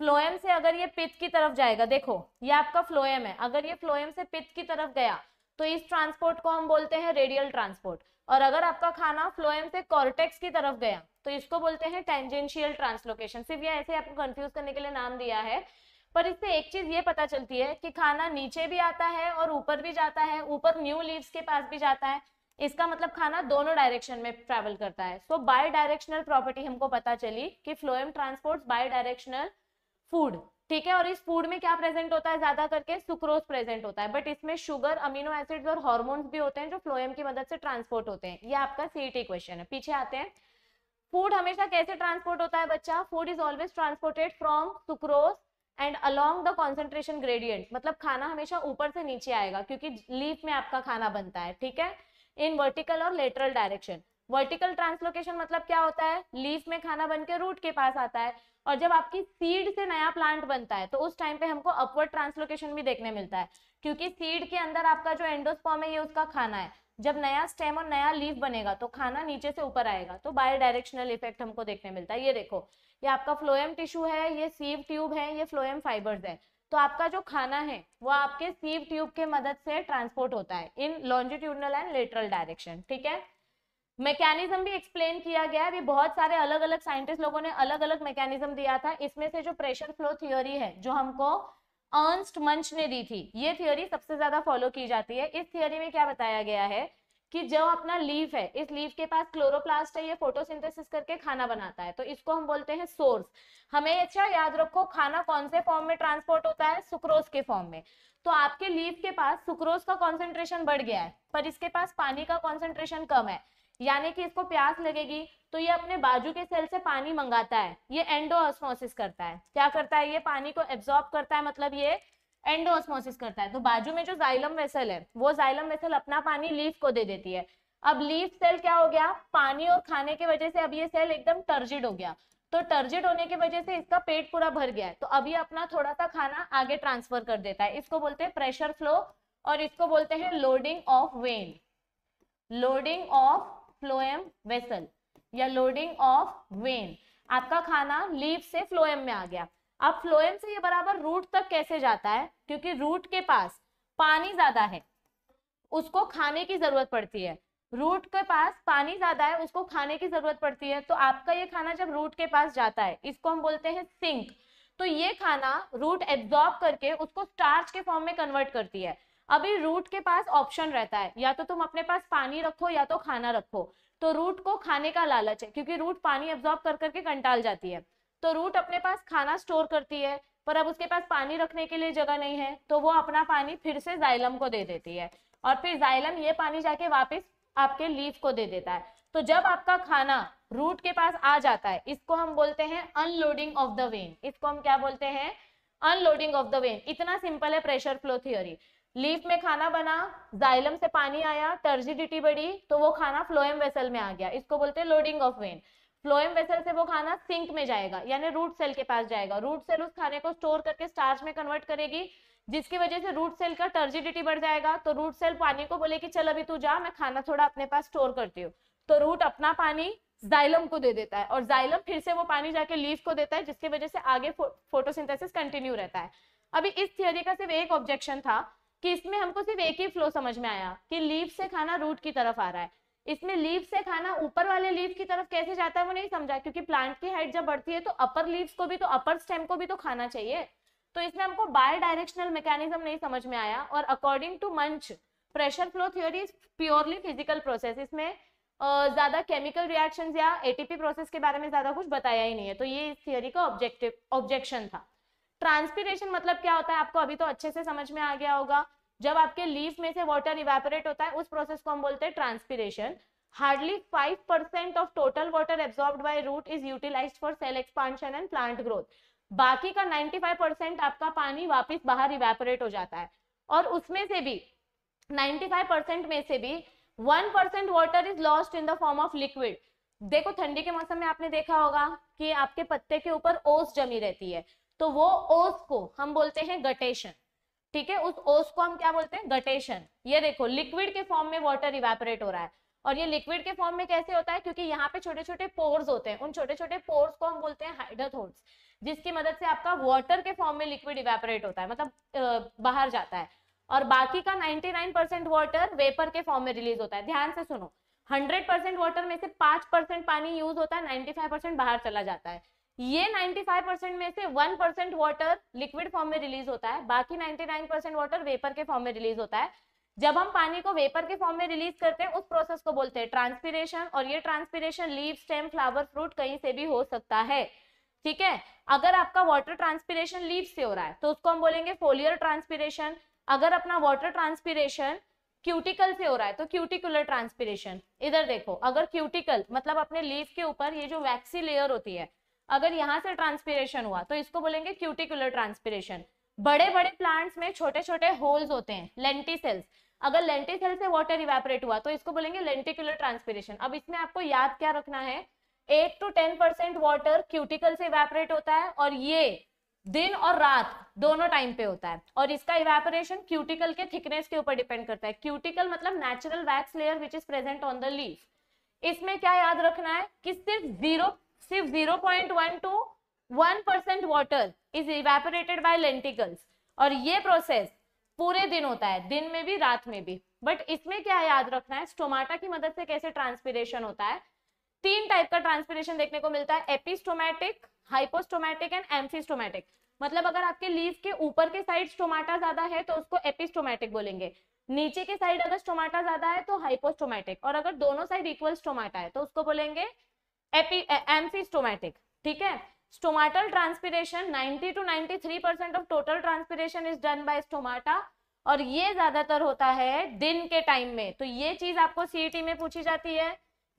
फ्लोएम से अगर ये पिथ की तरफ जाएगा देखो ये आपका फ्लोएम है अगर ये फ्लोएम से पिथ की तरफ गया तो इस ट्रांसपोर्ट को हम बोलते हैं रेडियल ट्रांसपोर्ट और अगर आपका खाना फ्लोएम से कॉर्टेक्स की तरफ गया तो इसको बोलते हैं टेंजेंशियल ट्रांसलोकेशन सिर्फ ये ऐसे आपको कंफ्यूज करने के लिए नाम दिया है पर इससे एक चीज ये पता चलती है कि खाना नीचे भी आता है और ऊपर भी जाता है ऊपर न्यू लीव्स के पास भी जाता है इसका मतलब खाना दोनों डायरेक्शन में ट्रेवल करता है सो बाय डायरेक्शनल प्रॉपर्टी हमको पता चली कि phloem transport bidirectional food ठीक है और इस फूड में क्या प्रेजेंट होता है ज्यादा करके सुक्रोज प्रेजेंट होता है बट इसमें शुगर अमीनो एसिड्स और हॉर्मोन्स भी होते हैं जो फ्लोएम की मदद से ट्रांसपोर्ट होते हैं ये आपका सीईटी क्वेश्चन e है पीछे आते हैं फूड हमेशा कैसे ट्रांसपोर्ट होता है बच्चा food is always transported from sucrose and along the concentration gradient मतलब खाना हमेशा ऊपर से नीचे आएगा क्योंकि लीफ में आपका खाना बनता है ठीक है इन वर्टिकल और लेटरल डायरेक्शन वर्टिकल ट्रांसलोकेशन मतलब क्या होता है लीफ में खाना बनकर रूट के पास आता है और जब आपकी सीड से नया प्लांट बनता है तो उस टाइम पे हमको अपवर्ड ट्रांसलोकेशन भी देखने मिलता है क्योंकि सीड के अंदर आपका जो एंडोस्पॉम है ये उसका खाना है जब नया स्टेम और नया लीफ बनेगा तो खाना नीचे से ऊपर आएगा तो बायो डायरेक्शनल इफेक्ट हमको देखने मिलता है ये देखो ये आपका फ्लोएम टिश्यू है ये सीव ट्यूब है ये फ्लोएम फाइबर्स है तो आपका जो खाना है वो आपके सीव ट्यूब के मदद से ट्रांसपोर्ट होता है in longitudinal and lateral direction ठीक है मैकेनिज्म भी एक्सप्लेन किया गया है बहुत सारे अलग अलग साइंटिस्ट लोगों ने अलग अलग मैकेनिज्म दिया था इसमें से जो प्रेशर फ्लो थियोरी है जो हमको अर्नस्ट मंच ने दी थी ये थियोरी सबसे ज्यादा फॉलो की जाती है इस थियोरी में क्या बताया गया है कि जो अपना लीव है इस लीव के पास क्लोरोप्लास्ट है ये फोटोसिंथेसिस करके खाना बनाता है तो इसको हम बोलते हैं सोर्स हमें अच्छा याद रखो खाना कौन से फॉर्म में ट्रांसपोर्ट होता है सुक्रोज के फॉर्म में तो आपके लीव के पास सुक्रोज का कॉन्सेंट्रेशन बढ़ गया है पर इसके पास पानी का कॉन्सेंट्रेशन कम है यानी कि इसको प्यास लगेगी तो ये अपने बाजू के सेल से पानी मंगाता है ये एंडो करता है क्या करता है ये पानी को एब्जॉर्ब करता है मतलब ये एंडोस्मोसिस करता है तो बाजू में जो जाइलम वेसल है वो जाइलम वेसल अपना पानी लीफ को दे देती है अब लीफ सेल क्या हो गया पानी और खाने की वजह से अब ये सेल एकदम टर्जिड हो गया तो टर्जिड होने की वजह से इसका पेट पूरा भर गया है तो अब ये अपना थोड़ा सा खाना आगे ट्रांसफर कर देता है इसको बोलते हैं प्रेशर फ्लो और इसको बोलते हैं loading of vein loading of phloem vessel या लोडिंग ऑफ वेन आपका खाना लीफ से फ्लोएम में आ गया अब फ्लोएम से ये बराबर रूट तक कैसे जाता है क्योंकि रूट के पास पानी ज्यादा है उसको खाने की जरूरत पड़ती है रूट के पास पानी ज्यादा है उसको खाने की जरूरत पड़ती है तो आपका ये खाना जब रूट के पास जाता है इसको हम बोलते हैं सिंक तो ये खाना रूट एब्जॉर्ब करके उसको स्टार्च के फॉर्म में कन्वर्ट करती है अभी रूट के पास ऑप्शन रहता है या तो तुम अपने पास पानी रखो या तो खाना रखो तो रूट को खाने का लालच है क्योंकि रूट पानी एब्जॉर्ब कर करके कंटाल जाती है तो रूट अपने पास खाना स्टोर करती है पर अब उसके पास पानी रखने के लिए जगह नहीं है तो वो अपना पानी फिर से जाइलम को दे देती है और फिर जाइलम ये पानी जाके वापस आपके लीफ को दे देता है तो जब आपका खाना रूट के पास आ जाता है इसको हम बोलते हैं अनलोडिंग ऑफ द वेन इसको हम क्या बोलते हैं अनलोडिंग ऑफ द वेन इतना सिंपल है प्रेशर फ्लो थियोरी लीफ में खाना बना जाइलम से पानी आया टर्जिडिटी बढ़ी तो वो खाना फ्लोएम वेसल में आ गया इसको बोलते हैं loading of vein phloem vessel से वो खाना सिंक में जाएगा यानी रूट सेल के पास जाएगा रूट सेल उस खाने को स्टोर करके स्टार्च में कन्वर्ट करेगी जिसकी वजह से रूट सेल का टर्जिडिटी बढ़ जाएगा तो रूट सेल पानी को बोले कि चल अभी तू जा मैं खाना थोड़ा अपने पास स्टोर करती हूँ तो रूट अपना पानी जाइलम को दे देता है और जाइलम फिर से वो पानी जाके लीफ को देता है जिसकी वजह से आगे फो, फोटोसिंथेसिस कंटिन्यू रहता है अभी इस थियोरी का सिर्फ एक ऑब्जेक्शन था कि इसमें हमको सिर्फ एक ही फ्लो समझ में आया कि लीफ से खाना रूट की तरफ आ रहा है इसमें लीव से खाना ऊपर वाले लीव की तरफ कैसे जाता है वो नहीं समझा क्योंकि प्लांट की हाइट जब बढ़ती है तो अपर लीव्स को भी तो अपर स्टेम को भी तो खाना चाहिए तो इसमें हमको बाय डायरेक्शनल मैकेनिज्म नहीं समझ में आया और according to munch pressure flow theory is purely physical process इसमें ज्यादा केमिकल रिएक्शन या एटीपी प्रोसेस के बारे में ज्यादा कुछ बताया ही नहीं है तो ये इस थियोरी का ऑब्जेक्टिव ऑब्जेक्शन था ट्रांसपीरेशन मतलब क्या होता है आपको अभी तो अच्छे से समझ में आ गया होगा जब आपके लीफ में से वाटर इवेपोरेट होता है उस प्रोसेस को हम बोलते हैं transpiration hardly five percent of total water absorb by root is utilize for cell expansion and plant growth बाकी का 95 परसेंट आपका पानी वापिस बाहर इवेपोरेट हो जाता है और उसमें से भी 95 परसेंट में से भी one percent water is lost in the form of liquid देखो ठंडी के मौसम में आपने देखा होगा कि आपके पत्ते के ऊपर ओस जमी रहती है तो वो ओस को हम बोलते हैं गटेशन ठीक है उस ओस को हम क्या बोलते हैं गटेशन ये देखो लिक्विड के फॉर्म में वाटर इवेपोरेट हो रहा है और ये लिक्विड के फॉर्म में कैसे होता है क्योंकि यहाँ पे छोटे छोटे पोर्स होते हैं उन छोटे छोटे पोर्स को हम बोलते हैं हाइड्रोथोड्स जिसकी मदद से आपका वाटर के फॉर्म में लिक्विड इवेपोरेट होता है मतलब बाहर जाता है और बाकी का 99 परसेंट वाटर वेपर के फॉर्म में रिलीज होता है ध्यान से सुनो 100 परसेंट वाटर में से 5 पानी यूज होता है 95 बाहर चला जाता है ये 95 परसेंट में से 1 परसेंट वाटर लिक्विड फॉर्म में रिलीज होता है बाकी 99 परसेंट वाटर वेपर के फॉर्म में रिलीज होता है जब हम पानी को वेपर के फॉर्म में रिलीज करते हैं उस प्रोसेस को बोलते हैं ट्रांसपीरेशन और ये transpiration leave stem flower fruit कहीं से भी हो सकता है ठीक है अगर आपका वाटर ट्रांसपीरेशन लीव से हो रहा है तो उसको हम बोलेंगे फोलियर ट्रांसपीरेशन अगर अपना वाटर ट्रांसपीरेशन क्यूटिकल से हो रहा है तो क्यूटिकुलर ट्रांसपीरेशन इधर देखो अगर क्यूटिकल मतलब अपने लीव के ऊपर ये जो वैक्सी लेयर होती है अगर यहाँ से ट्रांसपीरेशन हुआ तो इसको बोलेंगे क्यूटिकुलर ट्रांसपीरेशन बड़े बड़े प्लांट्स में छोटे छोटे होल्स होते हैं लेंटी सेल्स अगर लेंटी सेल से वाटर इवेपरेट हुआ तो इसको बोलेंगे लेंटिकुलर ट्रांसपीरेशन अब इसमें आपको याद क्या रखना है eight to ten percent water cuticle से इवेपरेट होता है और ये दिन और रात दोनों टाइम पे होता है और इसका इवेपोरेशन क्यूटिकल के थिकनेस के ऊपर डिपेंड करता है क्यूटिकल मतलब natural wax layer which is present on the leaf इसमें क्या याद रखना है कि सिर्फ जीरो सिर्फ 0.1 to one percent water is evaporated by lenticels और ये प्रोसेस पूरे दिन होता है दिन में भी रात में भी बट इसमें क्या है याद रखना है स्टोमाटा की मदद से कैसे ट्रांसपीरेशन होता है तीन टाइप का ट्रांसपीरेशन देखने को मिलता है एपिस्टोमैटिक हाइपोस्टोमैटिक एंड एम्फिस्टोमैटिक मतलब अगर आपके लीव के ऊपर के साइड स्टोमाटा ज्यादा है तो उसको एपिस्टोमैटिक बोलेंगे नीचे के साइड अगर स्टोमाटा ज्यादा है तो हाइपोस्टोमैटिक और अगर दोनों साइड इक्वल स्टोमाटा है तो उसको बोलेंगे एम्फीस्टोमैटिक ठीक है stomatal transpiration 90 to 93 percent of total transpiration is done by stomata और ये ज्यादातर होता है दिन के टाइम में तो ये चीज आपको सीईटी e में पूछी जाती है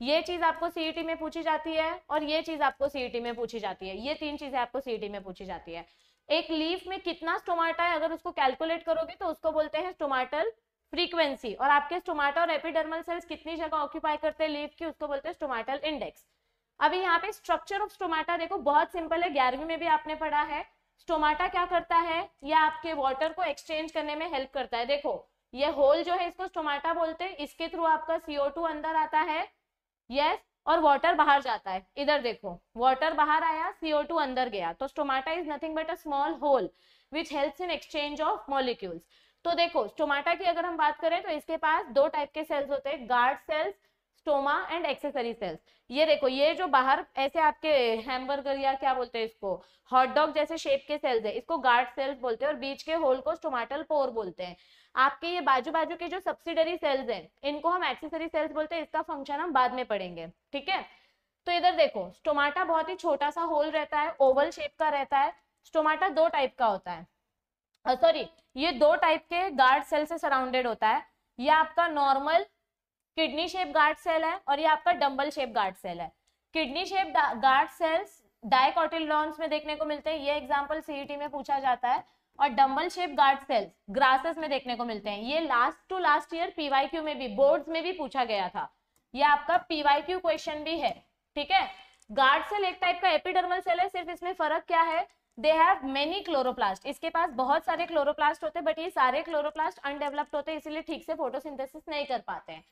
ये चीज आपको सीईटी e में पूछी जाती है और ये चीज आपको सीईटी e में पूछी जाती है ये तीन चीजें आपको सीईटी में पूछी जाती है एक लीफ में कितना स्टोमाटा है अगर उसको कैलकुलेट करोगे तो उसको बोलते हैं स्टोमाटल फ्रीक्वेंसी और आपके स्टोमाटा और एपिडर्मल सेल्स कितनी जगह ऑक्यूपाई करते हैं लीफ की उसको बोलते हैं स्टोमाटल इंडेक्स अभी यहाँ पे स्ट्रक्चर ऑफ स्टोमाटा देखो बहुत सिंपल है ग्यारहवीं में भी आपने पढ़ा है स्टोमाटा क्या करता है यह आपके वॉटर को एक्सचेंज करने में हेल्प करता है देखो ये होल जो है इसको स्टोमाटा बोलते हैं इसके थ्रू आपका सीओ अंदर आता है यस और वाटर बाहर जाता है इधर देखो वाटर बाहर आया सीओ टू अंदर गया तो stomata is nothing but a small hole which helps in exchange of molecules तो देखो स्टोमाटा की अगर हम बात करें तो इसके पास दो टाइप के सेल्स होते हैं guard cells stoma and accessory cells ये देखो ये जो बाहर ऐसे आपके हैमबर्गर या क्या बोलते हैं इसको हॉट डॉग जैसे शेप के सेल्स है इसको गार्ड सेल्स बोलते हैं और बीच के होल को स्टोमाटल पोर बोलते हैं आपके ये बाजू बाजू के जो सब्सिडरी सेल्स हैं इनको हम एक्सेसरी सेल्स बोलते हैं इसका फंक्शन हम बाद में पढ़ेंगे ठीक है तो इधर देखो स्टोमाटा बहुत ही छोटा सा होल रहता है ओवल शेप का रहता है स्टोमाटा दो टाइप का होता है सॉरी ये दो टाइप के गार्ड सेल से सराउंडेड होता है यह आपका normal kidney shape guard cell है और ये आपका डम्बल शेप गार्ड सेल है kidney shape guard cells dicotyledons में देखने को मिलते हैं ये एग्जाम्पल सीईटी e में पूछा जाता है और dumbbell shape guard cells grasses में देखने को मिलते हैं ये last to last year PY में भी बोर्ड में भी पूछा गया था ये आपका पीवाई क्वेश्चन भी है ठीक है गार्ड सेल एक टाइप का एपिडर्मल सेल है सिर्फ इसमें फर्क क्या है दे हैव मेनी क्लोरोप्लास्ट इसके पास बहुत सारे क्लोरोप्लास्ट होते हैं बट ये सारे क्लोरोप्लास्ट अनडेवलप्ड होते हैं इसीलिए ठीक से फोटोसिंथेसिस नहीं कर पाते हैं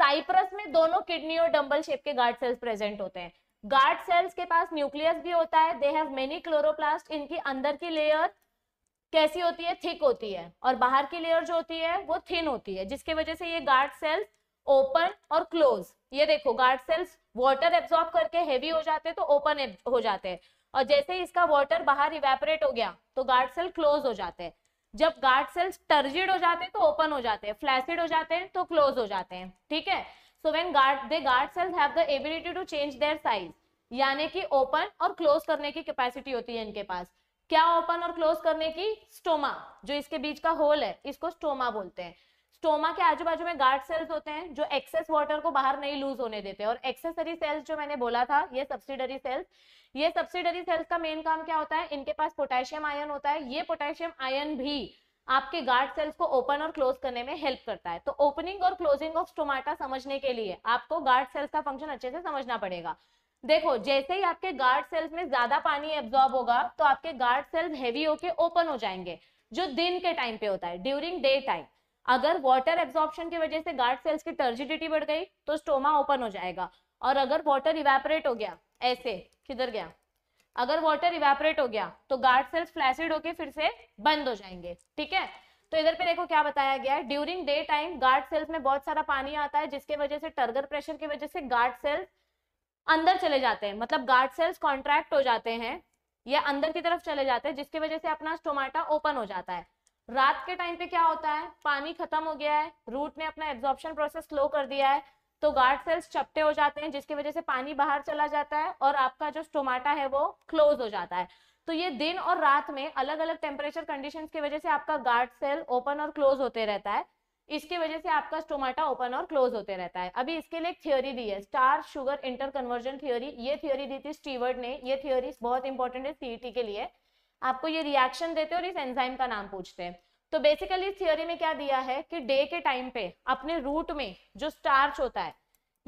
साइप्रस में दोनों किडनी और डम्बल शेप के गार्ड सेल्स प्रेजेंट होते हैं गार्ड सेल्स के पास न्यूक्लियस भी होता है दे हैव मेनी क्लोरोप्लास्ट इनकी अंदर की लेयर कैसी होती है थिक होती है और बाहर की लेयर जो होती है वो थिन होती है जिसकी वजह से ये गार्ड सेल्स ओपन और क्लोज ये देखो गार्ड सेल्स वाटर एब्जॉर्ब करके हेवी हो जाते हैं तो ओपन हो जाते हैं और जैसे ही इसका वाटर बाहर इवेपरेट हो गया तो गार्ड सेल क्लोज हो जाते हैं जब गार्ड सेल्स टर्जिड हो जाते हैं तो ओपन हो जाते हैं फ्लैसिड हो जाते हैं तो क्लोज हो जाते हैं ठीक है so when guard they guard cells have the ability to change their size यानी कि ओपन और क्लोज करने की कैपेसिटी होती है इनके पास क्या ओपन और क्लोज करने की स्टोमा जो इसके बीच का होल है इसको स्टोमा बोलते हैं स्टोमा के आजू बाजू में गार्ड सेल्स होते हैं जो एक्सेस वाटर को बाहर नहीं लूज होने देते और एक्सेसरी सेल्स जो मैंने बोला था ये सब्सिडरी सेल्स ये सब्सिडरी सेल्स का मेन काम क्या होता है इनके पास पोटेशियम आयन होता है ये पोटेशियम आयन भी आपके गार्ड सेल्स को ओपन और क्लोज करने में हेल्प करता है तो ओपनिंग और क्लोजिंग ऑफ स्टोमाटा समझने के लिए आपको गार्ड सेल्स का फंक्शन अच्छे से समझना पड़ेगा देखो जैसे ही आपके गार्ड सेल्स में ज्यादा पानी एब्जॉर्ब होगा तो आपके गार्ड सेल्स हैवी होके ओपन हो जाएंगे जो दिन के टाइम पे होता है ड्यूरिंग डे टाइम अगर वाटर एब्जॉर्प्शन की वजह से गार्ड सेल्स की टर्जिडिटी बढ़ गई तो स्टोमा ओपन हो जाएगा और अगर वाटर इवेपरेट हो गया ऐसे किधर गया अगर वाटर इवेपोरेट हो गया तो गार्ड सेल्स फ्लैसिड होके फिर से बंद हो जाएंगे ठीक है तो इधर पे देखो क्या बताया गया है during day time guard cells में बहुत सारा पानी आता है जिसके वजह से टर्गर प्रेशर की वजह से गार्ड सेल्स अंदर चले जाते हैं मतलब गार्ड सेल्स कॉन्ट्रैक्ट हो जाते हैं या अंदर की तरफ चले जाते हैं जिसकी वजह से अपना स्टोमाटा ओपन हो जाता है रात के टाइम पे क्या होता है पानी खत्म हो गया है रूट ने अपना एब्जॉर्प्शन प्रोसेस स्लो कर दिया है तो गार्ड सेल्स चपटे हो जाते हैं जिसकी वजह से पानी बाहर चला जाता है और आपका जो स्टोमाटा है वो क्लोज हो जाता है तो ये दिन और रात में अलग अलग टेम्परेचर कंडीशन की वजह से आपका गार्ड सेल ओपन और क्लोज होते रहता है इसकी वजह से आपका स्टोमाटा ओपन और क्लोज होते रहता है अभी इसके लिए एक थियोरी दी है starch sugar inter conversion theory ये थियोरी दी थी स्टीवर्ड ने ये थियोरी बहुत इंपॉर्टेंट है सीईटी e के लिए आपको ये रिएक्शन देते हैं और इस एंजाइम का नाम पूछते हैं तो बेसिकली इस थियोरी में क्या दिया है कि डे के टाइम पे अपने रूट में जो स्टार्च होता है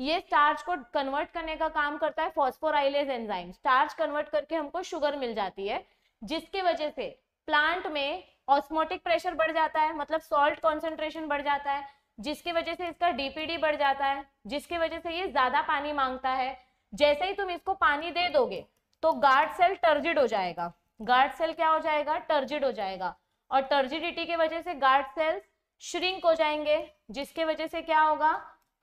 ये स्टार्च को कन्वर्ट करने का काम करता है फॉस्फोराइलेज एंजाइम स्टार्च कन्वर्ट करके हमको शुगर मिल जाती है जिसकी वजह से प्लांट में ऑस्मोटिक प्रेशर बढ़ जाता है मतलब सॉल्ट कॉन्सेंट्रेशन बढ़ जाता है जिसकी वजह से इसका डीपीडी बढ़ जाता है जिसकी वजह से ये ज्यादा पानी मांगता है जैसे ही तुम इसको पानी दे दोगे तो गार्ड सेल टर्जिड हो जाएगा गार्ड सेल क्या हो जाएगा टर्जिड हो जाएगा और टर्जिडिटी के वजह से गार्ड सेल्स श्रिंक हो जाएंगे जिसके वजह से क्या होगा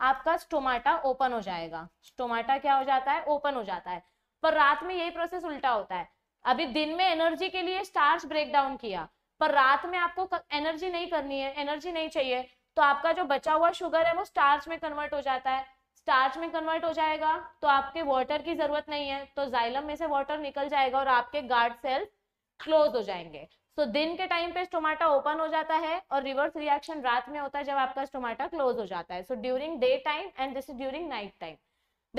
आपका स्टोमाटा ओपन हो जाएगा स्टोमाटा क्या हो जाता है ओपन हो जाता है पर रात में यही प्रोसेस उल्टा होता है अभी दिन में एनर्जी के लिए स्टार्च डाउन किया पर रात में आपको एनर्जी नहीं करनी है एनर्जी नहीं चाहिए तो आपका जो बचा हुआ शुगर है वो स्टार्च में कन्वर्ट हो जाता है स्टार्च में कन्वर्ट हो जाएगा तो आपके वाटर की जरूरत नहीं है तो जाइलम में से वाटर निकल जाएगा और आपके गार्ड सेल्स क्लोज हो जाएंगे सो दिन के टाइम पे स्टोमाटा ओपन हो जाता है और रिवर्स रिएक्शन रात में होता है जब आपका स्टोमाटा क्लोज हो जाता है so during day time and this is during night time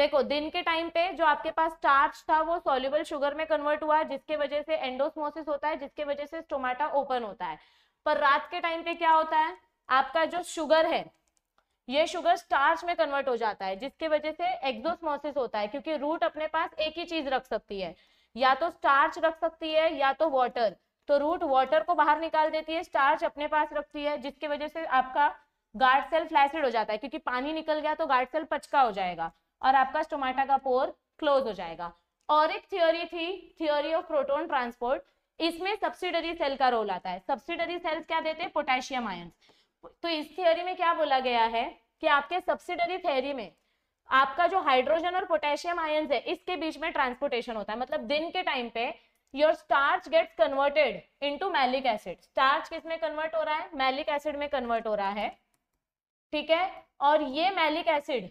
देखो दिन के टाइम पे जो आपके पास स्टार्च था वो सोल्यूबल शुगर में कन्वर्ट हुआ जिसके वजह से एंडोस्मोसिस होता है जिसके वजह से स्टोमाटा ओपन होता है पर रात के टाइम पे क्या होता है आपका जो शुगर है ये शुगर स्टार्च में कन्वर्ट हो जाता है जिसकी वजह से एक्सोस्मोसिस होता है क्योंकि रूट अपने पास एक ही चीज रख सकती है या तो स्टार्च रख सकती है या तो वाटर तो रूट वाटर को बाहर निकाल देती है स्टार्च अपने पास रखती है जिसकी वजह से आपका गार्ड सेल फ्लैसिड हो जाता है क्योंकि पानी निकल गया तो गार्ड सेल पचका हो जाएगा और आपका स्टोमाटा का पोर क्लोज हो जाएगा और एक थियोरी थी थियोरी ऑफ प्रोटोन ट्रांसपोर्ट इसमें सब्सिडरी सेल का रोल आता है सब्सिडरी सेल्स क्या देते हैं पोटेशियम आयन तो इस थियोरी में क्या बोला गया है कि आपके सब्सिडरी थियोरी में आपका जो हाइड्रोजन और पोटेशियम आयन है इसके बीच में ट्रांसपोर्टेशन होता है मतलब दिन के टाइम पे your starch gets converted into malic acid starch में कन्वर्ट हो रहा है मैलिक एसिड में कन्वर्ट हो रहा है ठीक है और ये malic acid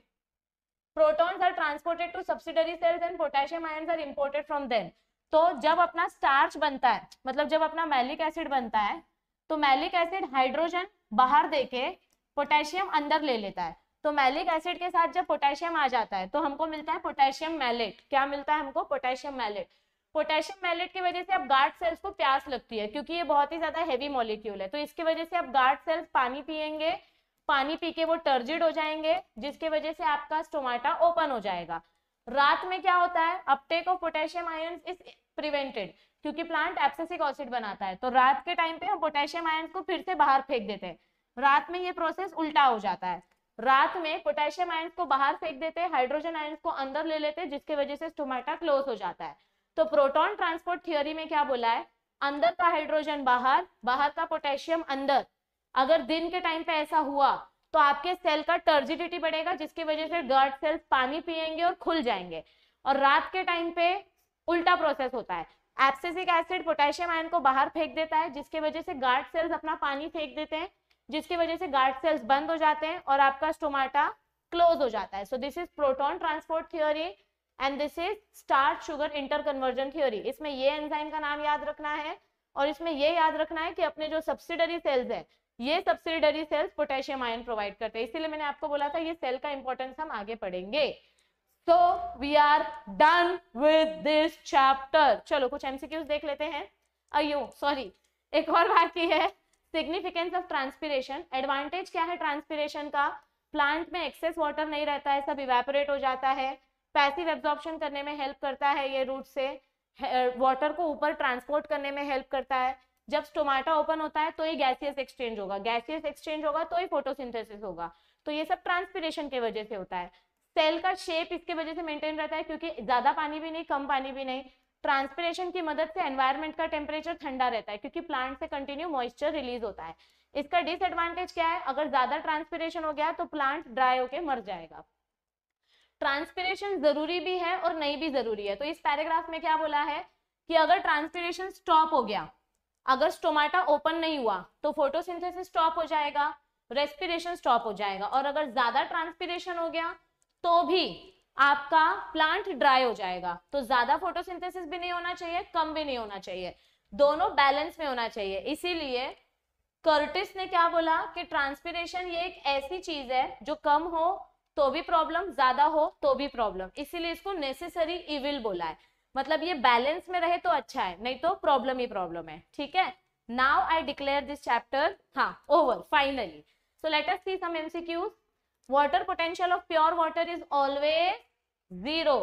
protons are transported to subsidiary cells and potassium ion are imported from then तो जब अपना स्टार्च बनता है मतलब जब अपना मैलिक एसिड बनता है तो मैलिक एसिड हाइड्रोजन बाहर देके पोटेशियम अंदर ले लेता है तो मैलिक एसिड के साथ जब पोटेशियम आ जाता है तो हमको मिलता है पोटेशियम मैलेट क्या मिलता है हमको पोटेशियम मैलेट पोटेशियम मैलेट की वजह से अब गार्ड सेल्स को प्यास लगती है क्योंकि ये बहुत ही ज्यादा हैवी मॉलिक्यूल है तो इसकी वजह से अब गार्ड सेल्स पानी पियेंगे पानी पी के वो टर्जिड हो जाएंगे जिसके वजह से आपका स्टोमाटा ओपन हो जाएगा रात में क्या होता है uptake of potassium ion is prevented क्योंकि प्लांट एप्सेसिक ऑसिड बनाता है तो रात के टाइम पे हम पोटेशियम आयन को फिर से बाहर फेंक देते हैं रात में ये प्रोसेस उल्टा हो जाता है रात में पोटेशियम आयन को बाहर फेंक देते हैं हाइड्रोजन आयन को अंदर ले लेते हैं जिसके वजह से स्टोमेटा क्लोज हो जाता है तो प्रोटोन ट्रांसपोर्ट थियोरी में क्या बोला है अंदर का हाइड्रोजन बाहर बाहर का पोटेशियम अंदर अगर दिन के टाइम पे ऐसा हुआ तो आपके सेल का टर्जिडिटी बढ़ेगा जिसकी वजह से गट सेल्स पानी पिएंगे और खुल जाएंगे और रात के टाइम पे उल्टा प्रोसेस होता है एब्सेसिक एसिड पोटेशियम आयन को बाहर फेंक देता है जिसके वजह से गार्ड सेल्स अपना पानी फेंक देते हैं जिसकी वजह से गार्ड सेल्स बंद हो जाते हैं और आपका स्टोमाटा क्लोज हो जाता है so this is proton transport theory and this is start sugar inter conversion theory इसमें ये एंजाइम का नाम याद रखना है और इसमें ये याद रखना है कि अपने जो सब्सिडरी सेल्स है ये subsidiary cells potassium ion provide करते हैं इसीलिए मैंने आपको बोला था ये सेल का इंपॉर्टेंस हम आगे पढ़ेंगे so we are done with this chapter चलो कुछ एमसीक्यूज देख लेते हैं अयो सॉरी एक और बाकी है सिग्निफिकेंस ऑफ ट्रांसपीरेशन एडवांटेज क्या है ट्रांसपीरेशन का प्लांट में एक्सेस वाटर नहीं रहता है सब इवेपोरेट हो जाता है पैसिव एब्जॉर्प्शन करने में हेल्प करता है ये रूट से वाटर को ऊपर ट्रांसपोर्ट करने में हेल्प करता है जब स्टोमाटा ओपन होता है तो ये गैसियस एक्सचेंज होगा गैसियस एक्सचेंज होगा तो ही फोटोसिंथेसिस होगा तो ये सब ट्रांसपीरेशन के वजह से होता है सेल का शेप इसके वजह से मेंटेन रहता है क्योंकि ज्यादा पानी भी नहीं कम पानी भी नहीं ट्रांसपिरेशन की मदद से एनवायरमेंट का टेम्परेचर ठंडा रहता है क्योंकि प्लांट से कंटिन्यू मॉइस्चर रिलीज होता है इसका डिसएडवांटेज क्या है अगर ज्यादा ट्रांसपिरेशन हो गया तो प्लांट ड्राई होके मर जाएगा ट्रांसपिरेशन जरूरी भी है और नहीं भी जरूरी है तो इस पैराग्राफ में क्या बोला है कि अगर ट्रांसपिरेशन स्टॉप हो गया अगर स्टोमाटा ओपन नहीं हुआ तो फोटोसिंथेसिस स्टॉप हो जाएगा रेस्पिरेशन स्टॉप हो जाएगा और अगर ज्यादा ट्रांसपिरेशन हो गया तो भी आपका प्लांट ड्राई हो जाएगा तो ज्यादा फोटोसिंथेसिस भी नहीं होना चाहिए कम भी नहीं होना चाहिए दोनों बैलेंस में होना चाहिए इसीलिए कर्टिस ने क्या बोला कि ट्रांसपीरेशन ये एक ऐसी चीज है जो कम हो तो भी प्रॉब्लम ज्यादा हो तो भी प्रॉब्लम इसीलिए इसको नेसेसरी इविल बोला है मतलब ये बैलेंस में रहे तो अच्छा है नहीं तो प्रॉब्लम ही प्रॉब्लम है ठीक है now I declare this chapter हाँ over finally so let us see some MCQs water potential of pure water is always zero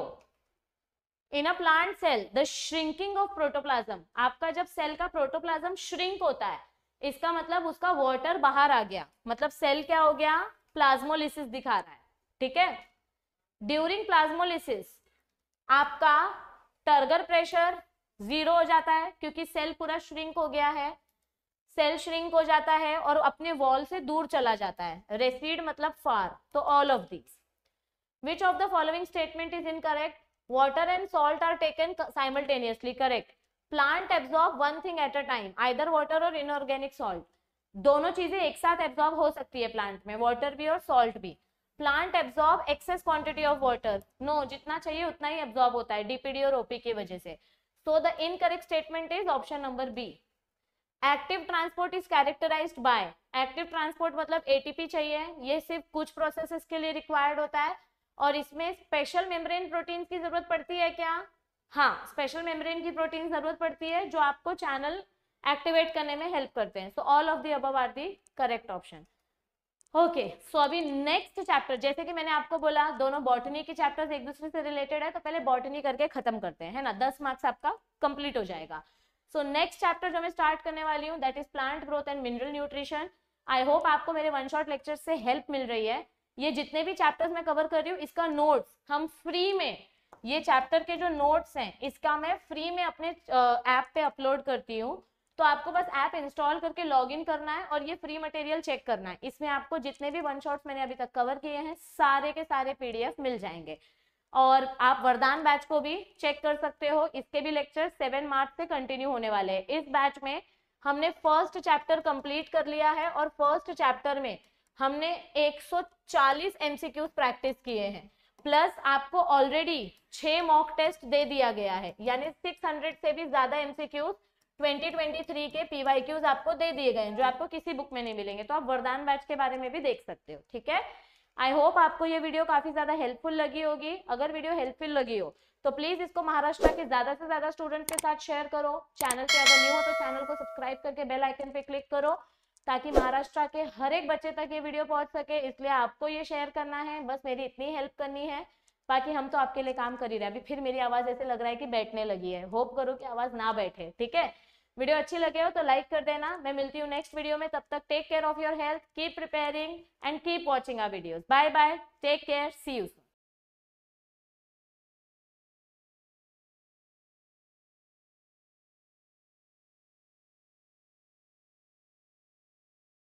in a plant cell the shrinking of protoplasm आपका जब cell का protoplasm shrink होता है इसका मतलब उसका water बाहर आ गया मतलब सेल क्या हो गया प्लाज्मोलिसिस दिखा रहा है ठीक है ड्यूरिंग प्लाज्मोलिसिस आपका टर्गर प्रेशर जीरो हो जाता है क्योंकि सेल पूरा श्रिंक हो गया है सेल श्रिंक हो जाता है और अपने वॉल से दूर चला जाता है रेसिड मतलब फार तो all of this which of the following statement is incorrect water and salt are taken simultaneously correct plant absorb one thing at a time either water or inorganic salt दोनों चीजें एक साथ एब्जॉर्ब हो सकती है plant में water भी और सॉल्ट भी plant absorb excess quantity of water no जितना चाहिए उतना ही एब्जॉर्ब होता है डीपीडी और ओपी की वजह से so the incorrect statement is option number B active transport is characterise by active transport मतलब एटीपी चाहिए ये सिर्फ कुछ प्रोसेस के लिए रिक्वायर्ड होता है और इसमें स्पेशल मेम्ब्रेन प्रोटीन की जरूरत पड़ती है क्या हाँ स्पेशल मेम्ब्रेन की प्रोटीन जरूरत पड़ती है जो आपको चैनल एक्टिवेट करने में हेल्प करते हैं so all of the above are the correct option okay so अभी नेक्स्ट चैप्टर जैसे कि मैंने आपको बोला दोनों बॉटनी के चैप्टर्स एक दूसरे से रिलेटेड है तो पहले बॉटनी करके खत्म करते हैं है ना दस मार्क्स आपका कंप्लीट हो जाएगा सो नेक्स्ट चैप्टर जो मैं स्टार्ट करने वाली हूँ that is plant growth and mineral nutrition I hope आपको मेरे वन शॉट लेक्चर से हेल्प मिल रही है ये जितने भी चैप्टर्स मैं कवर कर रही हूँ इसका नोट्स हम फ्री में ये चैप्टर के जो नोट्स हैं इसका मैं फ्री में अपने ऐप पे अपलोड करती हूँ तो आपको बस ऐप इंस्टॉल करके लॉगिन करना है और ये फ्री मटेरियल चेक करना है इसमें आपको जितने भी वन शॉट्स मैंने अभी तक कवर किए हैं सारे के सारे पीडीएफ मिल जाएंगे और आप वरदान बैच को भी चेक कर सकते हो इसके भी लेक्चर सेवन मार्च से कंटिन्यू होने वाले हैं इस बैच में हमने फर्स्ट चैप्टर कंप्लीट कर लिया है और फर्स्ट चैप्टर में हमने 140 एमसीक्यूज प्रैक्टिस किए हैं प्लस आपको ऑलरेडी छह मॉक टेस्ट दे दिया गया है यानी 600 से भी ज्यादा एमसीक्यूज 2023 के पीवाईक्यूज आपको दे दिए गए हैं जो आपको किसी बुक में नहीं मिलेंगे तो आप वरदान बैच के बारे में भी देख सकते हो ठीक है आई होप आपको ये वीडियो काफ़ी ज़्यादा हेल्पफुल लगी होगी अगर वीडियो हेल्पफुल लगी हो तो प्लीज़ इसको महाराष्ट्र के ज़्यादा से ज़्यादा स्टूडेंट के साथ शेयर करो चैनल पे अगर न्यू हो तो चैनल को सब्सक्राइब करके बेल आइकन पे क्लिक करो ताकि महाराष्ट्र के हर एक बच्चे तक ये वीडियो पहुंच सके इसलिए आपको ये शेयर करना है बस मेरी इतनी हेल्प करनी है बाकी हम तो आपके लिए काम कर ही रहे अभी फिर मेरी आवाज़ ऐसे लग रहा है कि बैठने लगी है होप करो कि आवाज़ ना बैठे ठीक है वीडियो अच्छी लगे हो तो लाइक कर देना मैं मिलती हूँ नेक्स्ट वीडियो में तब तक take care of your health keep preparing and keep watching our videos bye bye take care see you